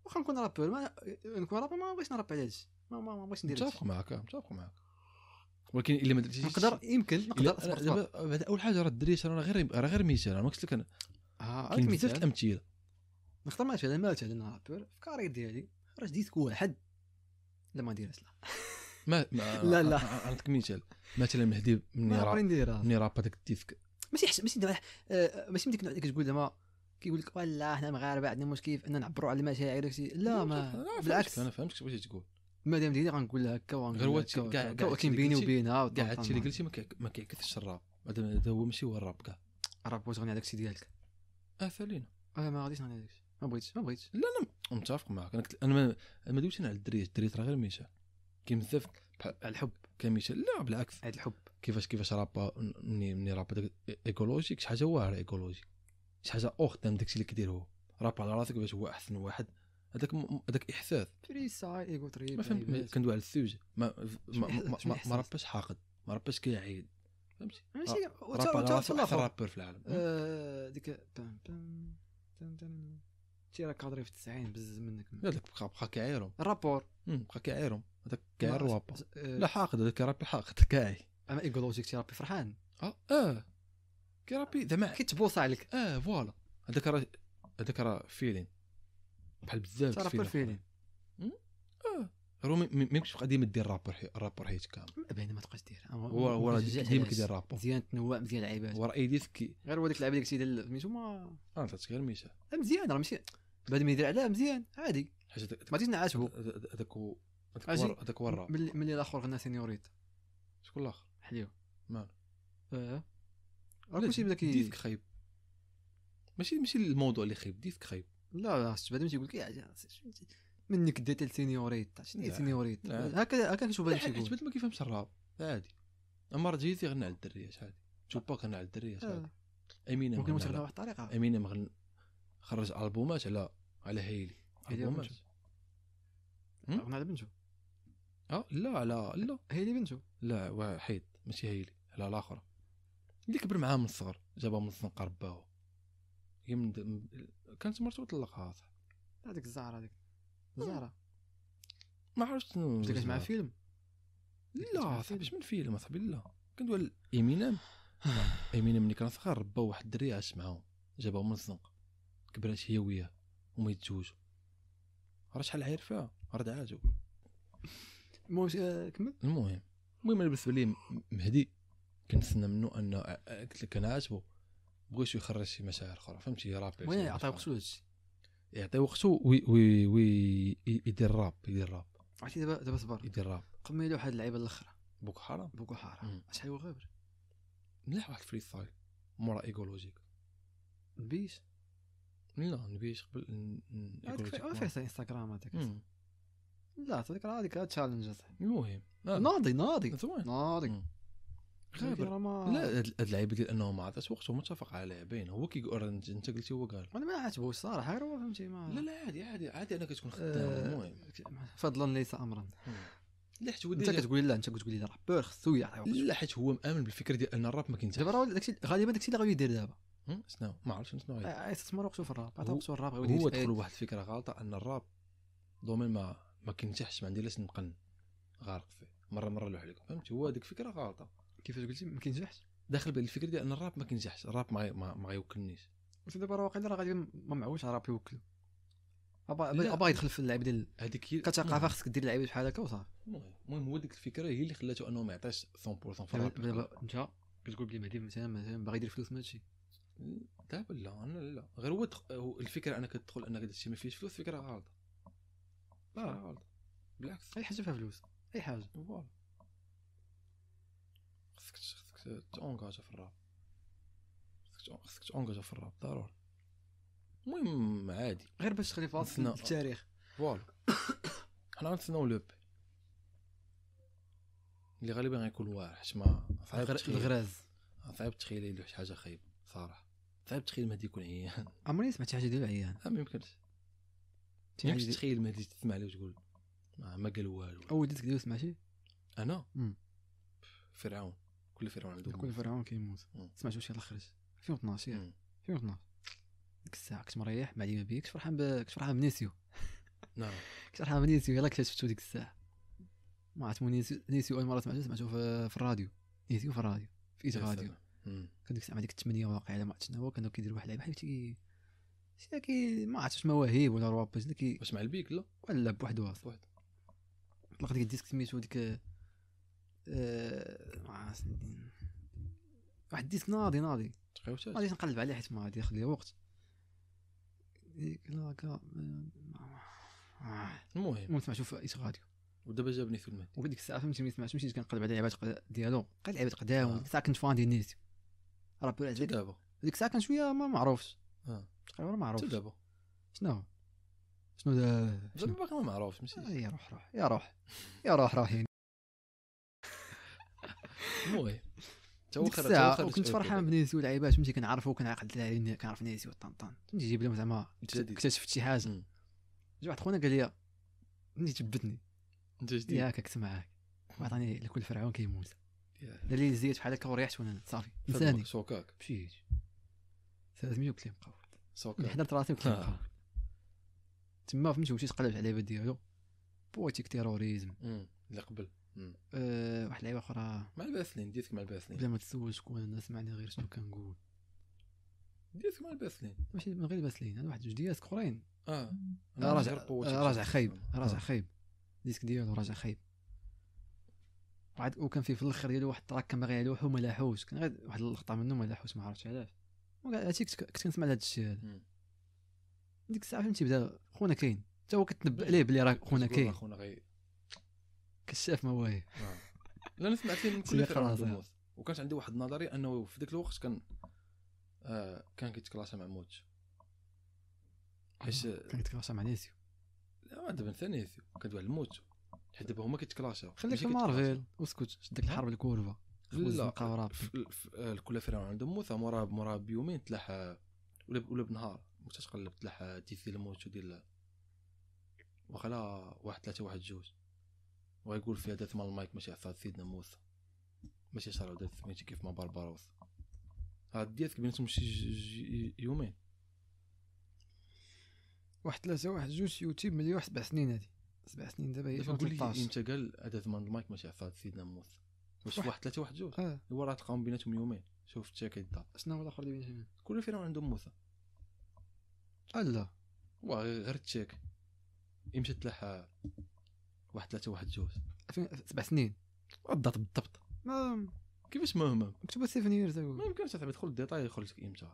A: واخا نكون رابور ما نكون رابور ما بغيتش نراب على هادشي ما ما بغيتش ندير متفق معاك متفق معاك ولكن الا ما درتيش نقدر يمكن نقدر اول حاجه راه الدريش راه غير راه غير مثال انا قلت لك انا آه، كاين بزاف الامثله نختار مثلا هذا مات هذا في كاري ديالي راه ديتك واحد لا ما نديرهاش لا ما, لا لا عندك مثال مثلا مهدي مني راب مني راب هذاك الديسك ماشي ماشي دابا آه، ماشي ملي كنت كتقول زعما كيقول لك والله احنا مغاربه عندنا مشكل في ان نعبروا على المشاعر وداكشي لا ما بالعكس انا فهمتك بغيتي تقول مادام ديالي غنقول لها هكا غير هو كاع كاع بيني وبينها كاع هادشي اللي قلتي ما كيعكسش الراب هذا هو ماشي هو الراب كاع الراب واش غني على داكشي ديالك اه فالينا اه ما غاديش نغني على داكشي ما بغيتش ما بغيتش لا انا متفق معك انا ما ما دويتش انا على الدريات الدريات راه غير ميشا بزاف على الحب كميشا لا بالعكس على الحب كيفاش كيفاش رابا مني مني رابا ايكولوجيك شي حاجه واعره ايكولوجيك شي حاجه اخر دام داكشي اللي كدير هو راب على راسك باش هو احسن واحد هذاك هذاك احساس سا ايغو تريب ما فهمت كندوي على السوج ما ما ما, ما, ما راباش حاقد ما راباش كيعيد فهمتي ماشي راب على راسك احسن في العالم آه، ديك تي راه كادري في 90 بزز منك لا داك بقى بقى كيعيرهم الرابور بقى كيعيرهم هذاك كيعير الرابور آه. لا حاقد هذاك رابي حاقد كاعي اما ايكولوجيك تي رابي فرحان اه اه كيرابي زعما كيتبوص عليك اه فوالا هذاك راه هذاك راه فيلين بحال بزاف رابر فيلين اه رو ميمكنش تبقى ديما دير رابر الرابر حيت كامل باين ما تبقاش دير هو هو ديما كيدير رابر مزيان تنوع مزيان لعيبات ورا اي ديسك غير هو ديك اللعيبه ديك سيدي سميتو ما اه نعطيك غير مثال مزيان راه ماشي بعد ما يدير عليها مزيان عادي ما تجيش نعاتبو هذاك هو هذاك هو الراب ملي الاخر غنى سينيوريت شكون الاخر حليو مالو اه كلشي بدا كي ديسك خايب ماشي ماشي الموضوع اللي خايب ديسك خايب لا لا شفت بعدا تيقول لك منك ديت لسينيوريت شنو هي سينيوريت هكا هكا كنشوف هذا الشيء حيت ما كيفهمش الراب عادي اما جيتي غنى على الدريات عادي شوبا آه. غنى على الدريات آه. عادي امينه ممكن تغنى واحد الطريقه امينه مغن... خرج البومات على على هايلي البومات غنى على بنته اه لا لا لا هايلي بنته لا وحيد ماشي هايلي على الاخر اللي كبر معاه من الصغر جابها من الزنقه رباه هي من د... كانت مرته طلقها صح هذيك الزهره هذيك الزهره ما عرفتش شنو مع فيلم لا صاحبي من فيلم صاحبي لا كنت ولا ايمينام ايمينام ملي كان صغير رباه واحد الدري عاش معاهم جابها من الزنقه كبرات هي وياه وما يتزوجوا راه شحال عاير فيها راه عاجو المهم آه، كمل المهم المهم انا بالنسبه لي مهدي كنتسنى منه انه آه، قلت لك انا عاجبو بغيتو يخرج شي مشاعر اخرى فهمتي راب وين يعطي وقتو هادشي يعطي وقتو وي وي وي يدير راب يدير راب عرفتي دابا دابا صبر يدير راب يدير واحد اللعيبه الاخرى بوكو حرام بوكو حرام شحال هو غابر مليح واحد الفري ستايل مورا ايكولوجيك نبيش لا نبيش قبل فيه انستغرام هذاك لا هذيك راه هذيك تشالنج المهم ناضي ناضي ناضي ما لا هاد اللعيبه ديال انه ما عطاش وقته متفق على لاعبين هو كي انت قلتي هو قال انا ما عاتبوش الصراحه غير هو فهمتي ما لا لا عادي عادي عادي انا كتكون خدام آه، المهم فضلا ليس امرا لا حيت انت كتقول لا انت كتقول لي لا رابور خصو يعطي وقته لا حيت هو مامن بالفكره ديال ان الراب ما كاينش دابا راه غالبا داكشي اللي غادي يدير دابا شنو ما عرفتش شنو غادي يستثمر آه، آه، وقته في الراب عطا وقته الراب هو دخل واحد الفكره غلطه ان الراب دومين ما ما كينتحش ما عندي لاش نقن غارق فيه مره مره لوحدك فهمتي هو هذيك فكره غلطه كيف قلتي ما كينجحش داخل الفكره ديال ان الراب ما كينجحش الراب ما ما, ما يوكلنيش قلت دابا راه واقيلا راه غادي ما معولش على الراب يوكل ابا ابا يدخل في اللعب ديال هذيك كثقافه خصك دير لعيبه بحال هكا وصافي المهم هو ديك الفكره هي اللي خلاته انه ما يعطيش 100% في الراب دابا انت كتقول بلي مهدي مثلا مثلا باغي يدير فلوس من هادشي دابا لا انا لا غير هو الفكره انك تدخل انك هادشي ما فيهش فلوس فكره غلط لا غلط بالعكس اي حاجه فيها فلوس اي حاجه فوالا خصك خصك تونجاجا في الراب خصك تونجاجا في الراب ضروري المهم عادي غير باش تخلي في التاريخ فوالا حنا غنتسناو لوب اللي غالبا غيكون واعر حيت ما صعيب الغراز صعيب تخيل له شي حاجه خايبه صراحه صعيب تخيل مهدي يكون عيان عمري سمعت شي حاجه ديال عيان ما يمكنش يمكنش تخيل مهدي تسمع له وتقول ما, قال والو اول ديسك ديالو سمعتي انا فرعون كل فرعون عنده كل فرعون كيموت سمعت شو يلاه خرج 2012 ياك 2012 ديك الساعه كنت مريح ما ما بيك كنت فرحان كنت فرحان بنيسيو نعم كنت فرحان بنيسيو يلاه اكتشفتو ديك الساعه ما عرفت نيسيو اول مره سمعتو سمعتو آه، في الراديو نيسيو في الراديو في ايت راديو كان ديك الساعه ديك الثمانيه واقع على ما عرفت شنو هو كانوا كيديروا واحد اللعيبه حيت كي كي ما عرفتش مواهب ولا رواباج كي واش مع البيك لا ولا بوحدو بوحدو طلقت ديك الديسك سميتو ديك آه، أه... واحد ديسك ناضي ناضي ما غاديش نقلب عليه حيت ما غادي ياخذ لي وقت المهم المهم تسمع شوف ايش غادي ودابا جابني في وديك الساعه فهمتني سمعت مشيت كنقلب على لعبات ديالو بقى لعبات قدام وديك آه. الساعه كنت فان ديال راه بولا دابا ديك الساعه كان شويه ما معروفش آه. تقريبا ما معروفش دابا شنو شنو دابا باقي ما معروفش ماشي آه، يا روح روح يا روح يا روح روح المهم تا كنت فرحان بنيزيو لعيبات فهمتي كنعرفو كنعقد اللاعبين كنعرف نيزيو طنطان فهمتي جيب لهم زعما اكتشفت شي حاجه جا واحد خونا قال لي فهمتي جبدني انت جديد ياك كنت معاك وعطاني لكل فرعون كيموت قال لي زيت بحال هكا وريحت وانا صافي نساني سوكاك مشيت 300 وقلت لهم قاود سوكاك حضرت راسي وقلت لهم قاود تما فهمتي مشيت قلبت على العباد ديالو بوتيك تيروريزم اللي قبل أه، واحد لعيبه اخرى مع الباسلين ديتك مع الباسلين بلا ما تسول شكون انا سمعني غير شنو كنقول ديتك مع الباسلين ماشي من غير الباسلين انا واحد جوج دياسك اخرين اه, آه، راجع آه، راجع خايب راجع خايب ديسك ديالو راجع خايب وعاد وكان فيه في الاخر ديالو واحد التراك كان باغي يلوح وما لاحوش كان غير واحد اللقطه منه ما لاحوش ما عرفتش علاش هادشي كنت كنسمع لهاد الشيء هذا ديك الساعه فهمتي بدا خونا كاين حتى هو كتنبأ عليه بلي راه خونا كاين خونا كشاف مواهب آه.
B: لان سمعت فيه من كل فرقه
A: وكانت عندي واحد النظريه انه في ذاك الوقت كان آه كان كيتكلاشا مع موت حيت كان كيتكلاشا مع نيسيو لا دابا ثاني نيسيو كندوي على الموت حيت دابا هما كيتكلاشاو خليك في مارفل اسكت ديك الحرب الكورفا لا الكل فرقه عندهم موت مورا مورا بيومين تلاح ولا آه، ولا بنهار وقت تقلب تلاح ديسي آه، الموت وديال واخا واحد ثلاثه واحد جوج ويقول فيها دات مال مايك ماشي عصا سيدنا موسى ماشي شرع دات سميتي كيف ما بربروس هاد ديالك بيناتهم شي يومين واحد ثلاثة واحد جوج يوتيوب ملي واحد سبع سنين هادي سبع سنين دابا هي قول لي قال اداة مان المايك ماشي عصا سيدنا موسى واش واحد ثلاثة واحد جوج آه. هو راه تلقاهم بيناتهم يومين شوف التا كيضاد شنو هو الاخر اللي بيناتهم كل فرعون عندهم موسى الا واه غير تشيك يمشي تلاح واحد ثلاثه واحد جوج سبع سنين بالضبط بالضبط ما كيفاش مهم مكتوبه 7 ييرز ما يمكنش تعرف تدخل الديتاي يخرج لك امتى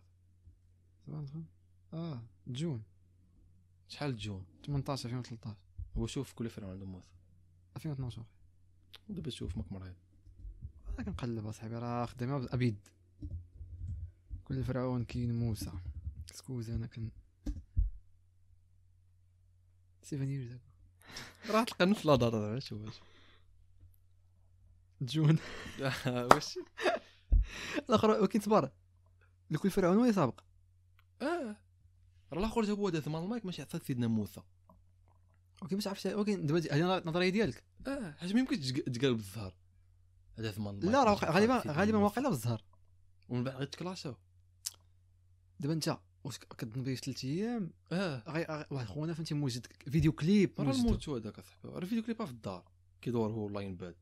A: اه جون شحال جون 18 2013 هو شوف كل فرع عنده موث 2012 دابا تشوف ماك مريض انا آه، كنقلب اصاحبي راه خدامي ابيض كل فرعون كاين موسى سكوز انا كن 7 ييرز راح تلقى نفس لا دار شوف جون واش الاخر ولكن تبارك لكل فرعون وهي سابق اه راه الاخر هو داز مال مايك ماشي عطات سيدنا موسى ولكن باش عرفت ولكن دابا هذه النظريه ديالك اه حيت ما يمكنش تقال بالزهر هذا ثمان المايك لا راه غالبا غالبا واقيلا بالزهر ومن بعد غيتكلاشاو دابا انت بيه ثلاث ايام اه واحد خونا فهمتي موجد فيديو كليب راه موتو هذاك اصاحبي راه فيديو كليب في الدار كيدور هو لاين باد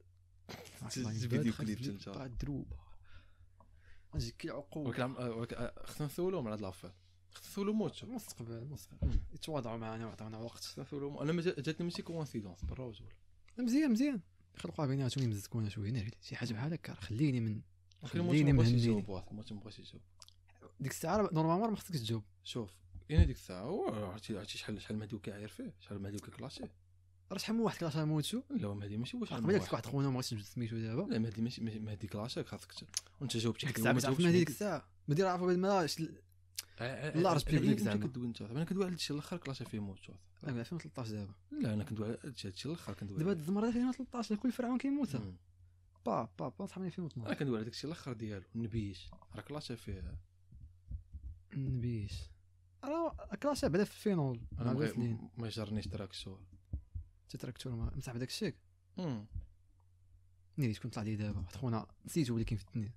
A: فيديو كليب انت تاع الدروب اجي كي عقوبه ولكن آه، آه، خصنا نسولهم على هاد لافير خصنا نسولو موتو المستقبل المستقبل يتواضعوا معنا وعطيونا وقت خصنا نسولو انا جاتني ماشي كونسيدونس برا وجول مزيان مزيان خلقوها بيناتهم يمزكونا شويه هنا شي حاجه بحال هكا خليني من خليني مهنيني ما تنبغيش يجاوب ديك الساعه نورمالمون ما خصكش تجاوب شوف انا يعني ديك الساعه هو عرفتي عرفتي شحال شحال مهدوك عاير فيه شحال مهدوك كلاشي راه شحال من واحد كلاشا موتو لا مهدي ماشي واش قبل واحد خونا ما بغيتش نجبد سميتو دابا لا مهدي ماشي مهدي كلاشا خاصك وانت جاوبتي ديك الساعه ما مهدي ديك الساعه مهدي راه عارف ما الله رجبي الساعه زعما كندوي انت انا كندوي على هادشي الاخر كلاشا فيه موت انا 2013 دابا لا انا كندوي على هادشي الاخر كندوي دابا الزمر 2013 كل فرعون كيموت با با با صحابي 2012 انا كندوي على داكشي الاخر ديالو النبيش راه كلاشا فيه نبيش راه كلاسي بعدا في الفينول انا مغير ما جرنيش تراكتور حتى تراكتور مسح بداك الشيك نيت شكون طلع لي دابا واحد خونا نسيتو ولكن فتني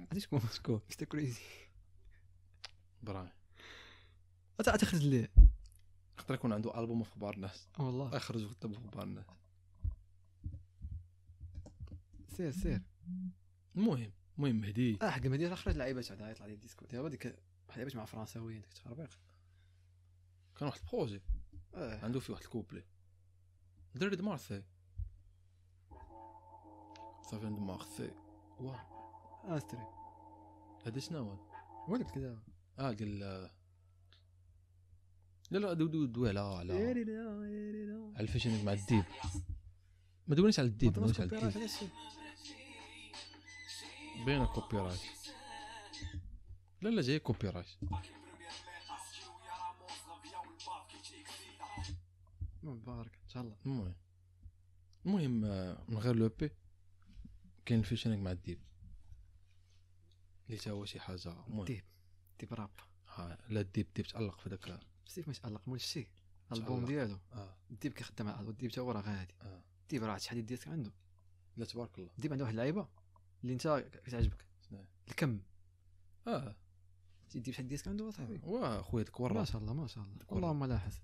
A: عرفتي شكون شكون كنت كريزي براي عاد تخرج ليه خاطر يكون عنده البوم في بار الناس آه، والله يخرج وكتب في بار الناس سير سير المهم المهم مهدي اه حق مهدي راه خرج لعيبه تاع يطلع لي الديسكو دابا ديك واحد لعبت مع فرنساويين ديك التخربيق كان واحد البروجي اه عنده فيه واحد الكوبلي دري د مارسي صافي عند مارسي واه استري هادي شنو هو هو كذا اه قال لا لا دو دو دو على على على الفيشنينغ مع الديب ما دونيش على الديب ما دونيش على الديب بينا كوبي رايت لا لا جاي كوبي رايت مبارك ان شاء الله المهم المهم آه، من غير لو بي كاين الفيشنينغ مع الديب اللي تا هو شي حاجه المهم ديب ديب راب ها لا ديب ديب تالق في داك بصح ما تالق مول شي البوم ديالو الديب آه. كيخدم على الديب تا هو راه غادي آه. ديب الديب راه شحال ديالك عنده لا تبارك الله الديب عنده واحد اللعيبه اللي انت كتعجبك الكم اه تدي ديسك عنده وصافي واه خويا ديك ما شاء الله ما شاء الله اللهم لا حسن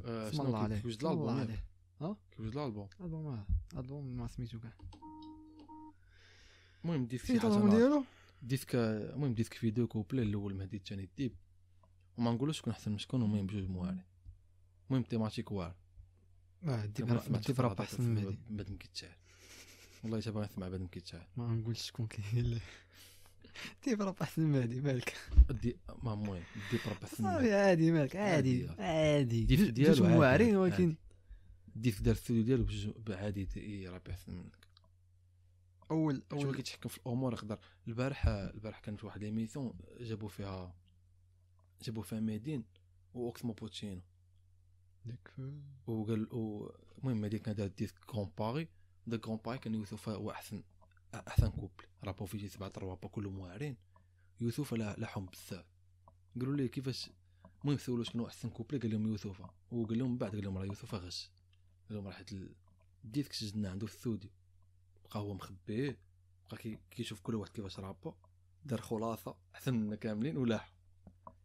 A: بسم آه، الله عليه كيفاش الالبوم الله عليه ها كيفاش الالبوم البوم اه البوم ما سميتو كاع المهم ديسك في حاجه ديالو ديسك المهم ديسك دو كوبلي الاول مهدي الثاني الديب وما نقولوش شكون احسن من شكون المهم بجوج موالي المهم تيماتيك واعر اه ديب راب احسن من مهدي بدن مكيتشعل والله تبغى نسمع بدن مكيتشعل ما نقولش شكون كاين ديب حسن المهدي مالك دي ما المهم ديب ربح المهدي عادي مالك عادي عادي ديف ديالو واعرين ولكن ديف دار الثلو ديالو عادي يربح منك اول اول كيتحكم في الامور يقدر البارح البارح كانت واحد ليميسيون جابوا فيها جابوا فيها ميدين واكسمو بوتشينو وقال المهم هذيك كان دار ديسك كومباري ذا كومباري كان يوثو فيها هو احسن احسن كوبل رابو فيجي سبعة روابا كلهم واعرين يوسف لحم بزاف قالوا ليه كيفاش المهم سولو شنو احسن كوبل قال لهم يوسف وقال لهم من بعد قال لهم راه يوسف غش قال لهم راحت ديتك سجلنا عنده في السودي بقى هو مخبيه بقى كي كيشوف كل واحد كيفاش رابو دار خلاصه احسن منا كاملين ولاح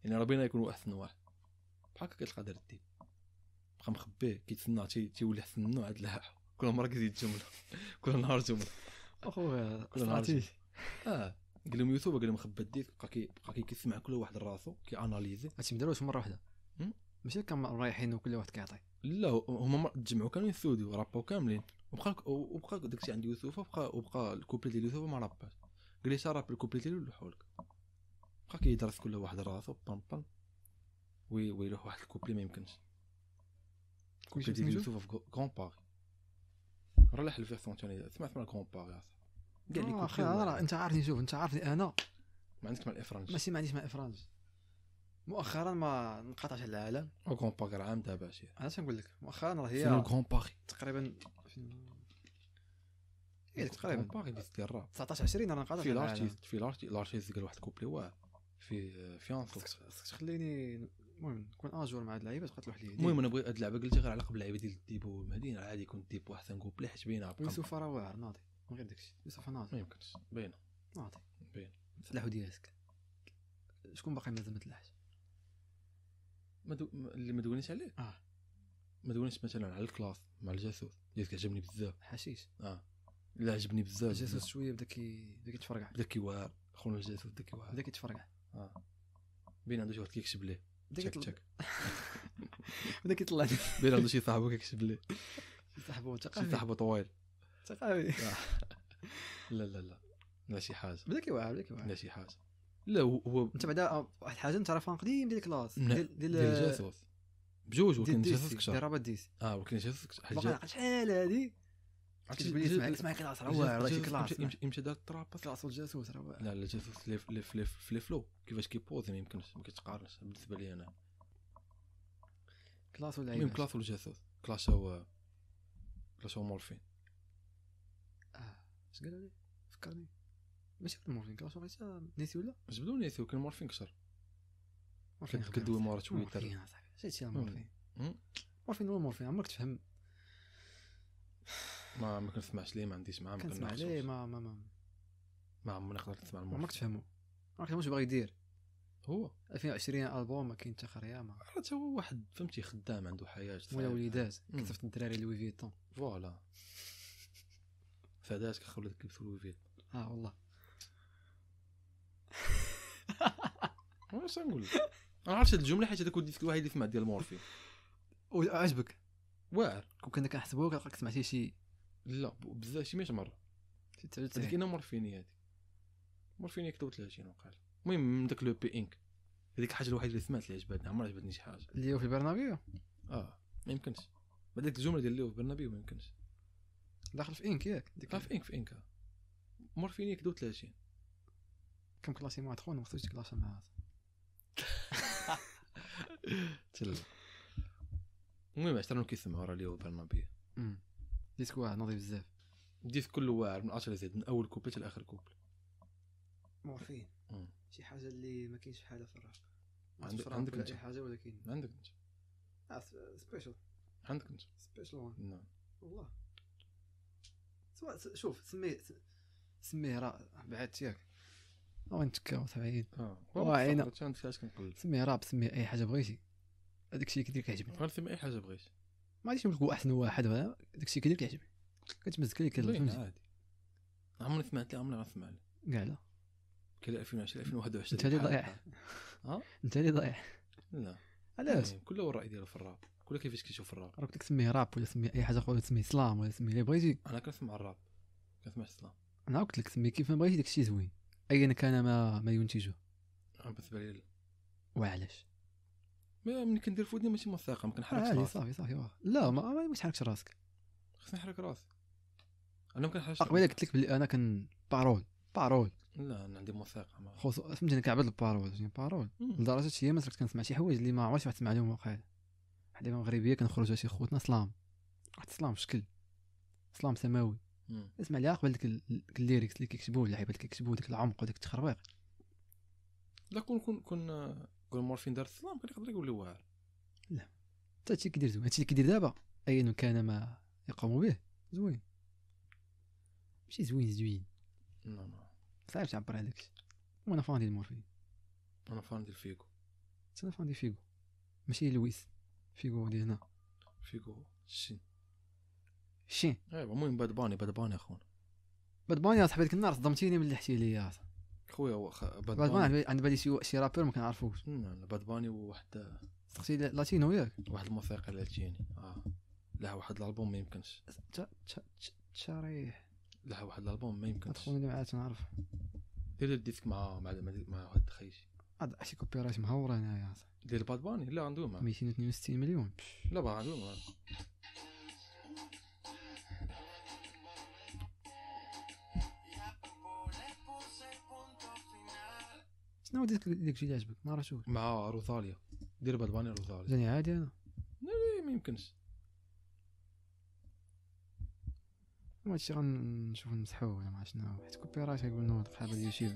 A: يعني ربينا يكون احسن واحد بحال هكا كتلقى دار الدين بقى مخبيه كيتسنى تيولي احسن منو عاد لاح كل مره كيزيد جمله كل نهار جمله اخويا قطعتيه اه قال لهم يوثوب قال لهم خبات ديك بقى كي بقى كيسمع كل واحد لراسو كي اناليزي هادشي ما داروش مره واحده ماشي كان رايحين وكل واحد كيعطي لا هما تجمعوا كانوا يسودوا رابو كاملين وبقى وبقى داكشي عند يوسف وبقى وبقى الكوبلي ديال يوسف ما راباش قال لي شارب الكوبلي ديالو لحولك بقى كيدرس كل واحد راسو بام بام وي ويروح واحد الكوبلي ما يمكنش الكوبلي ديال يوسف في كون باري راه لا حلف احسن ثاني سمعت من قال لي اخي آه، راه انت عارفني شوف انت عارفني انا ما عندك مع الافرنج ماشي ما عنديش مع الافرنج مؤخرا ما انقطعش على العالم او باغ باغي عام دابا شي انا نقول لك مؤخرا راه هي الكون باغ تقريبا ايه تقريبا باغي اللي ديال الراب 19 20 راه انقطعت في لارتيست في لارتيست قال واحد كوبلي واه في آه، فيانس خصك تخليني المهم كون اجور مع هاد اللعيبه تبقى تلوح ليه المهم انا بغيت هاد اللعبه قلت غير على قبل اللعيبه ديال الديبو مهدينا عادي كنت واحد احسن بلي حيت باينه يوسف راه واعر ناضي من غير داكشي يوسف ناضي ما يمكنش باينه ناضي باينه تلاحو ديالك شكون باقي مازال ما تلاحش مدو... اللي ما دونيش عليه اه ما دونيش مثلا على الكلاس مع الجاسوس ديالك عجبني بزاف حشيش اه لا عجبني بزاف الجاسوس شويه بدا كي بدا كيتفرقع بدا كيوار خونا الجاسوس بدا كيوار بدا كيتفرقع اه بين عنده شي واحد كيكتب ليه بدك تشك بدك يطلع بين عنده شي صاحبو كيكتب لي شي صاحبه ثقافي شي صاحبو طويل ثقافي آه. لا لا لا لا شي حاجه بدا كيوعى بدا كيوعى لا شي حاجه لا هو انت بعدا واحد الحاجه انت راه فان قديم ديال الكلاس ديال ديال الجاسوس بجوج ولكن جاسوس كشر ديال رابط ديسي اه ولكن جاسوس حاجه شحال هادي كتبان كلاس راه واعر شي يمشي دار التراباس كلاس الجاسوس راه لا لا الجاسوس في لي فلو كيفاش كيبوز يعني ما يمكنش ما كيتقارنش بالنسبه لي انا كلاس ولا المهم كلاس ولا جاسوس كلاس هو كلاس هو مورفين اه اش قال لي فكرني ماشي مورفين كلاس هو نيسي ولا جبدو نيسي وكان مورفين كثر كدوي مورا تويتر مورفين اصاحبي شي مورفين مورفين هو مورفين عمرك تفهم ما ما كنسمعش ليه ما عنديش معاه ما كنسمع ليه ما ما ما ما عمرني نقدر نسمع الموسيقى عمرك تفهمو عمرك واش باغي يدير هو 2020 البوم ما كاين حتى يا ما حتى هو واحد فهمتي خدام عنده حياه ولا وليدات كتفت الدراري لوي فيتون فوالا فداتك اخو لك كلبسوا لوي فيتون اه والله واش نقول انا عرفت هاد الجمله حيت هذاك وديت واحد اللي في ديال مورفي عجبك واعر كون كنا كنحسبوك لقاك سمعتي شي لا بزاف شي 100 مره هذيك انا مورفيني هذيك مورفيني كتبت 30 وقال المهم من داك لو بي انك هذيك الحاجه الوحيده اللي سمعت اللي عجبتني عمرها عجبتني شي حاجه اللي هو في البرنابيو اه ما يمكنش هذيك الجمله ديال اللي هو في البرنابيو ما يمكنش داخل في انك ياك ديك آه، في انك في انك مورفيني كتبت 30 كم كلاسي مع تخون ما خصوش كلاسي معاه تلا المهم عشت راهم كيسمعوا راه اليوم برنابيو ديسك واعر نوضي بزاف ديسك كله واعر من 10 لزيد من اول كوبل حتى لاخر كوبل مورفين شي حاجه اللي ما كاينش بحالها في الراب عندك عندك انت حاجه ولكن عندك انت سبيشال عندك انت سبيشال وان نعم والله سوا شوف سميه سميه راه بعد ياك او كاو صعيب واعينا سميه راب سميه اي حاجه بغيتي هذاك الشيء كيدير كيعجبني سمي اي حاجه بغيتي ما غاديش نقول احسن واحد ولا الشيء كدير كيعجبني كتمزك ليك عادي عمري سمعت عمري ما سمعت كاع لا كاين 2020 2021 انت اللي ضايع ها انت اللي ضايع لا علاش يعني كل هو الراي ديالو في الراب كل كيفاش كيشوف الراب راك تسميه راب ولا تسميه اي حاجه اخرى تسميه سلام ولا تسميه اللي بغيتي انا كنسمع الراب كنسمع السلام انا قلت لك سميه كيف ما بغيتي داك الشيء زوين ايا كان ما ما ينتجه بالنسبه لي لا وعلاش ملي كندير في ودني ماشي موثقه ما كنحركش راسي صافي صافي واه لا ما ما تحركش راسك خصني نحرك راسي انا ما كنحركش قبيله قلت لك بلي انا كن بارول بارول لا انا عندي موثقه ما خصوصا فهمتني كنعبد البارول يعني بارول لدرجه شي ما صرت كنسمع شي حوايج اللي ما عمرش واحد المعلومه وقعت حليمه مغربيه كنخرجوا شي خوتنا سلام واحد سلام في شكل سلام سماوي اسمع ليها قبل ديك الليريكس اللي كيكتبوه اللعيبه اللي كيكتبوه ديك العمق وديك التخربيق لا كون كون كون كون مورفين دار الظلام كان يقدر يولي واعر لا حتى هادشي كيدير زوين هادشي كيدير دابا ايا كان ما يقوم به زوين ماشي زوين زوين نو نو صعيب تعبر على داكشي وانا فان ديال مورفين انا فان ديال فيغو انا فان ديال فيغو ماشي لويس فيغو ديال هنا فيغو شين شين ايوا المهم باد باني باد باني اخونا باد باني صاحبي ديك النهار صدمتيني ملي ليا ليا خويا باد باني عند بالي شي رابور ما كنعرفوش باد باني وواحد اختي لاتينو ياك واحد الموسيقى لاتيني اه لها واحد الالبوم ما يمكنش تشاريح لها واحد الالبوم ما يمكنش خويا اللي عاد نعرف دير الديسك مع مع مع واحد خيشي عاد شي كوبي رايت مهوره هنايا دير باد باني لا عندهم 262 مليون لا باه عندهم شنو ديك ديك الشيء اللي عجبك ما عرفتوش مع روثاليا دير باد باني روثاليا زين عادي انا لا لا ما يمكنش ما هادشي غنشوف نمسحو ولا ما شنو حيت كوبي رايت يقول نوض القحابه اليوتيوب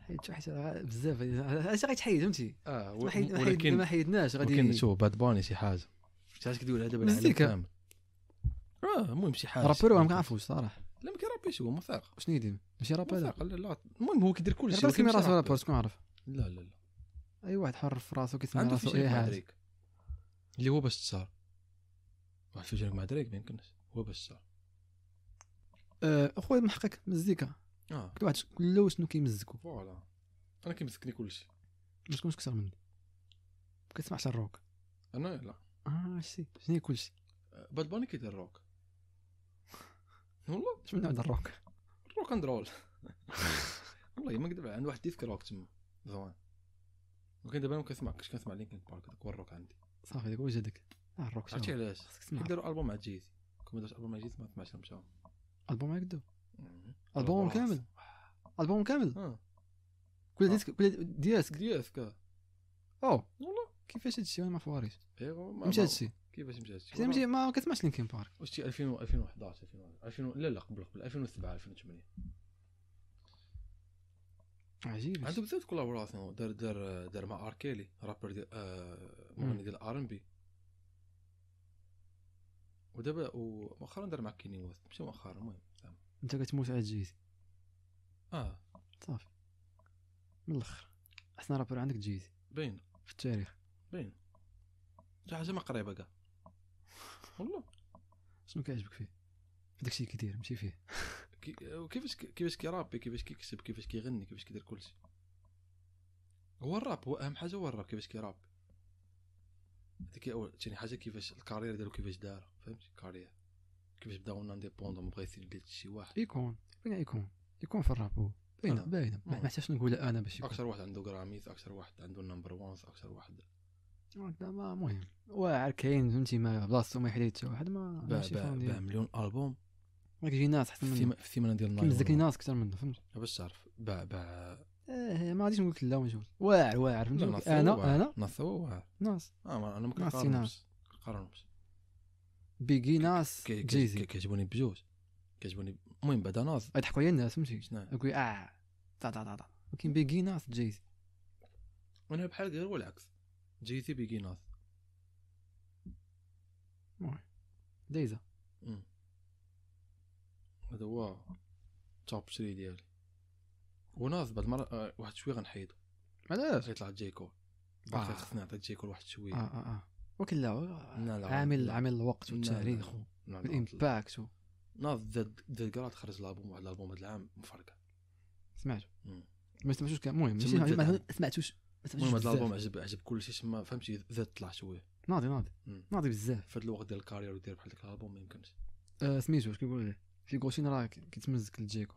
A: حيت حيت بزاف اش غيتحيد فهمتي اه ولكن ما حيدناش غادي ولكن شوف باد باني شي حاجه علاش كتقول هذا بالعالم كامل اه المهم شي حاجه رابر ما كنعرفوش صراحه لا ما كيرابيش هو موثق شنو يدير ماشي رابر هذا لا المهم هو كيدير كلشي راسك كيما راسو رابر شكون عارف لا لا لا اي واحد حر في راسو كيسمي راسو اي حاجه اللي هو باش تسهر واحد في مع دريك ما يمكنش هو باش تسهر آه، اخويا محقق مزيكا اه كل واحد كله شنو كيمزكو فوالا انا كيمزكني كلشي ما تكونش كثر مني ما كتسمعش الروك انا لا اه شي شنو هي كلشي باد بوني كيدير الروك والله اش من الروك الروك اند رول والله ما نكذب عند واحد ديسك روك تما زوين ولكن دابا ما كاش كنسمع لينكين بارك هذاك هو الروك عندي صافي هذاك هو جدك آه، الروك عرفتي علاش داروا البوم مع جيزي كون ما البوم مع جيزي ما سمعتش البوم هكذا البوم كامل البوم كامل آه. كل آه. ديسك كل ديسك ديسك او والله كيفاش هادشي انا ما فواريش إيه، مشى هادشي كيفاش مشات حتى ما كتسمعش لينكين بارك واش 2000 2011 2000 لا لا قبل قبل 2007 2008 عجيب عنده بزاف كولابوراسيون دار دار دار مع اركيلي رابر ديال آه، مغني ديال ار ام بي ودابا ومؤخرا دار مع كيني ويست ماشي مؤخرا المهم انت كتموت على جيزي اه صافي من الاخر احسن رابر عندك جيزي باين في التاريخ باين شي حاجه ما قريبه كاع والله شنو كيعجبك فيه داكشي اللي كيدير ماشي فيه وكيفاش آه، كيفاش كيرابي كيفاش كيكسب كيفاش كيغني كيفاش كيدير كلشي هو الراب هو اهم حاجه هو الراب كيفاش كيرابي هذيك اول ثاني حاجه كيفاش الكارير ديالو كيفاش دار فهمتي الكارير كيفاش بدا اون انديبوندون ما بغيت يدير شي واحد يكون باين يكون يكون في الراب هو باينه آه. باينه ما احتاجش آه. نقولها انا باش اكثر واحد عنده غراميز اكثر واحد عنده نمبر وانز اكثر واحد زعما آه، المهم واعر كاين فهمتي ما بلاصتو ما حتى واحد ما باع مليون البوم ما كيجي ناس حتى من في الثمن ديال النايلون مزكني ناس اكثر منه فهمت باش تعرف باع باع اه ما غاديش نقول لك لا ما واعر واعر فهمتي انا انا ناس هو واعر ناس اه انا ما كنقارنش كنقارنش بيجي ناس جيزي كيعجبوني بجوج كيعجبوني المهم بعدا ناس يضحكوا عليا الناس فهمتي يقول اه تا تا تا ولكن بيجي ناس جيزي انا بحال غير هو العكس جيثي بيجيناث ديزا هذا هو توب 3 ديالي وناظ بعد مرة آه، واحد شويه غنحيدو علاش غيطلع جيكول باقي آه. خصني نعطي جيكول واحد شويه اه اه اه ولكن آه، لا عامل عامل الوقت والتاريخ والامباكت ناظ ذا كرات خرج لابوم واحد لابوم هذا العام مفرقع سمعتو ما سمعتوش المهم ما سمعتوش المهم هذا الالبوم عجب عجب كل شيء تما فهمتي ذات طلع شويه ناضي ناضي ناضي بزاف في هذا الوقت ديال الكارير ودير بحال ذاك الالبوم ما يمكنش آه سميتو اش كيقول لك في كوشين راه كيتمزك لجيكو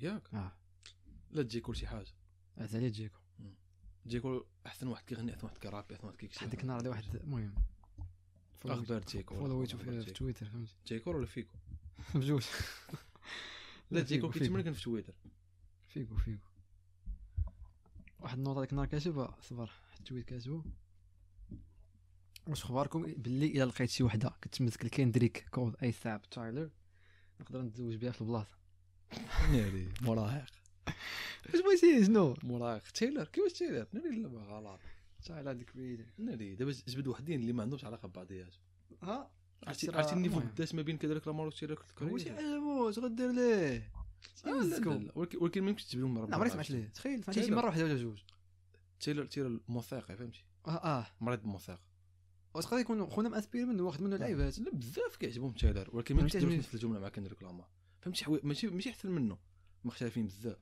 A: ياك اه لا جيكو شي حاجه عز عليه آه، جيكو جيكو احسن واحد كيغني احسن واحد كيرابي احسن واحد كيكشف ديك النهار واحد المهم اخبار جيكو فولويتو في, تويتر فهمتي جيكو ولا فيكو بجوج لا جيكو كيتمركن في تويتر فيكو فيكو واحد النوطه ديك النهار كاتبها صبر حتى التويت كاتبو واش اخباركم باللي الا لقيت شي وحده كتمسك كندريك كولد اي ثاب تايلر نقدر نتزوج بها في البلاصه ناري مراهق واش بغيتي شنو مراهق تايلر كيفاش تايلر ناري لا غلط تايلر هذيك بعيده ناري دابا جبد وحدين اللي ما عندهمش علاقه ببعضياتهم ها عرفتي عرفتي آه، النيفو قداش ما بين كذلك لامار وتايلر هو شي حاجه غدير ليه ولكن ما يمكنش تجيب لهم مره لا ليه تخيل شي مره واحده ولا جوج تيلر تيلر موثاقي فهمتي اه اه مريض بالموسيقى وتقدر يكون خونا ماسبير منه واخد منه لعيبات لا بزاف كيعجبهم تيلر ولكن ما يمكنش نفس الجمله مع كندريك لامار فهمتي ماشي ماشي احسن منه مختلفين بزاف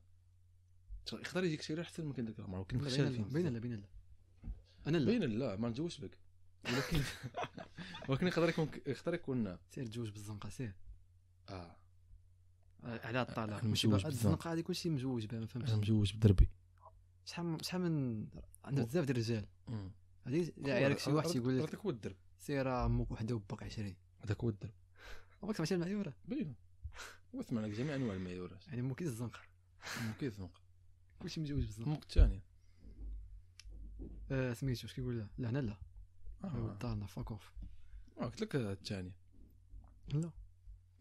A: يقدر يجيك تيلر احسن من كندريك لامار ولكن مختلفين بين لا بين لا انا لا بين لا ما نتزوجش بك ولكن ولكن يقدر يكون يقدر يكون سير تجوج بالزنقه سير اه على الطلاق مزوج الزنقه هذه كلشي مزوج بها ما فهمتش مزوج بدربي شحال شحال من عندنا بزاف ديال الرجال هذه عيالك شي يعني واحد يقول لك هذاك هو الدرب سير امك وحده وباك 20 هذاك هو الدرب عمرك سمعتي المعيوره باينه وسمعنا لك جميع انواع المعيورات يعني امك الزنقه امك الزنقه كلشي مزوج بالزنقه امك الثانيه آه سميتو اش كيقول لها لا هنا لا دارنا فاك اوف قلت لك الثانيه لا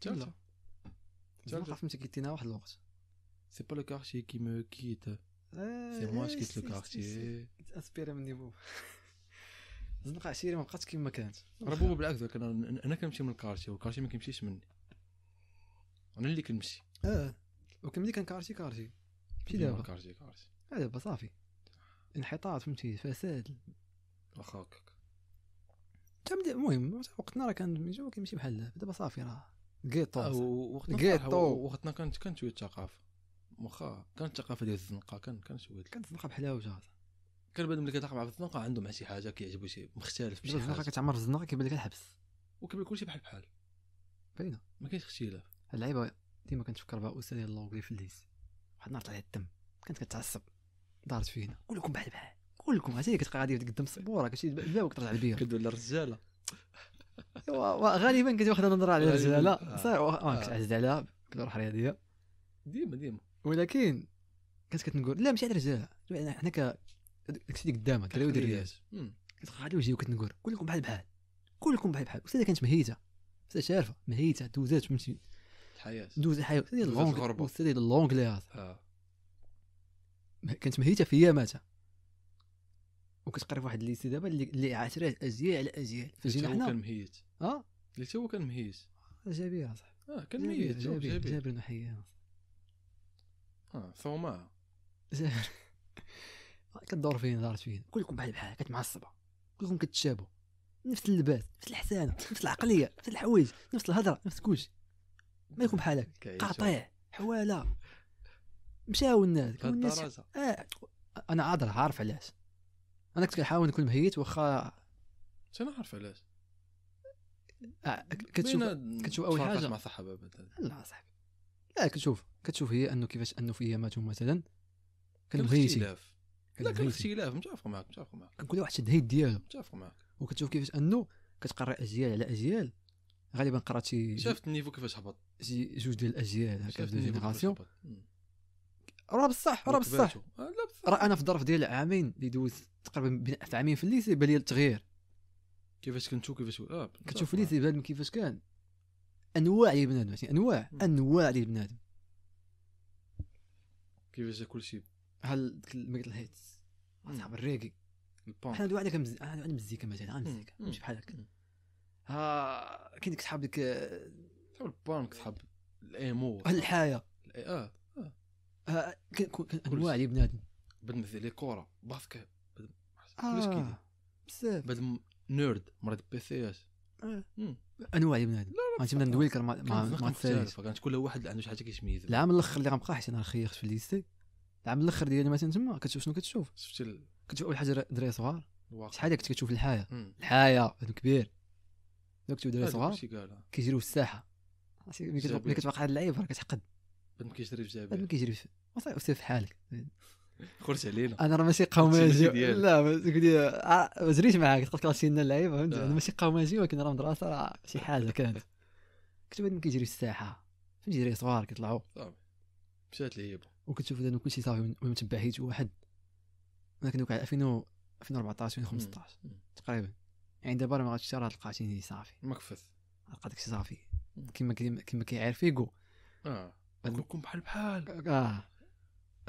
A: لا ما فهمتك ديتينا واحد الوقت سي با لو كارتي كي مو كيت سي موا كيت لو كارتي تاسبيرا من نيفو الزنقة عشيري ما بقاتش كيما كانت ربما بالعكس انا كنمشي من الكارتي والكارتي ما كيمشيش مني انا اللي كنمشي اه وكان ملي كان كارتي كارتي
B: ماشي دابا كارتي
A: كارتي اه دابا صافي انحطاط فهمتي فساد واخا هكاك المهم وقتنا راه كان كيمشي بحال دابا صافي راه كيطو آه، وقتنا وقتنا كانت كانت شويه ثقافه واخا كانت الثقافه ديال الزنقه كان كان شويه كانت الزنقه بحلاوتها كان بنادم ملي كيتعاقب في الزنقه عندهم مع شي حاجه كيعجبو شي مختلف بشي حاجه الزنقه كتعمر في الزنقه كيبان لك الحبس وكيبان كلشي بحال بحال باينه ما كاينش اختلاف اللعيبه ديما كنتفكر بها استاذ ديال لونغلي في الليس واحد النهار طلع الدم كانت كتعصب دارت فينا كلكم بحال بحال كلكم عرفتي كتبقى غادي في ديك الدم صبوره كتجي ترجع البيرة كدوي الرجاله غالبا كنت واخد نظره على الرجاله صح آه. ما كنتش عزيز عليها كنت رياضيه ديما ديما ولكن كنت كتنقول لا ماشي على الرجاله حنا ك داكشي اللي قدامك دراري ودريات كنت غادي وجهي نقول كلكم بحال بحال كلكم بحال بحال الاستاذه كانت مهيته الاستاذه شارفه مهيته دوزات فهمتي الحياه دوز الحياه الاستاذه ديال اللونغ الاستاذه ديال آه. كانت مهيته في ياماتها وكتقرا واحد الليستي دابا اللي, اللي عاشراه اجيال على اجيال فجينا حنا كان مهيت اه اللي هو كان مهيت جابير اصاحبي اه كان ميت جابير جابير نحيا اه ثوما جابر كدور فين دارت فين كلكم بحال بحال كتمعصبه كلكم كتشابوا نفس اللباس نفس الحسانه نفس العقليه نفس الحوايج نفس الهضره نفس كلشي مالكم بحالك قاطع حواله مشاو الناس اه انا عادر عارف علاش انا كنت كنحاول نكون مهيت واخا انا عارف علاش آه، كتشوف كتشوف اول حاجه مع صحابه لا صاحبي لا كتشوف كتشوف هي انه كيفاش انه في اياماتهم مثلا كان مهيتي لا كان اختلاف متفق معك متفق معك كان كل واحد شد هيد ديالو متفق معك وكتشوف كيفاش انه كتقرا اجيال على اجيال غالبا قرات شي شافت النيفو كيفاش هبط جوج ديال الاجيال هكا في جينيراسيون راه بصح راه آه، بصح راه انا في الظرف ديال عامين اللي دوزت تقريبا في عامين في الليسي بان لي التغيير كيفاش كنتو كيفاش اه كتشوف الليسي بنادم كيفاش كان انواع ديال بنادم انواع انواع ديال بنادم كيفاش كلشي هل ديك الميتال هيت صاحب الريكي حنا هادو عندنا انا عندي مزيكا مثلا عندي مزيكا ماشي بحال هكا ها كاين ديك صحاب ديك البانك صحاب الايمو الحياه اه انواع ديال بنادم بعد مثلا لي كوره باسكت بزاف بعد آه. نيرد مريض بي سي اس آه. انواع ديال بنادم ما تبدا ندوي لك ما تساليش كانت كل واحد عنده شي حاجه كيتميز العام الاخر اللي غنبقى حيت انا خيخت في الليستي العام الاخر ديالي مثلا تما كتشوف شنو كتشوف شفت كتشوف اول حاجه دري صغار شحال كنت كتشوف الحياه الحياه كبير دوك تشوف صغار كيجريو في الساحه ملي كتبقى هاد اللعيب راه كتحقد بنت كيجري في جابيه بنت كيجري في وصافي وسير في حالك خرج علينا انا راه ماشي قوماجي لا ما آه، زريت معاك قلت لك سينا اللعيبه فهمت آه. انا ماشي قوماجي ولكن راه مدرسه راه شي حاجه كانت كنت بعد كيجري في الساحه فهمتي جري صغار كيطلعوا مشات لي هيبه وكتشوف كلشي صافي ومتبع حيت واحد انا دوك على 2014 2015 تقريبا يعني دابا راه ما غاتشتي راه تلقى شي صافي مكفث تلقى داكشي صافي كيما كيعرف فيكو اه كلكم بحال بحال اه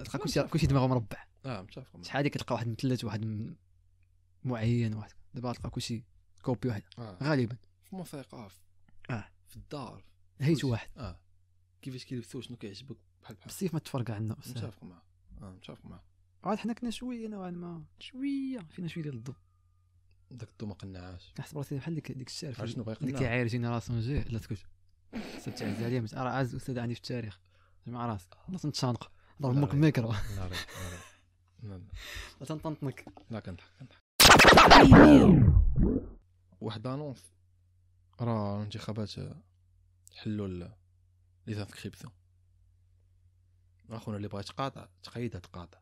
A: تلقى كلشي كلشي دماغه مربع اه متفق شحال هذيك تلقى واحد مثلث واحد معين واحد دابا تلقى كلشي كوبي واحد آه. غالبا في الموسيقى اه في الدار هيت واحد اه كيفاش كيلبسو شنو كيعجبك بحال بحال بصيف ما تفرقع عنا متفق معاه اه متفق معاه عاد حنا كنا شويه نوعا ما شويه فينا شويه ديال الضو داك الضو ما قنعاش كنحس براسي بحال ديك ديك الشعر عرفت شنو باغي كيعاير جينيراسيون جي لا تكوش استاذ عز عليا راه عز استاذ عندي في التاريخ جمع راسك خلاص آه. نتشانق ضرب امك بميكرو لا لا لا تنطنطنك لا كنضحك كنضحك واحد انونس راه الانتخابات آه، حلوا لي زانسكريبسيون اخونا اللي بغا يتقاطع تقيد تقاطع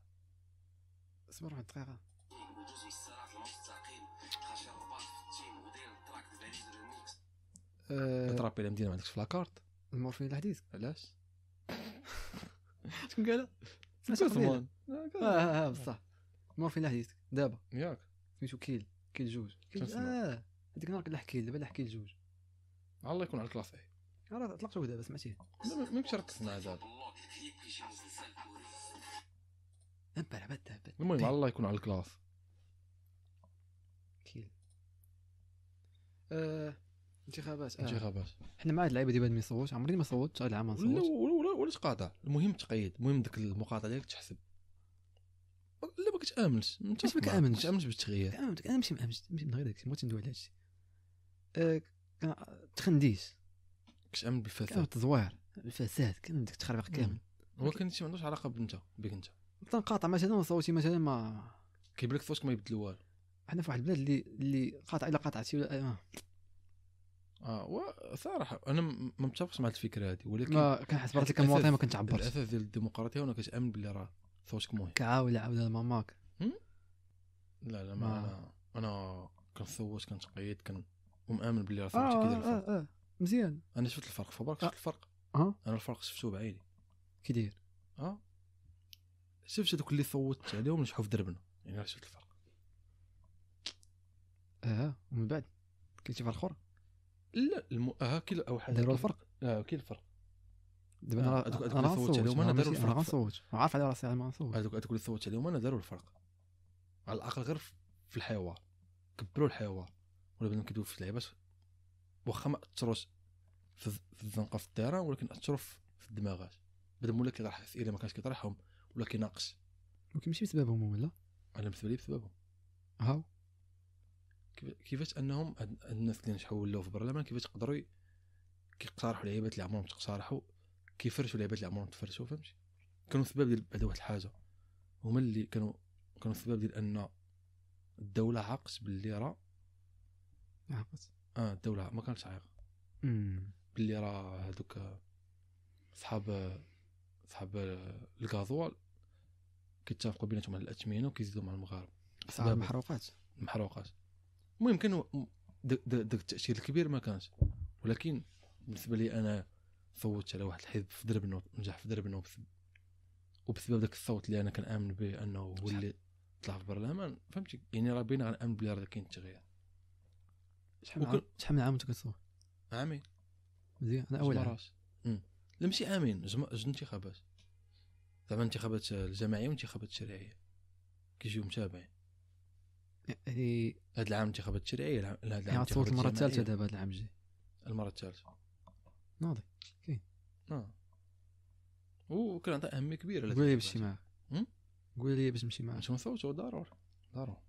A: اصبر واحد دقيقه أه، أه، ترابي المدينه ما عندكش في لاكارت المورفين الحديث علاش شكون قالها؟ عثمان اه بصح آه، آه، مورفين لحيتك دابا ياك سميتو كيل كيل جوج اه هذيك النهار كنلح كيل دابا نلح كيل جوج الله يكون على اي راه طلقتوه دابا سمعتيه ما يمكنش ركزنا دابا المهم الله يكون على الكلاس كيل آه. انتخابات آه. انتخابات حنا مع هاد اللعيبه ديما ما يصوت عمرني ما صوتت هاد العام نصوت ولا ولا ولا تقاطع المهم تقيد المهم ديك المقاطعه ديالك تحسب لا ما كتامنش انت ما كتامنش امنش بالتغيير انا ماشي مامنش من غير داكشي بغيت ندوي على هادشي تخنديس آه، تخنديش كتامن بالفساد كان التزوير الفساد كان ديك التخربيق كامل هو كان شي ما عندوش علاقه بنت بك انت تنقاطع مثلا صوتي مثلا ما كيبان لك صوتك ما يبدل والو حنا في واحد البلاد اللي اللي قاطع الا قاطعتي ولا آه. اه وصراحه انا ما متفقش مع الفكره هذه ولكن ما كنحس براسي كمواطن ما كنتعبرش الاساس ديال الديمقراطيه وانا كتامن باللي راه صوتك مهم كعاود عاود لماماك لا لا ما, ما. انا انا كنصوت كنتقيد كن ومامن باللي راه صوتك آه كيدير آه، الفرق آه آه. مزيان انا شفت الفرق فبرك شفت آه. الفرق اه انا الفرق شفته بعيني كي داير اه شفت هذوك اللي صوتت عليهم نجحوا في دربنا يعني شفت الفرق اه ومن بعد كاين شي فرق اخر لا الم... ها آه، كي او حاجه داروا الفرق اه كاين الفرق دابا انا هذوك آه، اللي صوت عليهم انا داروا الفرق غنصوت عارف على راسي ما نصوت هذوك هذوك اللي صوت عليهم انا داروا الفرق على الاقل غير في الحوار كبروا الحوار ولا بنادم كيدوي في اللعيبه واخا ما اثروش في الزنقه في الديره ولكن اثروا في الدماغات بنادم ولا كيطرح اسئله ما كانش كيطرحهم ولا كيناقش ولكن ماشي بسببهم ولا انا بالنسبه لي بسببهم هاو كيفاش انهم الناس اللي نجحوا ولاو في البرلمان كيفاش قدروا كيقترحوا لعيبات اللي عمرهم تقترحوا كيفرشوا لعيبات اللي عمرهم تفرشوا فهمتي كانوا سبب ديال بعد واحد الحاجه هما اللي كانوا كانوا سبب ديال ان الدوله عاقت باللي راه عاقت اه الدوله ما كانتش عاقه باللي راه هذوك صحاب صحاب الكازوال كيتفقوا بيناتهم على الاثمنه وكيزيدوا مع المغاربه صحاب المحروقات المحروقات المهم كان ذاك التاثير الكبير ما كانش ولكن بالنسبه لي انا صوتت على واحد الحزب في درب نجح في درب وبسبب ذاك الصوت اللي انا كنامن به انه هو اللي طلع في البرلمان فهمتي يعني راه بينا غنامن بلي راه كاين التغيير شحال عام شحال من عام انت كتصوت؟ عامين مزيان انا اول عام لا ماشي عامين جوج انتخابات زعما انتخابات الجماعيه وانتخابات الشرعيه كيجيو متابعين هي هذا العام انتخابات التشريعيه هذا العام يعني تصوت المره الثالثه دابا هذا العام الجاي المره الثالثه ناضي كاين اه عندها اهميه كبيره قول لي باش تمشي معاه قول لي باش نمشي معاه باش نصوتوا ضروري ضروري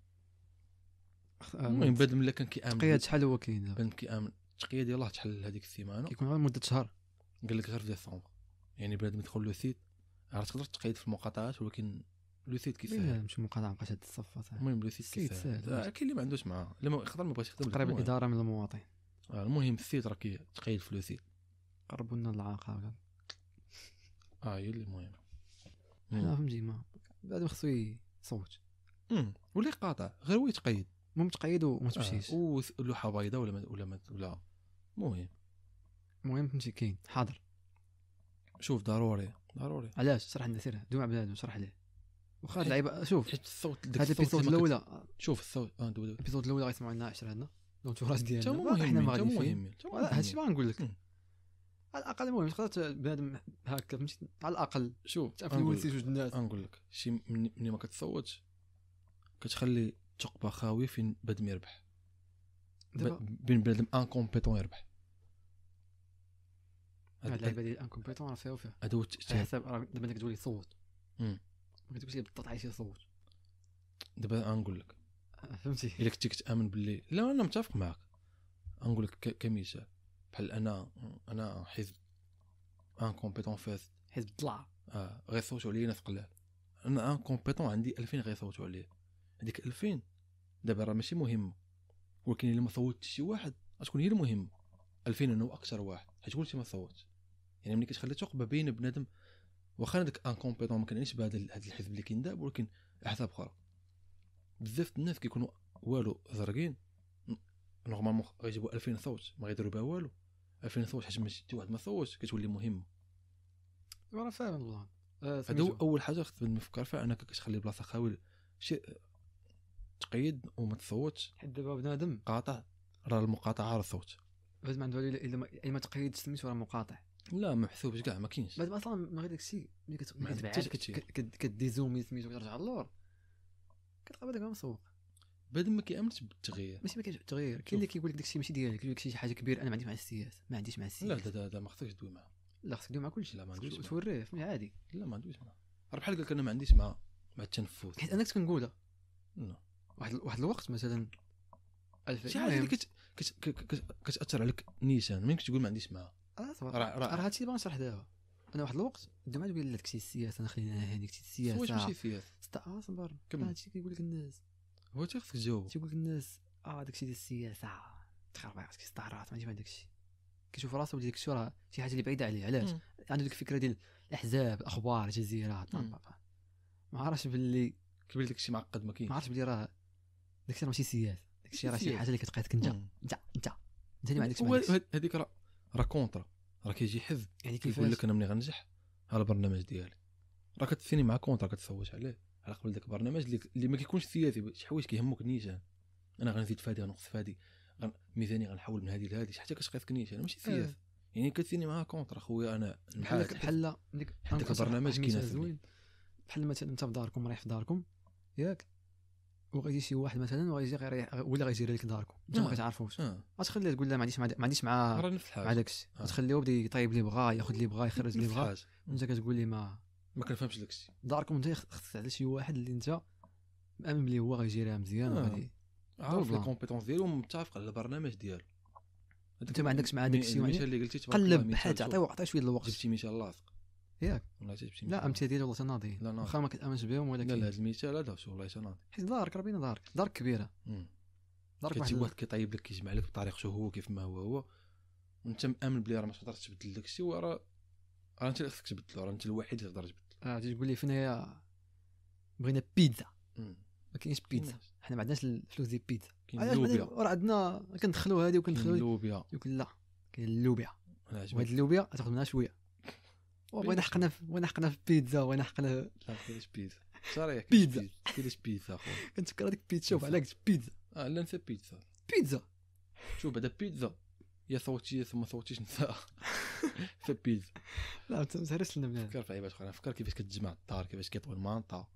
A: المهم آه، بعد ملي كان كيامن التقيه شحال هو كاين دابا كان كيامن التقيه ديال الله تحل هذيك السيمانه كيكون غير مده شهر قال لك غير في ديسمبر يعني بعد ما يدخل لو سيت عرفت تقدر تقيد في المقاطعات ولكن لوسيد كيسال لا مش مقاطعه بقاش هاد الصفه صح المهم لوسيد كيساعد كاين اللي ما عندوش معاه اللي ما يخدم ما بغاش يخدم قريب الاداره من المواطن آه المهم السيد راه تقيل في لوسيد قربوا لنا العاقه اه هي اللي مهمه حنا فهمتي ما بعد خصو يصوت ولا يقاطع غير هو يتقيد آه، المهم تقيد وما تمشيش آه. ولوحه بيضاء ولا ولا ولا المهم المهم فهمتي كاين حاضر شوف ضروري ضروري علاش شرح لنا سير دوم عبد شرح ليه واخا اللعيبه شوف الصوت هذا البيسود الاولى شوف الصوت اه الاولى غيسمعوا لنا 10 هنا دونك راس ديالنا حنا ما غاديش مهم هادشي ما غنقول لك على الاقل المهم تقدر بنادم هكا فهمتي على الاقل شوف تانفلونسي جوج الناس غنقول لك شي ملي ما كتصوتش كتخلي ثقبه خاويه فين بنادم يربح بين بنادم انكومبيتون يربح هاد اللعيبه ديال انكومبيتون راه فيها وفيها هادو هو حسب دابا انك تولي تصوت ما كتقولش لي بالضبط علاش صوت دابا نقول لك آه، فهمتي الا كنتي كتامن باللي لا انا متفق معك نقول لك كمثال بحال انا انا حزب ان كومبيتون فاز حزب طلع اه غيصوتوا عليا ناس قلال انا ان كومبيتون عندي 2000 غيصوتوا عليا هذيك 2000 دابا راه ماشي مهمه ولكن الا ما صوتش شي واحد غتكون هي المهمه 2000 انا واكثر واحد حيت قلتي ما صوتش يعني ملي كتخلي ثقبه بين بنادم واخا داك انكومبيتون ما كنعنيش بهذا الحزب اللي كينداب ولكن احزاب اخرى بزاف الناس كيكونوا والو زرقين نورمالمون غيجيبوا 2000 صوت ما غيديروا بها والو 2000 صوت حيت حتى واحد ما صوتش كتولي مهمه انا فاهم الله آه، هذا هو اول حاجه خصك تفكر فيها انك كتخلي بلاصه خاوي شي تقيد وما تصوتش حيت دابا بنادم قاطع راه المقاطعه راه الصوت بس ما عنده الا الا ما تقيد سميتو راه مقاطع لا محسوب كاع ما كاينش بعد اصلا ما غير داكشي ملي زومي سميتو كترجع للور كتلقى بعدا مسوق بعد ما كيامنش بالتغيير ماشي ما كاينش بالتغيير كاين اللي كيقول لك داكشي ماشي ديالك يقول لك شي حاجه كبيره انا ما عنديش مع السياسه ما عنديش مع السياسه لا لا ما خصكش تدوي معاه لا خصك تدوي مع كلشي لا ما عندوش توريه فهمتي عادي لا ما عنديش معاه بحال قال لك انا ما عنديش مع مع التنفس حيت انا كنت كنقولها واحد واحد الوقت مثلا شي حاجه اللي كتاثر عليك نيشان ما كنت تقول ما عنديش معاه آه، راه هادشي اللي نشرح دابا انا واحد الوقت ما تقول لك شي السياسه انا خلينا هاني كتي السياسه واش ماشي فيها اه صبر هادشي كيقول لك الناس هو انت خصك تجاوب تيقول لك الناس اه داكشي ديال السياسه راسك كيستعرات ما عندي داكشي كيشوف راسو بلي داكشي راه شي حاجه اللي بعيده عليه علاش عنده ديك الفكره ديال الاحزاب الاخبار الجزيره ما عرفش باللي كيبان داكشي معقد ما كاينش ما عرفش باللي راه داكشي راه ماشي سياسه داكشي راه شي حاجه اللي كتقيدك انت انت انت
B: انت اللي ما عندكش
A: هذيك راه راه كونطرا راه كيجي حزب يعني كيفاش يقول لك انا ملي غنجح على البرنامج ديالي راه كتثني مع كونطرا كتصوت عليه على قبل داك البرنامج اللي ما كيكونش سياسي شي حوايج كيهموك نيشان انا غنزيد فادي غنقص فادي ميزاني غنحول من هذه لهذه حتى كتقيس انا ماشي سياسي يعني كتثني مع كونطرا خويا انا بحال بحال داك البرنامج كيناسب بحال مثلا انت في داركم رايح في داركم ياك وغادي شي واحد مثلا وغادي غير ولا غيجري لك داركم انت ما نعم. كتعرفوش آه. نعم. غتخليه تقول لا ما عنديش ما عنديش مع مع داكشي آه. غتخليه يبدا يطيب اللي بغا ياخذ اللي بغا يخرج اللي بغا انت كتقول لي ما ما كنفهمش داكشي داركم انت خصك على شي واحد اللي انت مامن بلي هو غيجيريها مزيان نعم. وغادي عارف لي كومبيتونس ديالو متفق على البرنامج ديالو انت ما عندكش مع داكشي اللي قلتي قلب بحال تعطي وعطي شويه الوقت جبتي مثال لاصق ياك والله تتمشي لا امثله ديالي والله تناضي لا واخا ما كتامنش بهم ولكن لا لا هذا المثال هذا والله تناضي حيت دارك ربينا دارك دارك كبيره دارك واحد واحد كيطيب لك كيجمع لك بطريقته هو كيف ما هو هو وانت مامن بلي راه ما تقدرش تبدل داك الشيء وراه راه انت اللي خصك تبدلو راه انت الوحيد اللي تقدر تبدل اه تقول لي فينا بغينا بيتزا ما كاينش بيتزا حنا ما عندناش الفلوس ديال البيتزا كاين اللوبيا راه عندنا كندخلو هذه وكندخلوا اللوبيا يقول لا كاين اللوبيا وهاد اللوبيا تاخذ منها شويه وين حقنا وين حقنا في بيتزا وين حقنا لا كاينش بيتزا صريح بيتزا كيفاش كاينش بيتزا اخويا كنتفكر هذيك بيتزا وعلى قلت بيتزا اه لا نسى بيتزا بيتزا شوف بعدا بيتزا يا صوتي ثم صوتي نسى نساها في بيتزا لا انت تهرسش لنا بنادم فكر في عيبات اخرى فكر كيفاش كتجمع الدار كيفاش كيطوي المانطا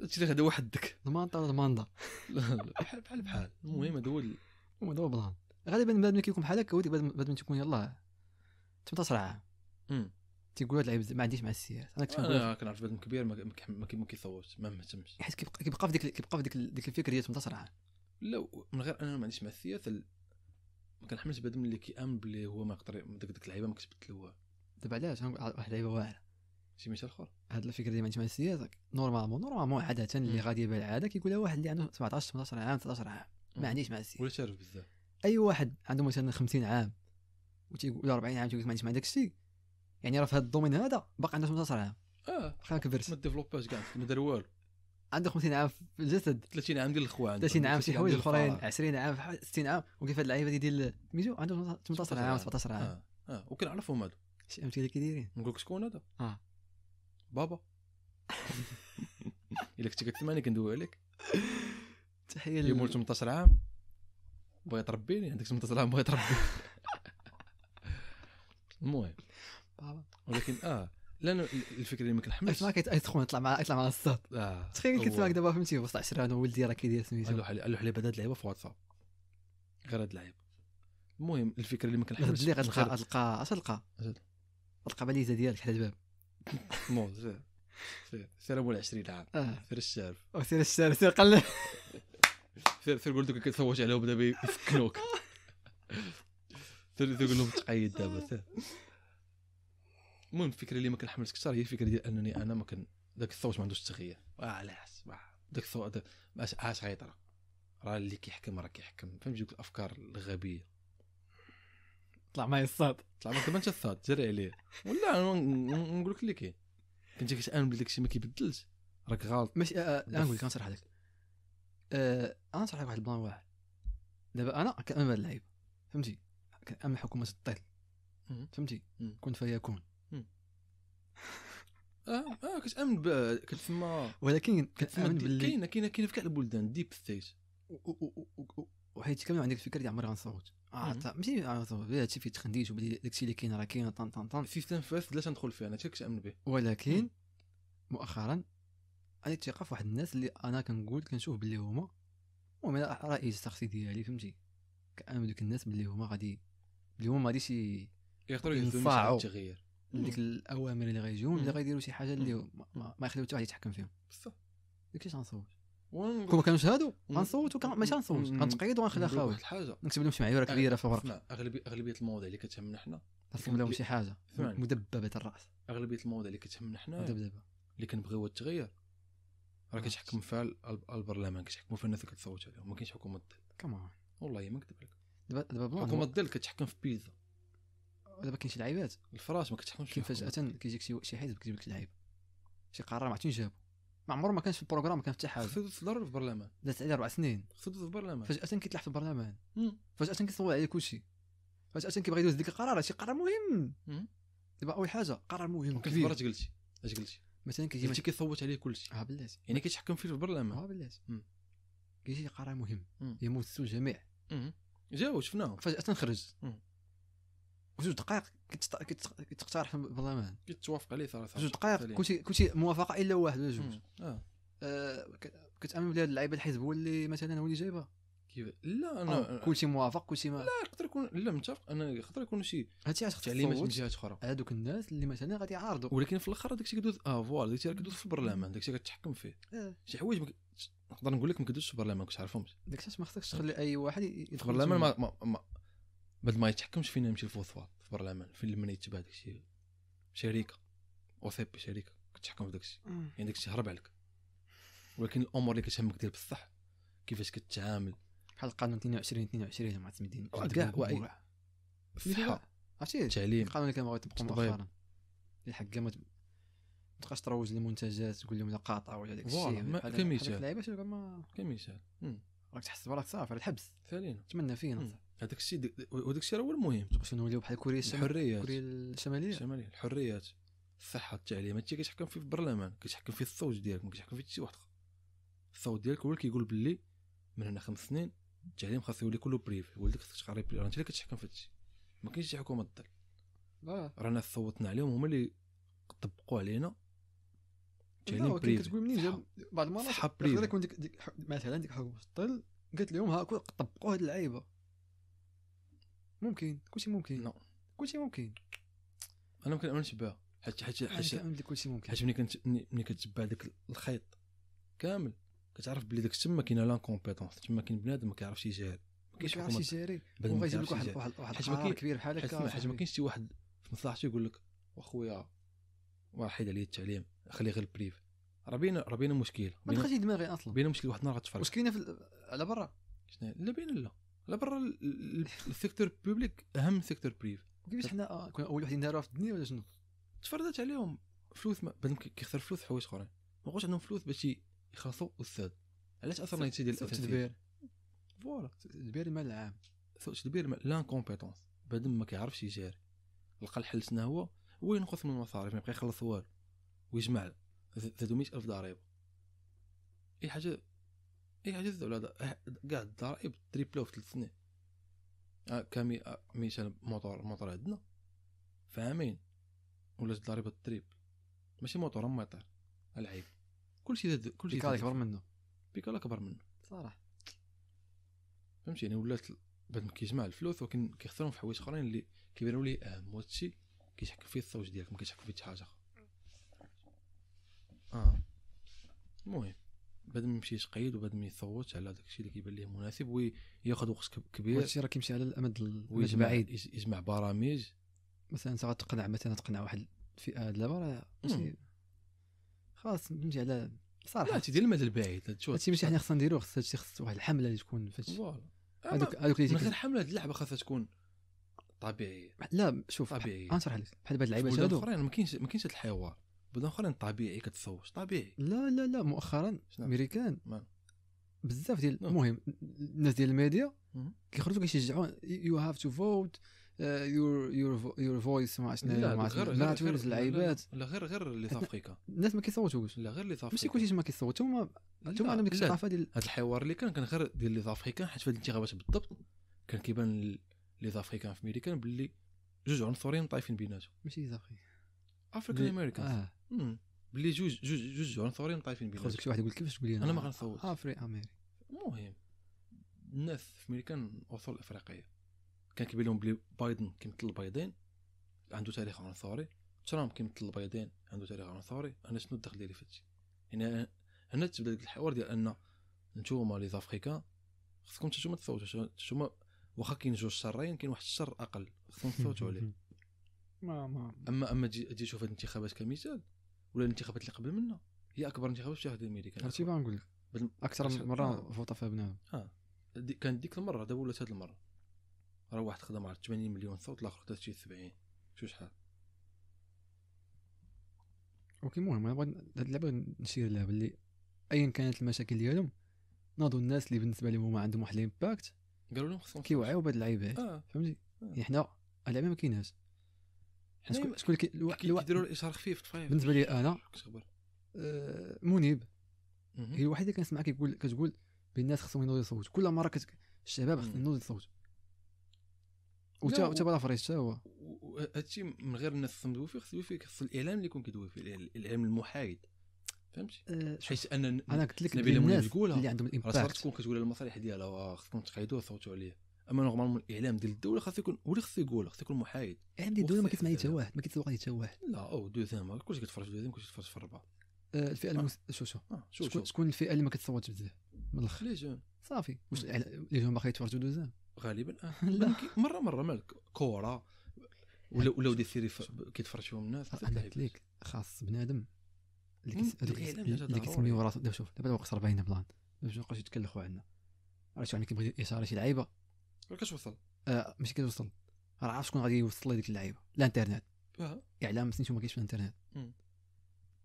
A: هادشي اللي غادي وحدك المانطا ولا الماندا بحال بحال بحال المهم هذا هو هذا هو بلان غالبا بعد ما كيكون بحال هكا هو بعد ما تكون يلاه 18 عام تيقول هذا ما عنديش مع السياسه انا كنت كنعرف بنادم كبير ما كيصوتش ما مهتمش حيت كيبقى في ديك كيبقى في ديك الفكره ديال 18 عام لا من غير انا ما عنديش مع السياسه ما كنحملش بنادم اللي كيامن بلي هو ما يقدر ديك ديك اللعيبه ما كتبدلوها دابا علاش واحد اللعيبه واعره شي مثال اخر هاد الفكره اللي ما عنديش مع السياسه نورمالمون نورمالمون عاده اللي غادي بالعاده كيقولها واحد اللي عنده 17 18 عام 13 عام ما عنديش مع السياسه ولا تعرف بزاف اي واحد عنده مثلا 50 عام ولا 40 عام تيقول لك ما عنديش مع داك الشيء يعني راه في هذا الدومين هذا باقي عندنا 18 عام اه باقي ما ما ديفلوباش كاع ما دار والو عنده 50 عام في الجسد 30 عام ديال الاخوان 30 عام شي حوايج اخرين 20 عام 60 عام وكيف هاد اللعيبه ديال ميزو عندهم 18 عام 17 عام اه اه وكنعرفهم هادو شي امثله كيدايرين نقول لك شكون هذا اه بابا الا كنت كتسمعني كندوي عليك تحيه اللي مول 18 عام بغيت تربيني عندك 18 عام بغيت تربيني المهم ولكن اه لا الفكره اللي ما كنحملش ما كيتخون يطلع مع يطلع مع الصاد آه، تخيل كنت معك دابا فهمتي وسط 10 انا ولدي راه كيدير سميتو قال له قال له بعد هاد اللعيبه في واتساب غير هاد اللعيبه المهم الفكره اللي ما كنحملش اللي غتلقى غتلقى اش غتلقى؟ غتلقى باليزه ديالك حدا الباب مو سير مول 20 عام آه. سير الشارف سير الشارف سير قل سير سير قول دوك عليهم دابا يسكنوك سير تقول لهم تقيد دابا سير المهم الفكره اللي ما كنحملش كثر هي الفكره ديال انني انا ما كان ذاك الثوت ما عندوش التغيه آه، علاش ذاك الثوت اش غيطرى راه اللي كيحكم راه كيحكم فهمت دوك الافكار الغبيه طلع معايا الصاد طلع ما انت الصاد جري عليه ولا نقول لك اللي كاين كنت كتامن بلي داكشي ما كيبدلش راك غلط ماشي آه، آه، انا نقول لك غنشرح لك انا نشرح لك واحد البلان واحد دابا انا كنامن بهذا اللعيبه فهمتي كنامن حكومه الطيل فهمتي كنت فيكون اه اه كتامن كنت تما ولكن كتامن باللي كاينه كاينه كاينه في كاع البلدان ديب ستيت وحيت كامل عندك الفكره ديال عمرها آه، غنصوت عرفت ماشي عرفت هادشي فيه تخنديت وبلي داكشي اللي كاين راه كاين طن طن طن في فاس بلاش تندخل فيه انا حتى امن به ولكن مؤخرا عندي الثقه في واحد الناس اللي انا كنقول كنشوف بلي هما المهم انا رايي الشخصي ديالي فهمتي كامل دوك الناس بلي هما غادي اللي هما غادي شي يقدروا ينفعوا التغيير ديك الاوامر اللي غيجيو اللي غيديروا شي حاجه اللي ما, يخليو حتى واحد يتحكم فيهم بصح داكشي غنصوت كون ما كانوش هادو غنصوت ماشي غنصوت غنتقيد وغنخلع خاوي واحد الحاجه نكتب لهم شي معايير كبيره في الورقه اغلبيه اغلبيه المواضيع اللي كتهمنا حنا خاصهم لهم شي حاجه مدببه الراس اغلبيه المواضيع اللي كتهمنا حنا مدببه اللي كنبغيو التغيير راه كتحكم فيها البرلمان كتحكموا فيها الناس اللي كتصوت عليهم ما كاينش حكومه الظل كمان والله ما نكذب لك دابا دابا الحكومه الظل كتحكم في بيزا دابا كاين شي لعيبات الفراش ما كتحكمش فيه فجاه كيجيك شي شي حزب كيجيب لك اللعيبه شي قرار ما عرفتش جابو ما عمره ما كانش في البروغرام كان حتى حاجه خفضت في الدار في البرلمان دازت عليه اربع سنين خفضت في البرلمان فجاه كيطلع في البرلمان فجاه كيصوت عليه كلشي فجاه كيبغي يدوز ديك القرار هادشي قرار مهم دابا اول حاجه قرار مهم كيف اش قلتي اش قلتي مثلا كيجي ماشي كيصوت عليه كلشي اه بلاتي يعني كيتحكم فيه في البرلمان اه بلاتي كيجي قرار مهم يموتوا الجميع جاو شفناه فجاه خرج زوج دقائق كتقترح في البرلمان كتوافق عليه ثلاثه زوج دقائق كلشي كلشي موافقه الا واحد ولا جوج اه, آه كتامن بلي هاد اللعيبه الحزب هو اللي مثلا هو اللي جايبها كيف لا انا آه، كلشي موافق كلشي ما لا يقدر يكون لا متفق انا يقدر يكون شي هادشي علاش تعليمات من جهات اخرى هادوك الناس اللي مثلا غادي يعارضوا ولكن في الاخر داكشي كدوز اه فوالا داكشي كدوز في البرلمان داكشي كتحكم فيه آه. شي حوايج نقدر نقول لك ما كدوزش في البرلمان ما كنتش عارفهمش داكشي ما خصكش تخلي اي واحد في البرلمان ما, ما, ما بعد ما يتحكمش فينا نمشي الفوسفات في البرلمان فين لما يتبع داك الشيء شريكه او سي بي شريكه كتحكم في داك الشيء يعني داك الشيء هرب عليك ولكن الامور اللي كتهمك ديال بصح كيفاش كتعامل بحال القانون 22 22 مع المدينه كاع الصحه عرفتي التعليم القانون اللي كان باغي تبقى مؤخرا اللي ما تبقاش تروج للمنتجات تقول لهم لا قاطعه ولا داك الشيء كمثال كمثال راك تحس براك صافي على الحبس ثانينا نتمنى فيه هذاك الشيء وداك الشيء راه هو المهم باش نوليو بحال كوريا الشماليه الحريات كوريا الشماليه الشماليه الحريات الصحه التعليم انت كتحكم فيه البرلمان كتحكم فيه الصوت ديالك ما كتحكم فيه شي واحد الصوت ديالك هو اللي كيقول باللي من هنا خمس سنين التعليم خاص يولي كله بريف ولدك خاصك تقري بريف انت اللي كتحكم في هادشي ما كاينش شي حكومه تضل رانا صوتنا عليهم هما اللي طبقوا علينا التعليم بريف كتقول منين جاب بعض المرات مثلا ديك مثلا ديك حكومه الظل قالت لهم ها طبقوا هاد اللعيبه ممكن كلشي ممكن لا نعم. كلشي ممكن انا ما كنامنش بها حيت حيت حيت كلشي ممكن حيت ملي كنت ملي كتبع داك الخيط كامل كتعرف بلي داك تما كاينه كومبيتونس تما كاين بنادم ما كيعرفش يجاري ما كيعرفش يجاري وغيجيب لك واحد واحد واحد كبير بحال هكا حيت ما كاينش شي واحد في مصلحته يقول لك واخويا واحد عليا التعليم خلي غير البريف راه بينا راه بينا مشكل ما دخلتي دماغي اصلا بينا مشكل واحد النهار غتفرق واش كاينه على برا لا بينا لا لا برا السيكتور بوبليك اهم من السيكتور بريف كيفاش حنا آه، كنا اول وحدين داروا في الدنيا ولا شنو تفرضت عليهم فلوس بنادم كيخسر فلوس حوايج اخرين ما بقاوش عندهم فلوس باش يخلصوا استاذ علاش اثرنا هادشي ديال التدبير فوالا التدبير المال العام تدبير لانكومبيتونس بنادم ما كيعرفش يجاري لقى الحل شنو هو هو ينقص من المصاريف ما يبقى يخلص والو ويجمع 300000 ضريبه اي حاجه اي زعما هدا كاع الضرائب تريبلو في ثلاث سنين آه، كامي آه، ميشان موطور موطور عندنا في عامين ولات الضريبه تريب ماشي موطور ما يطير العيب كلشي كلشي بيكال اكبر منه بيكال اكبر منه صراحه فهمتيني ولات بعد ما كيجمع الفلوس ولكن كيخسرهم في حوايج اخرين اللي كيبانوا لي اهم وهادشي كيشحكم فيه الصوت ديالك ما فيه حتى حاجه اخرى اه المهم بعد ما يمشيش قيد وبعد ما يصوتش على داك الشيء اللي كيبان ليه مناسب وياخذ وقت كبير هادشي راه كيمشي على الامد البعيد يجمع برامج مثلا انت غتقنع مثلا تقنع واحد الفئه دابا راه خلاص نمشي على صراحه لا ديال المدى البعيد هذا هادشي ماشي حنا خصنا نديروه خص هادشي خص واحد الحمله اللي تكون في هذوك هذوك من غير حمله اللعبه خاصها تكون طبيعيه لا شوف غنشرح لك بحال بهاد اللعيبات هادو ما كاينش ما كاينش الحوار بلدان اخرين طبيعي كتصوت طبيعي لا لا لا مؤخرا امريكان بزاف ديال نعم. المهم الناس ديال الميديا كيخرجوا كيشجعوا يو هاف تو فوت يور يور يور فويس ما شنو ما غير اللعيبات لا غير غير اللي في افريكا الناس ما كيصوتوش لا غير اللي في ماشي كلشي ما كيصوت هما هما عندهم ديك الثقافه ديال هذا الحوار اللي كان كان غير ديال لي افريكان حيت في الانتخابات بالضبط كان كيبان لي افريكان في ميريكان باللي جوج عنصريين طايفين بيناتهم ماشي لي افريكان افريكان امريكان بلي جوج جوج جوج عنصريين طايفين بينهم خاصك شي واحد يقول كيفاش تقول لي انا ما غنصوت افري آه، اميري المهم الناس في امريكا الاصول الافريقيه كان كيبان لهم بلي بايدن كيمثل البيضين عنده تاريخ عنصري ترامب كيمثل البيضين عنده تاريخ عنصري انا شنو الدخل ديالي في هادشي يعني هنا تبدا ديك الحوار ديال ان نتوما لي زافريكان خصكم نتوما تصوتوا نتوما واخا كاين جوج شرين كاين واحد الشر اقل خصكم تصوتوا عليه ما ما اما اما تجي تشوف هاد الانتخابات كمثال ولا الانتخابات اللي قبل منها هي اكبر انتخابات شاهد الملك عرفتي بغا نقول لك اكثر من مره آه. فوطا فيها بنادم اه دي كانت ديك المره دابا ولات هذه المره راه واحد خدم على 80 مليون صوت الاخر خدا شي 70 شو شحال اوكي المهم انا هاد اللعبه نشير لها باللي ايا كانت المشاكل ديالهم ناضوا الناس اللي بالنسبه لهم عندهم واحد الامباكت قالوا لهم خصهم كيوعيو بهاد اللعيبه هادي آه. فهمتي آه. يعني حنا اللعبه ما كايناش شكون اللي الو... الو... كيديروا الاشهار خفيف طفايف بالنسبه لي انا آه منيب هي الوحيده اللي كنسمعها كيقول كتقول بان الناس خصهم ينوضوا يصوتوا كل مره كت... الشباب خصهم ينوضوا يصوتوا
B: وتا وتا بلا فريس
A: حتى هو هادشي من غير الناس خصهم يدوي فيه خصهم يدوي فيه خص الاعلام اللي يكون كيدوي فيه الاعلام المحايد فهمتي آه، حيت انا انا قلت لك الناس اللي عندهم الامباكت تكون كتقول المصالح ديالها خصكم تقيدوه صوتوا عليه اما نورمالمون الاعلام ديال الدوله خاص يكون هو اللي خاص يقول خاص يكون محايد الاعلام ديال الدوله ما كيسمع حتى واحد ما كيتسوق حتى واحد لا او دوزيام كلشي كيتفرج دوزيام كلشي كيتفرج في الرباط آه الفئه آه. المس... شو شو آه. شو شكون, الفئه اللي ما كتصوتش بزاف من الاخر لي جون صافي واش لي جون باقي يتفرجوا دوزيام غالبا آه. لا مره مره مالك كوره ولا ولا دي سيري كيتفرج فيهم الناس انا قلت لك خاص بنادم اللي كيسميو راسو شوف دابا الوقت راه باينه بلان باش ما يتكلخوا عندنا راه شي واحد كيبغي يشاري شي لعيبه كتوصل آه ماشي كتوصل راه عارف شكون غادي يوصل لي ديك اللعيبه الانترنت اه اعلام يعني سنيتو ما كاينش في الانترنت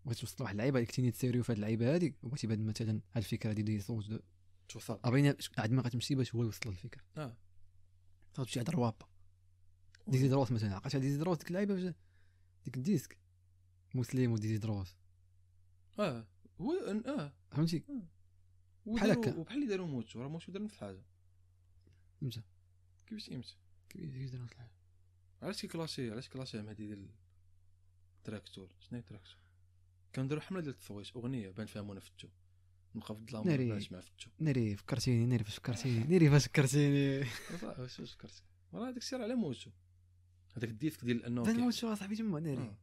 A: بغيت توصل واحد اللعيبه كتيني تسيريو في هاد اللعيبه هادي وبغيتي بعد مثلا هاد الفكره هادي ديال صوت توصل ابغينا عاد ما غتمشي باش هو يوصل الفكره اه تمشي عند روابا ديزي دروس مثلا عقلت ديزي دروس ديك اللعيبه باش ديك الديسك مسلم وديزي دروس اه هو اه فهمتي آه. بحال هكا وبحال اللي داروا موتو راه موتو دار نفس الحاجه فهمت كيفاش تيمشي كيفاش داير نصلح علاش كيكلاشي علاش كلاشي مع هادي ديال التراكتور شنو هي التراكتور كان كنديرو حمله ديال التصويت اغنيه بان فيها منفتو نبقى في الظلام ناري مع فتو ناري فكرتيني ناري فاش فكرتيني ناري فاش فكرتيني واش فكرتي راه هذاك السير على موتو هذاك الديسك ديال انه انا موتو صاحبي تما ناري آه.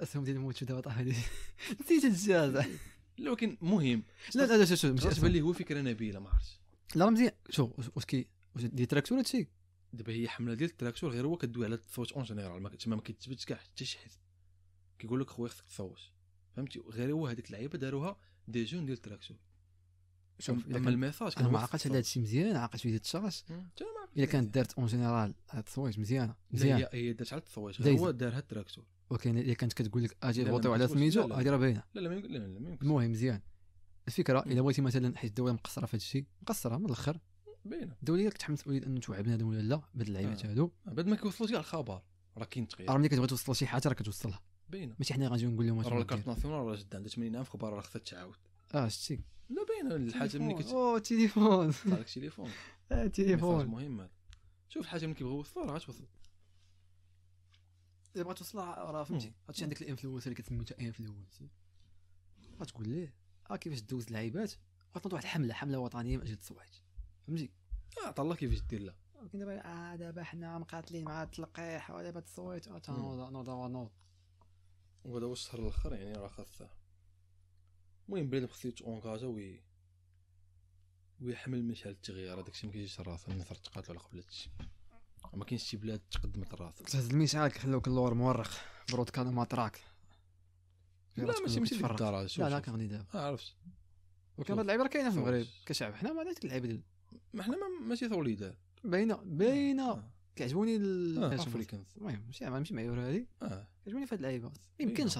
A: اسهم ديال موتو دابا طاح نسيت الجهاز لكن مهم لا لا لا شوف ماشي تبان لي هو فكره نبيله ما عرفتش لا مزيان شوف واش كي دي تراكتور هادشي دابا هي حمله ديال التراكتور غير هو كدوي على التصويت اون جينيرال تما ما كيتثبتش كاع حتى شي حيت كيقول لك خويا خصك تصوت فهمتي غير هو هذيك اللعيبه داروها دي جون ديال التراكتور شوف اما الميساج كان ما عقلتش هذا الشيء مزيان عقلت فيه التشاش الا كانت دارت اون جينيرال التصويت مزيانه مزيان هي دارت على التصويت هو دارها التراكتور ولكن الا كانت كتقول لك اجي فوتيو على سميتو هذه راه باينه لا لا ما يمكن المهم مزيان الفكره الا بغيتي مثلا حيت الدوله مقصره في هادشي الشيء مقصره من الاخر باينه الدوليه ديالك تحمس وليد انه توعى بنادم ولا لا بهاد اللعيبات آه. هادو آه، بعد ما كيوصلوا كاع الخبر راه كاين تغيير راه ملي كتبغي توصل لشي حاجه راه كتوصلها باينه ماشي حنا غنجيو نقول لهم راه الكارت ناسيونال راه جد عندها 80 عام خبار راه خصها تعاود اه شتي لا باينه الحاجه ملي كت او تليفون طلع تليفون اه تليفون مهم شوف الحاجه ملي كيبغيو يوصلوا راه غتوصل الا بغات توصل راه فهمتي هادشي عندك الانفلونسر اللي كتسميو حتى انفلونسر غتقول ليه اه كيفاش دوز اللعيبات غتنوض واحد الحمله حمله وطنيه من اجل التصويت فهمتي عطا الله كيفاش دير لها ولكن دابا اه دابا حنا مقاتلين مع التلقيح ودابا تصويت نوض آه، نوض آه، نوض وهذا هو الشهر الاخر يعني راه خاصه المهم بلاد خصيت اونكاجا وي ويحمل مشعل التغيير هذاك الشيء ما كيجيش راسه من نثر تقاتلوا على قبل هذا ما كاينش شي بلاد تقدمت راسها تهز المشعل كيخلوك اللور مورخ برود كان ماتراك لا ماشي ماشي للدرجه لا لا كنغني دابا عرفت ولكن هاد اللعيبه راه كاينه في المغرب كشعب حنا ما عندناش اللعيبه ما حنا ماشي ثوليدات باينه باينه آه. كيعجبوني الافريكانز آه، المهم ماشي يعني ماشي معيور هذه آه. كيعجبوني فهاد اللعيبه يمكن يمكنش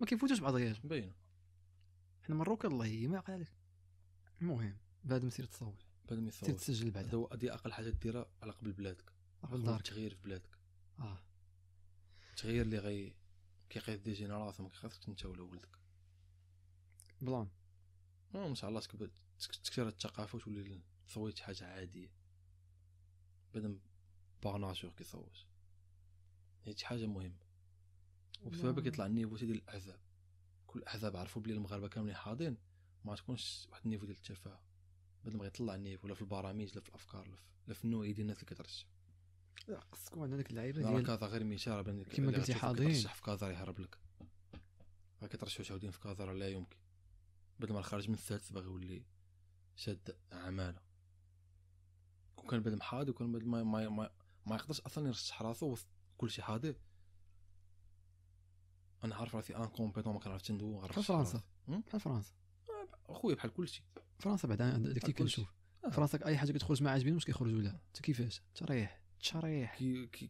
A: ما كيفوتوش بعضياتهم باينه حنا مروك الله هي ما عقل عليك المهم بعد ما سير تصور بعد ما تسجل بعد هذه اقل حاجه ديرها على قبل بلادك قبل دارك تغيير في بلادك اه التغيير اللي غي كيقيد دي جينيراسيون ما كيخاصكش انت ولا ولدك بلان ما شاء الله تكبر تكثر الثقافه وتولي سويت حاجة عادية بدل باغ ناتور كي صوت هيك حاجة مهمة وبسببها كيطلع النيفو ديال الأحزاب كل الأحزاب عرفوا بلي المغاربة كاملين حاضرين ما تكونش واحد النيفو ديال التفاهة بدل ما يطلع النيفو لا في البرامج لا في الأفكار لا في النوعية ديال الناس اللي كترشح لا خصك يكون عندك اللعيبه ديال كازا غير مثال بان كيما قلتي حاضرين ترشح في كازا يهرب لك راه كترشحوا شاودين في كازا لا يمكن بدل ما خرج من السادس باغي يولي شاد عماله وكان بنادم حاضر وكان بنادم ما, ما, ما, ما يقدرش اصلا يرشح راسو وسط كلشي حاضر انا عارف راسي ان كومبيتون ما كنعرفش ندوي بحال فرنسا بحال فرنسا آه، اخويا بحال كلشي فرنسا بعدا داك اللي كنشوف آه. فرنسا اي حاجه كتخرج ما عاجبينهمش كيخرجوا لها انت كيفاش تريح تشريح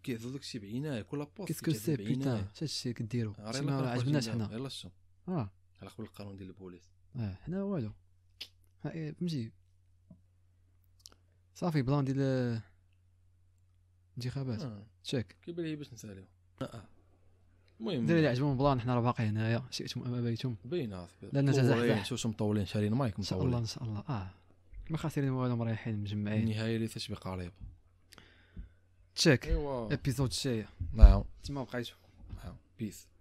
A: كيهزو داك الشيء بعينيه كل بوست كيسكو سي بيتان شات الشيء كديرو ما عجبناش حنا يلاه شو اه على قبل القانون ديال البوليس اه حنا والو إيه، فهمتي صافي بلان ديال الانتخابات آه. تشيك كيبان لي باش نساليو آه. المهم دير اللي عجبهم بلان حنا راه باقي هنايا شئتم ام ابيتم باينه لان تزحزح شوف شو مطولين شارين مايك مطولين ان شاء الله ان شاء الله اه ما خاسرين والو مريحين مجمعين النهايه اللي ليست قريب تشيك ايوا ابيزود الجايه نعم تما بقيتو نعم بيس